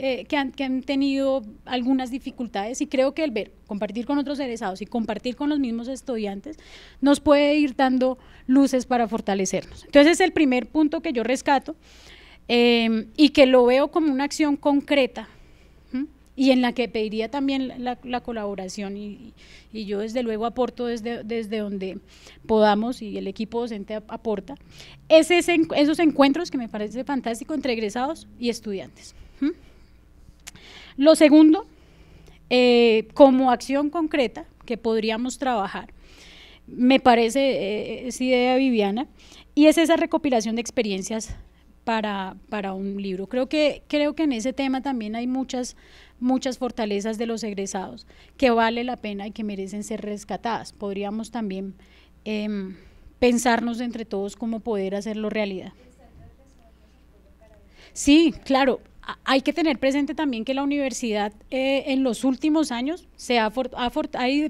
eh, que, han, tenido algunas dificultades y creo que el ver, compartir con otros egresados y compartir con los mismos estudiantes nos puede ir dando luces para fortalecernos. Entonces es el primer punto que yo rescato em, y que lo veo como una acción concreta y en la que pediría también la, colaboración y, yo desde luego aporto desde, donde podamos y el equipo docente aporta, esos encuentros que me parece fantástico entre egresados y estudiantes. Lo segundo, eh, como acción concreta que podríamos trabajar, me parece eh, esa idea Viviana, y es esa recopilación de experiencias para, un libro. Creo que, creo que en ese tema también hay muchas, muchas fortalezas de los egresados que vale la pena y que merecen ser rescatadas. Podríamos también em, pensarnos entre todos cómo poder hacerlo realidad. Sí, claro hay que tener presente también que la universidad eh, en los últimos años se ha,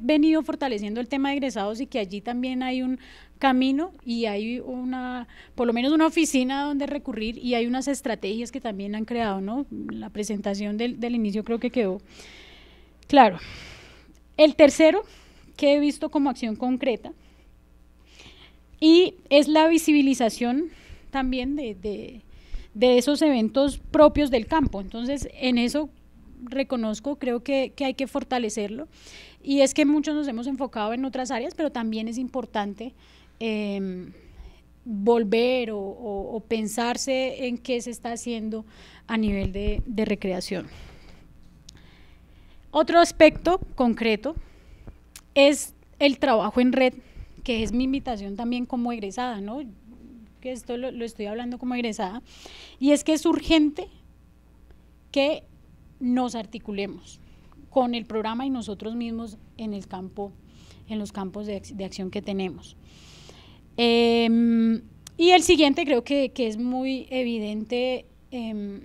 venido fortaleciendo el tema de egresados y que allí también hay un camino y hay una, por lo menos una oficina donde recurrir y hay unas estrategias que también han creado, ¿no? La presentación del, inicio creo que quedó claro. El tercero que he visto como acción concreta y es la visibilización también de de esos eventos propios del campo. Entonces, en eso reconozco, creo que, hay que fortalecerlo. Y es que muchos nos hemos enfocado en otras áreas, pero también es importante em, volver o, pensarse en qué se está haciendo a nivel de, de recreación. Otro aspecto concreto es el trabajo en red, que es mi invitación también como egresada, ¿no? que esto lo, estoy hablando como egresada, y es que es urgente que nos articulemos con el programa y nosotros mismos en el campo, en los campos de, acción que tenemos. Em, y el siguiente creo que, es muy evidente, em,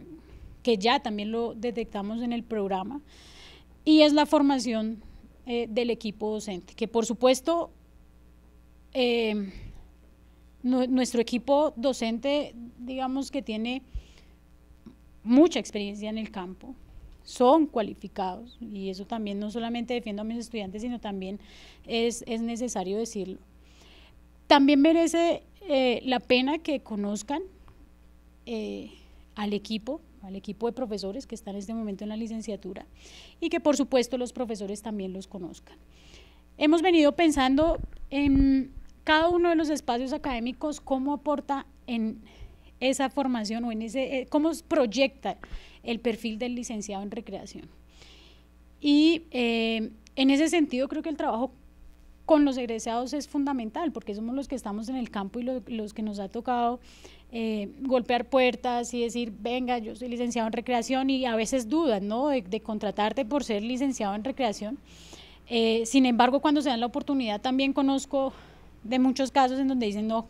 que ya también lo detectamos en el programa, y es la formación eh, del equipo docente, que por supuesto em, nuestro equipo docente, digamos que tiene mucha experiencia en el campo, son cualificados y eso también no solamente defiendo a mis estudiantes, sino también es, necesario decirlo. También merece eh, la pena que conozcan eh, al equipo, al equipo de profesores que están en este momento en la licenciatura y que por supuesto los profesores también los conozcan. Hemos venido pensando en cada uno de los espacios académicos, cómo aporta en esa formación o en ese, eh, cómo proyecta el perfil del licenciado en recreación. Y eh, en ese sentido creo que el trabajo con los egresados es fundamental, porque somos los que estamos en el campo y los que nos ha tocado eh, golpear puertas y decir, venga, yo soy licenciado en recreación y a veces dudas, ¿no? De, contratarte por ser licenciado en recreación. sin embargo, cuando se dan la oportunidad, también conozco de muchos casos en donde dicen, no,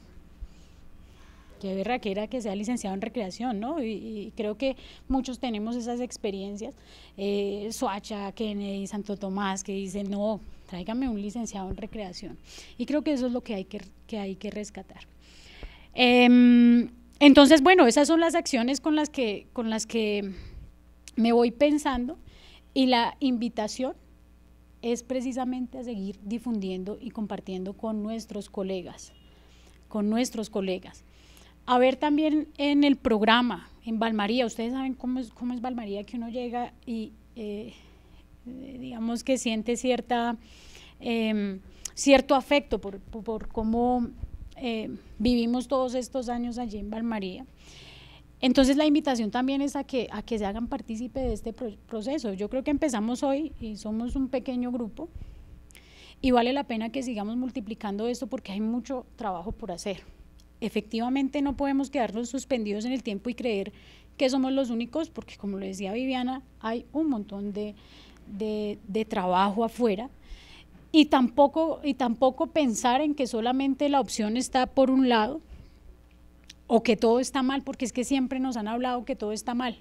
qué berraquera que sea licenciado en recreación, ¿no? Y, creo que muchos tenemos esas experiencias. Eh, Soacha, Kennedy, Santo Tomás, que dicen, no, tráigame un licenciado en recreación. Y creo que eso es lo que hay que, hay que rescatar. Em, entonces, bueno, esas son las acciones con las que, con las que me voy pensando y la invitación es precisamente a seguir difundiendo y compartiendo con nuestros colegas, con nuestros colegas. A ver también en el programa, en Valmaría, ustedes saben cómo es, cómo Valmaría, que uno llega y eh, digamos que siente cierta, em, cierto afecto por, cómo eh, vivimos todos estos años allí en Valmaría. Entonces la invitación también es a que, se hagan partícipe de este proceso. Yo creo que empezamos hoy y somos un pequeño grupo y vale la pena que sigamos multiplicando esto porque hay mucho trabajo por hacer. Efectivamente no podemos quedarnos suspendidos en el tiempo y creer que somos los únicos porque como le decía Viviana, hay un montón de, de trabajo afuera y tampoco, y tampoco pensar en que solamente la opción está por un lado o que todo está mal, porque es que siempre nos han hablado que todo está mal.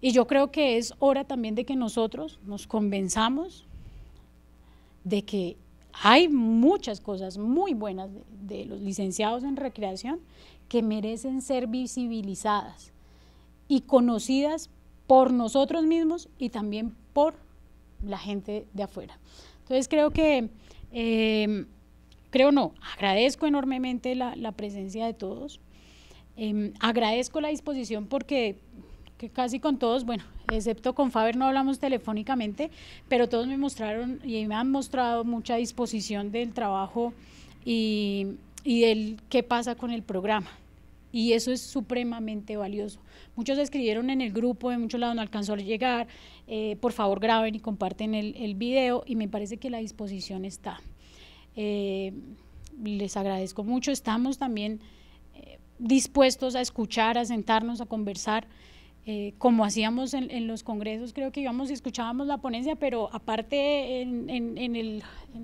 Y yo creo que es hora también de que nosotros nos convenzamos de que hay muchas cosas muy buenas de, los licenciados en recreación que merecen ser visibilizadas y conocidas por nosotros mismos y también por la gente de afuera. Entonces creo que eh, creo no, agradezco enormemente la, presencia de todos. Em, agradezco la disposición porque casi con todos, bueno, excepto con Faber no hablamos telefónicamente, pero todos me mostraron y me han mostrado mucha disposición del trabajo y, del qué pasa con el programa. Y eso es supremamente valioso. Muchos escribieron en el grupo, de muchos lados no alcanzó a llegar. Eh, por favor, graben y comparten el, el video y me parece que la disposición está. Eh, les agradezco mucho. Estamos también eh, dispuestos a escuchar, a sentarnos, a conversar. Eh, como hacíamos en, los congresos, creo que íbamos y escuchábamos la ponencia, pero aparte en, el, en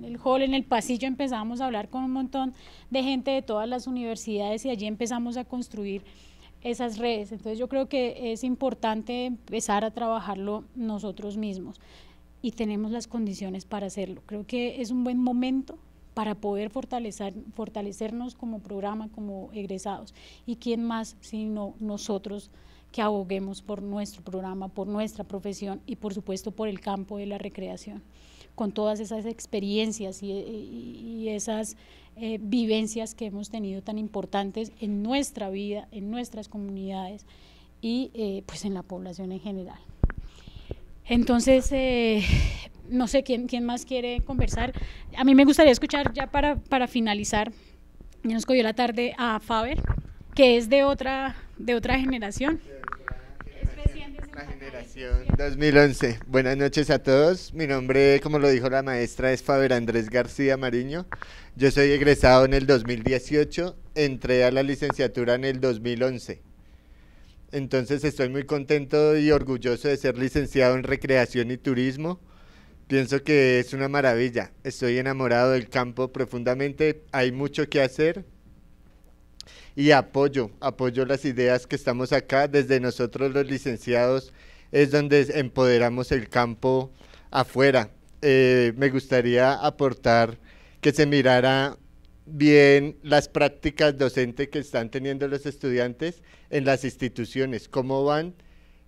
el hall, en el pasillo, empezábamos a hablar con un montón de gente de todas las universidades y allí empezamos a construir esas redes. Entonces yo creo que es importante empezar a trabajarlo nosotros mismos y tenemos las condiciones para hacerlo. Creo que es un buen momento para poder fortalecer, fortalecernos como programa, como egresados. ¿Y quién más sino nosotros que aboguemos por nuestro programa, por nuestra profesión y por supuesto por el campo de la recreación? con todas esas experiencias y, esas eh, vivencias que hemos tenido tan importantes en nuestra vida, en nuestras comunidades y eh, pues en la población en general. Entonces, eh, no sé quién, más quiere conversar. A mí me gustaría escuchar ya para, para finalizar, ya nos cogió la tarde a Faber, que es de otra, de otra generación. La generación 2011. Buenas noches a todos. Mi nombre, como lo dijo la maestra, es Faber Andrés García Mariño. Yo soy egresado en el 2018, entré a la licenciatura en el 2011. Entonces estoy muy contento y orgulloso de ser licenciado en Recreación y Turismo Pienso que es una maravilla. Estoy enamorado del campo profundamente. Hay mucho que hacer. Y apoyo, apoyo las ideas que estamos acá. Desde nosotros los licenciados es donde empoderamos el campo afuera. Eh, me gustaría aportar que se mirara bien las prácticas docentes que están teniendo los estudiantes en las instituciones. ¿Cómo van?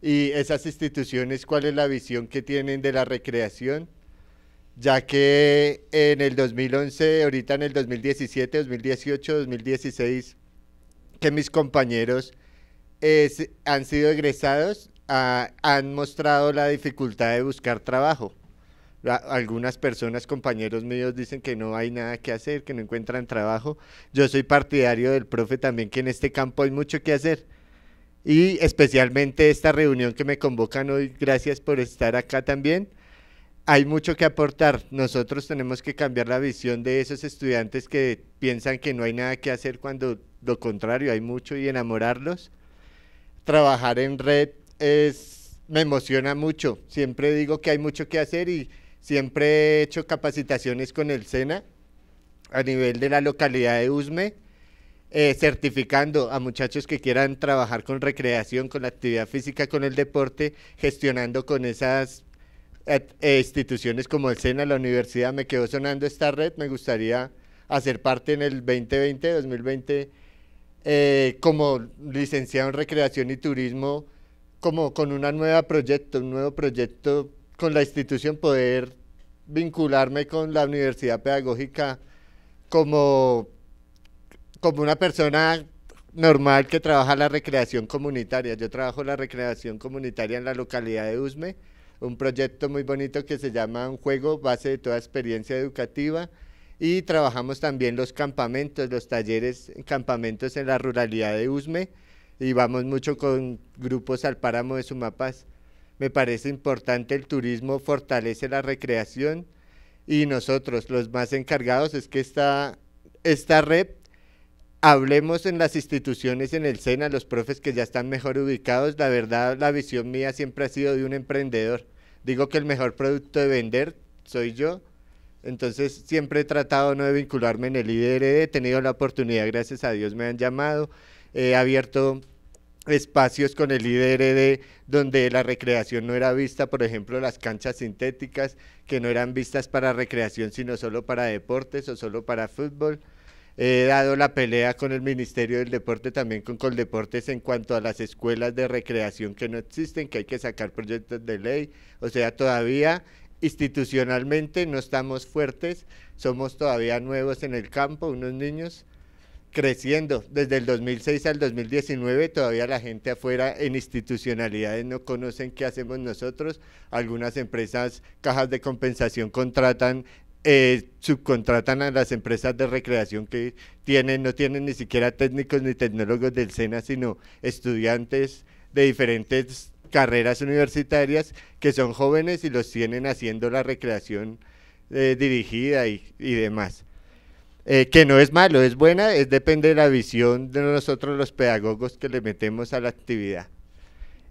y esas instituciones, ¿cuál es la visión que tienen de la recreación? Ya que en el 2011, ahorita en el 2017, 2018, 2016, que mis compañeros han sido egresados, ah, han mostrado la dificultad de buscar trabajo. algunas personas, compañeros míos, dicen que no hay nada que hacer, que no encuentran trabajo. Yo soy partidario del profe también, que en este campo hay mucho que hacer y especialmente esta reunión que me convocan hoy. Gracias por estar acá también. Hay mucho que aportar. Nosotros tenemos que cambiar la visión de esos estudiantes que piensan que no hay nada que hacer cuando lo contrario, hay mucho y enamorarlos. Trabajar en red es, me emociona mucho. Siempre digo que hay mucho que hacer y siempre he hecho capacitaciones con el SENA a nivel de la localidad de Usme eh, certificando a muchachos que quieran trabajar con recreación, con la actividad física, con el deporte, gestionando con esas eh, eh, instituciones como el SENA, la universidad. Me quedó sonando esta red, me gustaría hacer parte en el 2020, 2020, como licenciado en recreación y turismo, como con un nuevo proyecto, un nuevo proyecto con la institución, poder vincularme con la universidad pedagógica como como una persona normal que trabaja la recreación comunitaria. Yo trabajo la recreación comunitaria en la localidad de Usme, un proyecto muy bonito que se llama Un Juego Base de toda experiencia educativa y trabajamos también los campamentos, los talleres, campamentos en la ruralidad de Usme y vamos mucho con grupos al páramo de Sumapaz. Me parece importante el turismo, fortalece la recreación y nosotros, los más encargados, es que esta, esta red hablemos en las instituciones, en el SENA, los profes que ya están mejor ubicados. La verdad, la visión mía siempre ha sido de un emprendedor. Digo que el mejor producto de vender soy yo. Entonces siempre he tratado no de vincularme en el IDRD, e, he tenido la oportunidad, gracias a Dios me han llamado, he abierto espacios con el IDRD e donde la recreación no era vista, por ejemplo, las canchas sintéticas que no eran vistas para recreación, sino solo para deportes o solo para fútbol. He dado la pelea con el Ministerio del Deporte, también con Coldeportes, en cuanto a las escuelas de recreación que no existen, que hay que sacar proyectos de ley. O sea, todavía institucionalmente no estamos fuertes, somos todavía nuevos en el campo, unos niños creciendo. Desde el 2006 al 2019 todavía la gente afuera en institucionalidades no conocen qué hacemos nosotros. Algunas empresas, cajas de compensación contratan eh, subcontratan a las empresas de recreación que tienen, no tienen ni siquiera técnicos ni tecnólogos del SENA, sino estudiantes de diferentes carreras universitarias que son jóvenes y los tienen haciendo la recreación eh, dirigida y, demás. Eh, que no es malo, es buena, es depende de la visión de nosotros los pedagogos que le metemos a la actividad.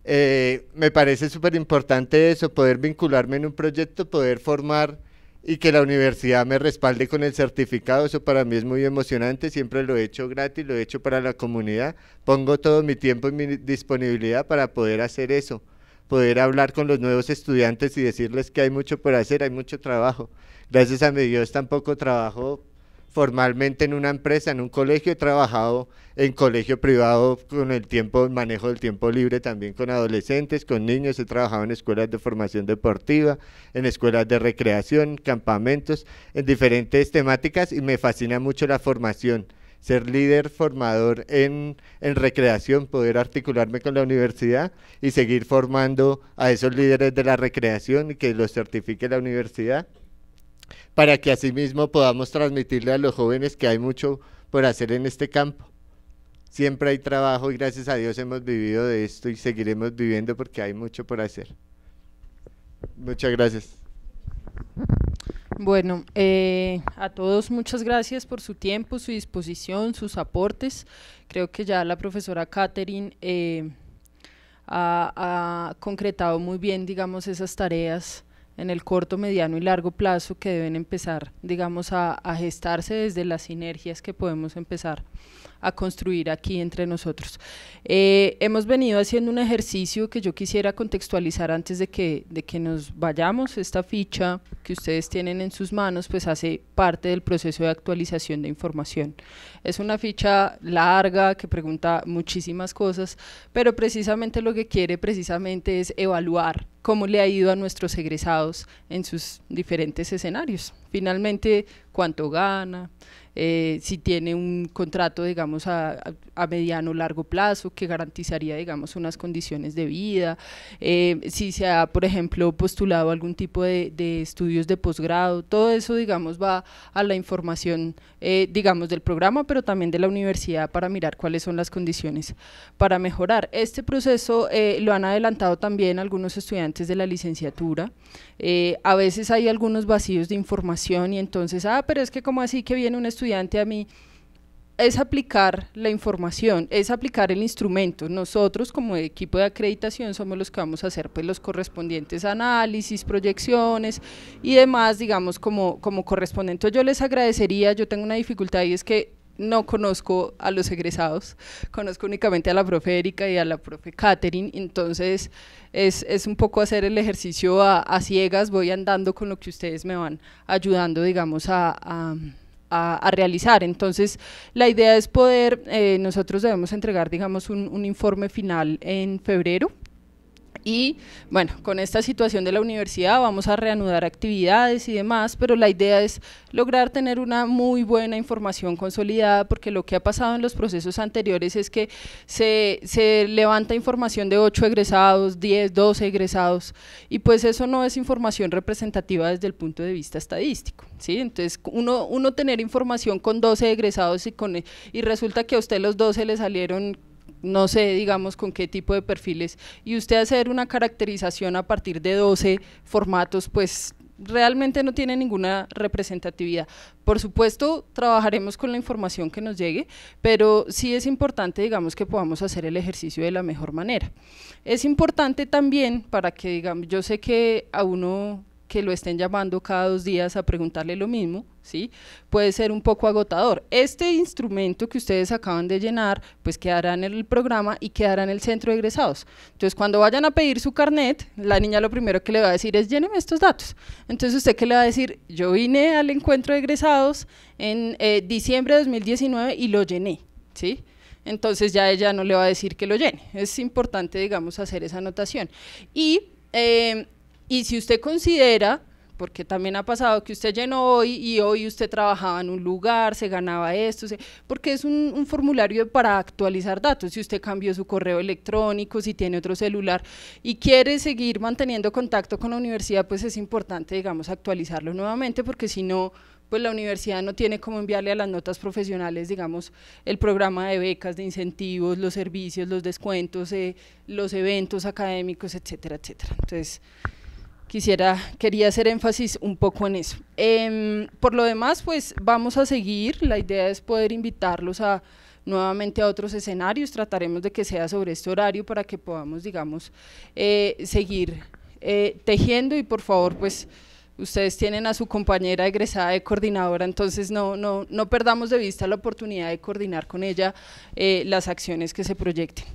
me parece súper importante eso, poder vincularme en un proyecto, poder formar y que la universidad me respalde con el certificado. Eso para mí es muy emocionante, siempre lo he hecho gratis, lo he hecho para la comunidad. Pongo todo mi tiempo y mi disponibilidad para poder hacer eso, poder hablar con los nuevos estudiantes y decirles que hay mucho por hacer, hay mucho trabajo. Gracias a mi Dios tampoco trabajo formalmente en una empresa, en un colegio, he trabajado en colegio privado con el tiempo, manejo del tiempo libre también con adolescentes, con niños, he trabajado en escuelas de formación deportiva, en escuelas de recreación, campamentos, en diferentes temáticas y me fascina mucho la formación. Ser líder formador en, en recreación, poder articularme con la universidad y seguir formando a esos líderes de la recreación y que los certifique la universidad para que asimismo podamos transmitirle a los jóvenes que hay mucho por hacer en este campo. Siempre hay trabajo y gracias a Dios hemos vivido de esto y seguiremos viviendo porque hay mucho por hacer. Muchas gracias. Bueno, eh, a todos muchas gracias por su tiempo, su disposición, sus aportes. Creo que ya la profesora Catherine eh, ha, ha concretado muy bien, digamos, esas tareas en el corto, mediano y largo plazo que deben empezar, digamos, a, a gestarse desde las sinergias que podemos empezar a construir aquí entre nosotros. Eh, hemos venido haciendo un ejercicio que yo quisiera contextualizar antes de que, de que nos vayamos. Esta ficha que ustedes tienen en sus manos pues hace parte del proceso de actualización de información. Es una ficha larga que pregunta muchísimas cosas, pero precisamente lo que quiere precisamente es evaluar cómo le ha ido a nuestros egresados en sus diferentes escenarios. Finalmente, cuánto gana, eh, si tiene un contrato, digamos, a a mediano largo plazo que garantizaría digamos unas condiciones de vida eh, si se ha por ejemplo postulado algún tipo de, estudios de posgrado todo eso digamos va a la información eh, digamos del programa pero también de la universidad para mirar cuáles son las condiciones para mejorar este proceso eh, lo han adelantado también algunos estudiantes de la licenciatura a veces hay algunos vacíos de información y entonces ah pero es que como así que viene un estudiante a mí es aplicar la información, es aplicar el instrumento. Nosotros como equipo de acreditación somos los que vamos a hacer pues, los correspondientes análisis, proyecciones y demás, digamos, como, como corresponde. yo les agradecería, yo tengo una dificultad y es que no conozco a los egresados, <laughs> conozco únicamente a la profe Erika y a la profe Katherine, entonces es, un poco hacer el ejercicio a, ciegas, voy andando con lo que ustedes me van ayudando, digamos, a a, realizar. Entonces, la idea es poder, eh, nosotros debemos entregar, digamos, un informe final en febrero y bueno, con esta situación de la universidad vamos a reanudar actividades y demás, pero la idea es lograr tener una muy buena información consolidada, porque lo que ha pasado en los procesos anteriores es que se, levanta información de 8 egresados, 10, 12 egresados, y pues eso no es información representativa desde el punto de vista estadístico. ¿sí? Entonces, uno, uno tener información con 12 egresados y, con, y resulta que a usted los 12 le salieron no sé, digamos, con qué tipo de perfiles, y usted hacer una caracterización a partir de 12 formatos, pues realmente no tiene ninguna representatividad. Por supuesto, trabajaremos con la información que nos llegue, pero sí es importante, digamos, que podamos hacer el ejercicio de la mejor manera. Es importante también para que, digamos, yo sé que a uno que lo estén llamando cada dos días a preguntarle lo mismo, ¿sí? Puede ser un poco agotador. Este instrumento que ustedes acaban de llenar, pues quedará en el programa y quedará en el centro de egresados. Entonces, cuando vayan a pedir su carnet, la niña lo primero que le va a decir es, lléneme estos datos. Entonces, ¿usted qué le va a decir? Yo vine al encuentro de egresados en eh, diciembre de 2019 y lo llené, ¿sí? Entonces ya ella no le va a decir que lo llene. Es importante, digamos, hacer esa anotación. Y eh, y si usted considera porque también ha pasado que usted llenó hoy y hoy usted trabajaba en un lugar, se ganaba esto, porque es un, formulario para actualizar datos, si usted cambió su correo electrónico, si tiene otro celular y quiere seguir manteniendo contacto con la universidad, pues es importante, digamos, actualizarlo nuevamente, porque si no, pues la universidad no tiene cómo enviarle a las notas profesionales, digamos, el programa de becas, de incentivos, los servicios, los descuentos, eh, los eventos académicos, etcétera, etcétera. Entonces quisiera, quería hacer énfasis un poco en eso. Em, por lo demás, pues vamos a seguir, la idea es poder invitarlos a nuevamente a otros escenarios, trataremos de que sea sobre este horario para que podamos, digamos, eh, seguir eh, tejiendo y por favor, pues ustedes tienen a su compañera egresada de coordinadora, entonces no, no, no perdamos de vista la oportunidad de coordinar con ella eh, las acciones que se proyecten.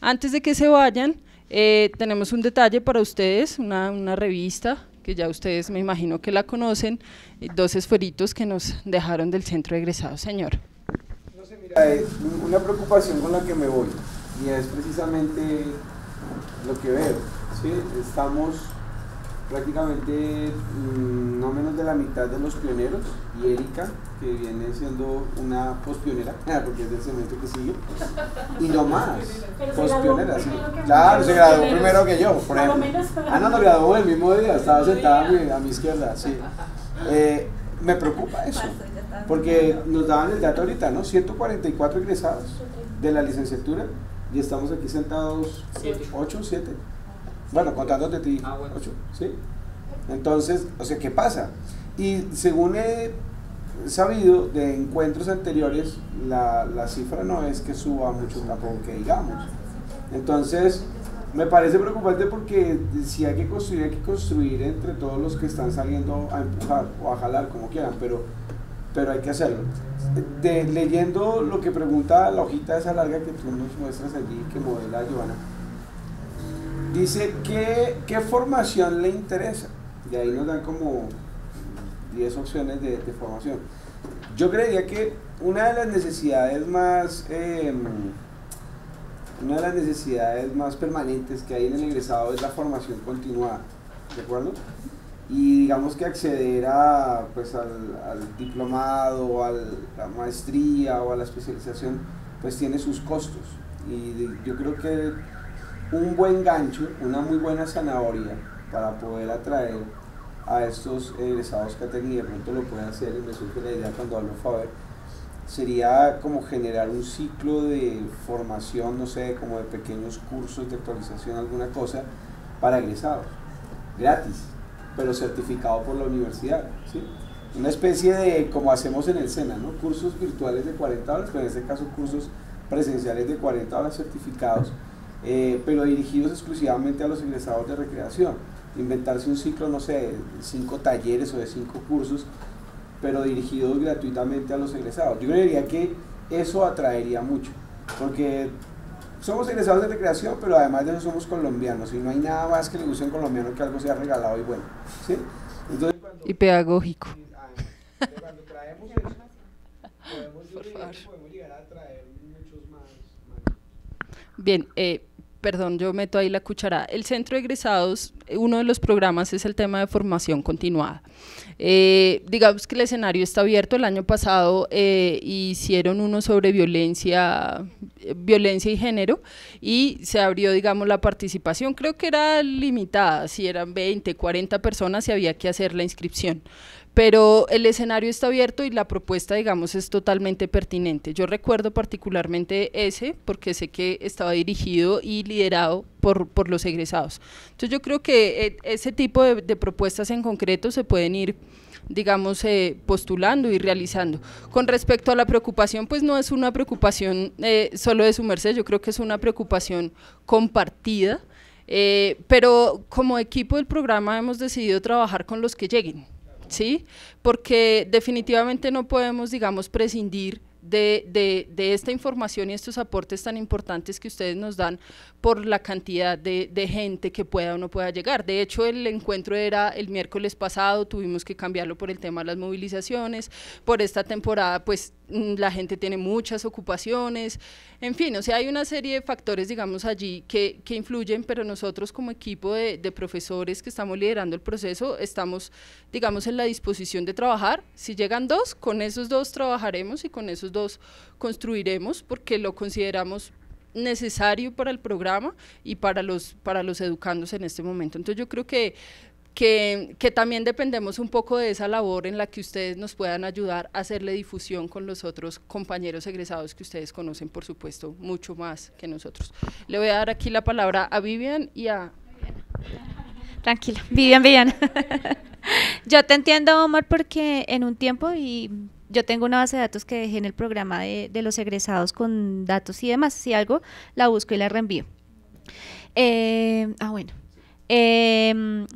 Antes de que se vayan, eh, tenemos un detalle para ustedes, una, revista que ya ustedes me imagino que la conocen, eh, dos esferitos que nos dejaron del centro egresado, señor. No sé, mira, es una preocupación con la que me voy y es precisamente lo que veo. ¿sí? Estamos prácticamente mm, no menos de la mitad de los pioneros y Erika, que viene siendo una pospionera, <laughs> porque es del segmento que sigue, y no más, pospionera, Claro, se graduó primero que yo, por ejemplo. Ah, no, no graduó el mismo día, estaba sentada a mi, izquierda, sí. <laughs> Eh, me preocupa eso, porque nos daban el dato ahorita, ¿no? 144 egresados de la licenciatura y estamos aquí sentados 8, 7. Bueno, contando de ti. Ah, ¿sí? Entonces, o sea, ¿qué pasa? Y según he sabido de encuentros anteriores, la, cifra no es que suba mucho tampoco, que digamos. Entonces, me parece preocupante porque si hay que construir, hay que construir entre todos los que están saliendo a empujar o a jalar, como quieran, pero, pero hay que hacerlo. leyendo lo que pregunta la hojita esa larga que tú nos muestras allí, que modela Giovanna, Dice, ¿qué formación le interesa? Y ahí nos dan como 10 opciones de, formación. Yo creería que una de las necesidades más... Em, una de las necesidades más permanentes que hay en el ingresado es la formación continuada, ¿de acuerdo? Y digamos que acceder a, pues, al, al diplomado, a la maestría o a la especialización, pues tiene sus costos. Y yo creo que un buen gancho, una muy buena zanahoria para poder atraer a estos egresados que y de pronto lo pueden hacer, y me surge la idea cuando hablo Faber, sería como generar un ciclo de formación, no sé, como de pequeños cursos de actualización, alguna cosa, para egresados, gratis, pero certificado por la universidad, ¿sí? Una especie de, como hacemos en el SENA, ¿no? Cursos virtuales de 40 horas, pero en este caso cursos presenciales de 40 horas certificados eh, pero dirigidos exclusivamente a los egresados de recreación. Inventarse un ciclo, no sé, cinco talleres o de cinco cursos, pero dirigidos gratuitamente a los egresados. Yo diría que eso atraería mucho, porque somos egresados de recreación, pero además de eso somos colombianos y no hay nada más que le guste a un colombiano que algo sea regalado y bueno. y pedagógico. Ah, cuando traemos eso, podemos, llegar a traer muchos más. Bien, eh, perdón, yo meto ahí la cuchara. El centro de egresados, eh, uno de los programas es el tema de formación continuada. Eh, digamos que el escenario está abierto. El año pasado eh, hicieron uno sobre violencia, violencia y género y se abrió, digamos, la participación. Creo que era limitada, si eran 20, 40 personas, y había que hacer la inscripción pero el escenario está abierto y la propuesta, digamos, es totalmente pertinente. Yo recuerdo particularmente ese porque sé que estaba dirigido y liderado por, los egresados. Entonces yo creo que eh, ese tipo de, propuestas en concreto se pueden ir digamos, eh, postulando y realizando. Con respecto a la preocupación, pues no es una preocupación eh, solo de su merced, yo creo que es una preocupación compartida, pero como equipo del programa hemos decidido trabajar con los que lleguen, ¿sí? Porque definitivamente no podemos, digamos, prescindir de, de, de, esta información y estos aportes tan importantes que ustedes nos dan, por la cantidad de, de, gente que pueda o no pueda llegar. De hecho, el encuentro era el miércoles pasado, tuvimos que cambiarlo por el tema de las movilizaciones, por esta temporada, pues mm, la gente tiene muchas ocupaciones, en fin, o sea, hay una serie de factores, digamos, allí que, que influyen, pero nosotros como equipo de, de profesores que estamos liderando el proceso, estamos, digamos, en la disposición de trabajar. Si llegan dos, con esos dos trabajaremos y con esos dos construiremos, porque lo consideramos necesario para el programa y para los, para los educandos en este momento. Entonces yo creo que que, que, también dependemos un poco de esa labor en la que ustedes nos puedan ayudar a hacerle difusión con los otros compañeros egresados que ustedes conocen, por supuesto, mucho más que nosotros. Le voy a dar aquí la palabra a Vivian y a... Tranquila, Vivian, Vivian. <laughs> Yo te entiendo, Omar, porque en un tiempo, y yo tengo una base de datos que dejé en el programa de, los egresados con datos y demás, si algo la busco y la reenvío. Eh, ah, bueno. Em,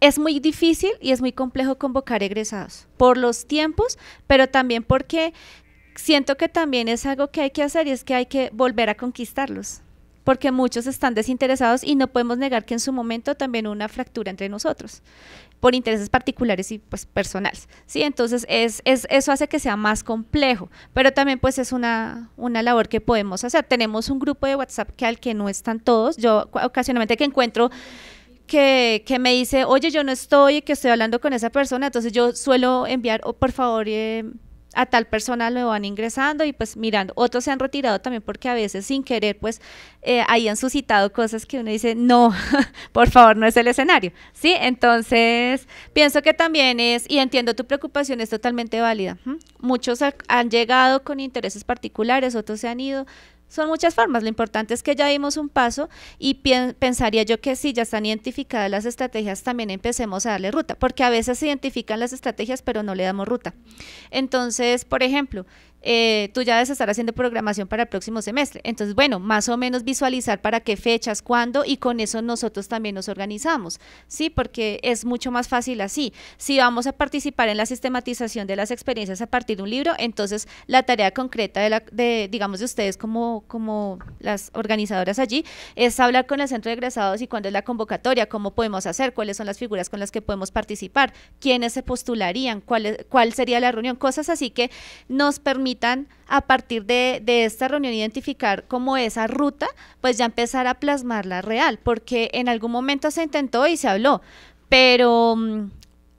es muy difícil y es muy complejo convocar egresados por los tiempos, pero también porque siento que también es algo que hay que hacer y es que hay que volver a conquistarlos porque muchos están desinteresados y no podemos negar que en su momento también hubo una fractura entre nosotros por intereses particulares y pues personales, ¿sí? Entonces es, eso hace que sea más complejo, pero también pues es una, una labor que podemos hacer. Tenemos un grupo de WhatsApp que al que no están todos, yo ocasionalmente que encuentro que, que, me dice, oye, yo no estoy, que estoy hablando con esa persona, entonces yo suelo enviar, o oh, por favor, eh, a tal persona lo van ingresando y pues mirando, otros se han retirado también porque a veces sin querer pues eh, ahí han suscitado cosas que uno dice, no, <laughs> por favor, no es el escenario, ¿sí? Entonces, pienso que también es, y entiendo tu preocupación, es totalmente válida. Muchos han llegado con intereses particulares, otros se han ido, son muchas formas. Lo importante es que ya dimos un paso y pensaría yo que si ya están identificadas las estrategias, también empecemos a darle ruta, porque a veces se identifican las estrategias, pero no le damos ruta. Entonces, por ejemplo, eh, tú ya debes estar haciendo programación para el próximo semestre. Entonces, bueno, más o menos visualizar para qué fechas, cuándo, y con eso nosotros también nos organizamos, ¿sí? Porque es mucho más fácil así. Si vamos a participar en la sistematización de las experiencias a partir de un libro, entonces la tarea concreta de, la, de digamos, de ustedes como, como las organizadoras allí, es hablar con el centro de egresados y cuándo es la convocatoria, cómo podemos hacer, cuáles son las figuras con las que podemos participar, quiénes se postularían, cuál, cuál sería la reunión, cosas así que nos permiten a partir de, esta reunión identificar como esa ruta, pues ya empezar a plasmarla real, porque en algún momento se intentó y se habló, pero mm,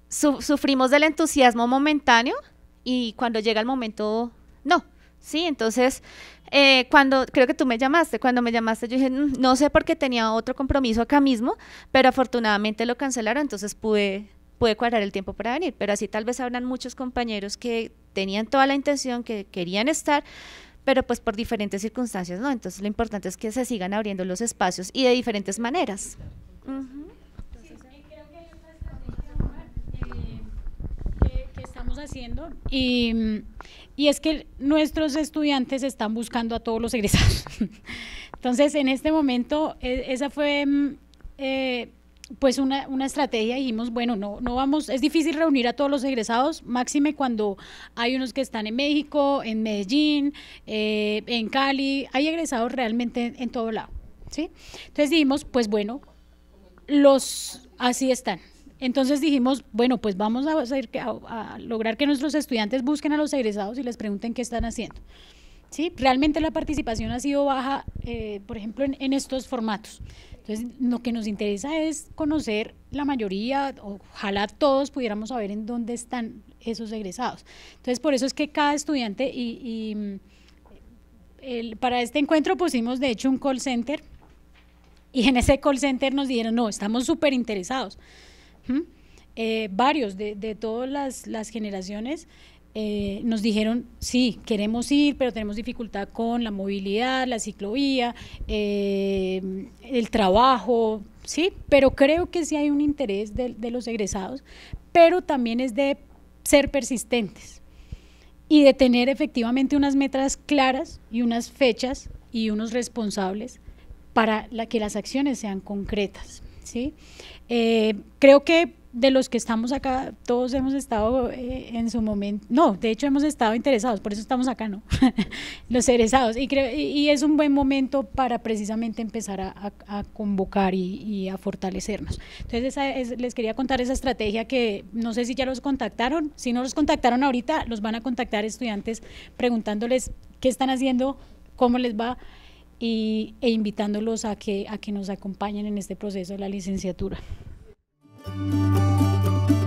sufrimos del entusiasmo momentáneo y cuando llega el momento, no, ¿sí? Entonces, eh, cuando, creo que tú me llamaste, cuando me llamaste yo dije, mm, no sé por qué tenía otro compromiso acá mismo, pero afortunadamente lo cancelaron, entonces pude cuadrar el tiempo para venir, pero así tal vez habrán muchos compañeros que tenían toda la intención, que querían estar, pero pues por diferentes circunstancias, ¿no? Entonces lo importante es que se sigan abriendo los espacios y de diferentes maneras. creo eh, que que estamos haciendo y, es que nuestros estudiantes están buscando a todos los egresados. <laughs> Entonces, en este momento, e, esa fue mm, eh, pues una, una estrategia, dijimos, bueno, no, no vamos, es difícil reunir a todos los egresados, máxime cuando hay unos que están en México, en Medellín, eh, en Cali, hay egresados realmente en, todo lado, ¿sí? Entonces dijimos, pues bueno, los así están. Entonces dijimos, bueno, pues vamos a, a, lograr que nuestros estudiantes busquen a los egresados y les pregunten qué están haciendo. ¿Sí? Realmente la participación ha sido baja, eh, por ejemplo, en estos formatos. Entonces, lo que nos interesa es conocer la mayoría, ojalá todos pudiéramos saber en dónde están esos egresados. Entonces, por eso es que cada estudiante y, mm, para este encuentro pusimos, de hecho, un call center y en ese call center nos dijeron, no, estamos súper interesados. ¿Mm? Eh, varios de, todas las, las generaciones eh, nos dijeron, sí, queremos ir, pero tenemos dificultad con la movilidad, la ciclovía, eh, el trabajo, sí, pero creo que sí hay un interés de, los egresados, pero también es de ser persistentes y de tener efectivamente unas metas claras y unas fechas y unos responsables para que las acciones sean concretas. ¿sí? Eh, creo que de los que estamos acá, todos hemos estado eh, en su momento, no, de hecho hemos estado interesados, por eso estamos acá, ¿no? <laughs> los egresados. Y, creo, y es un buen momento para precisamente empezar a, convocar y, a fortalecernos. Entonces, les quería contar esa estrategia que no sé si ya los contactaron, si no los contactaron ahorita, los van a contactar estudiantes preguntándoles qué están haciendo, cómo les va. Y, e invitándolos a que, a que nos acompañen en este proceso de la licenciatura. Música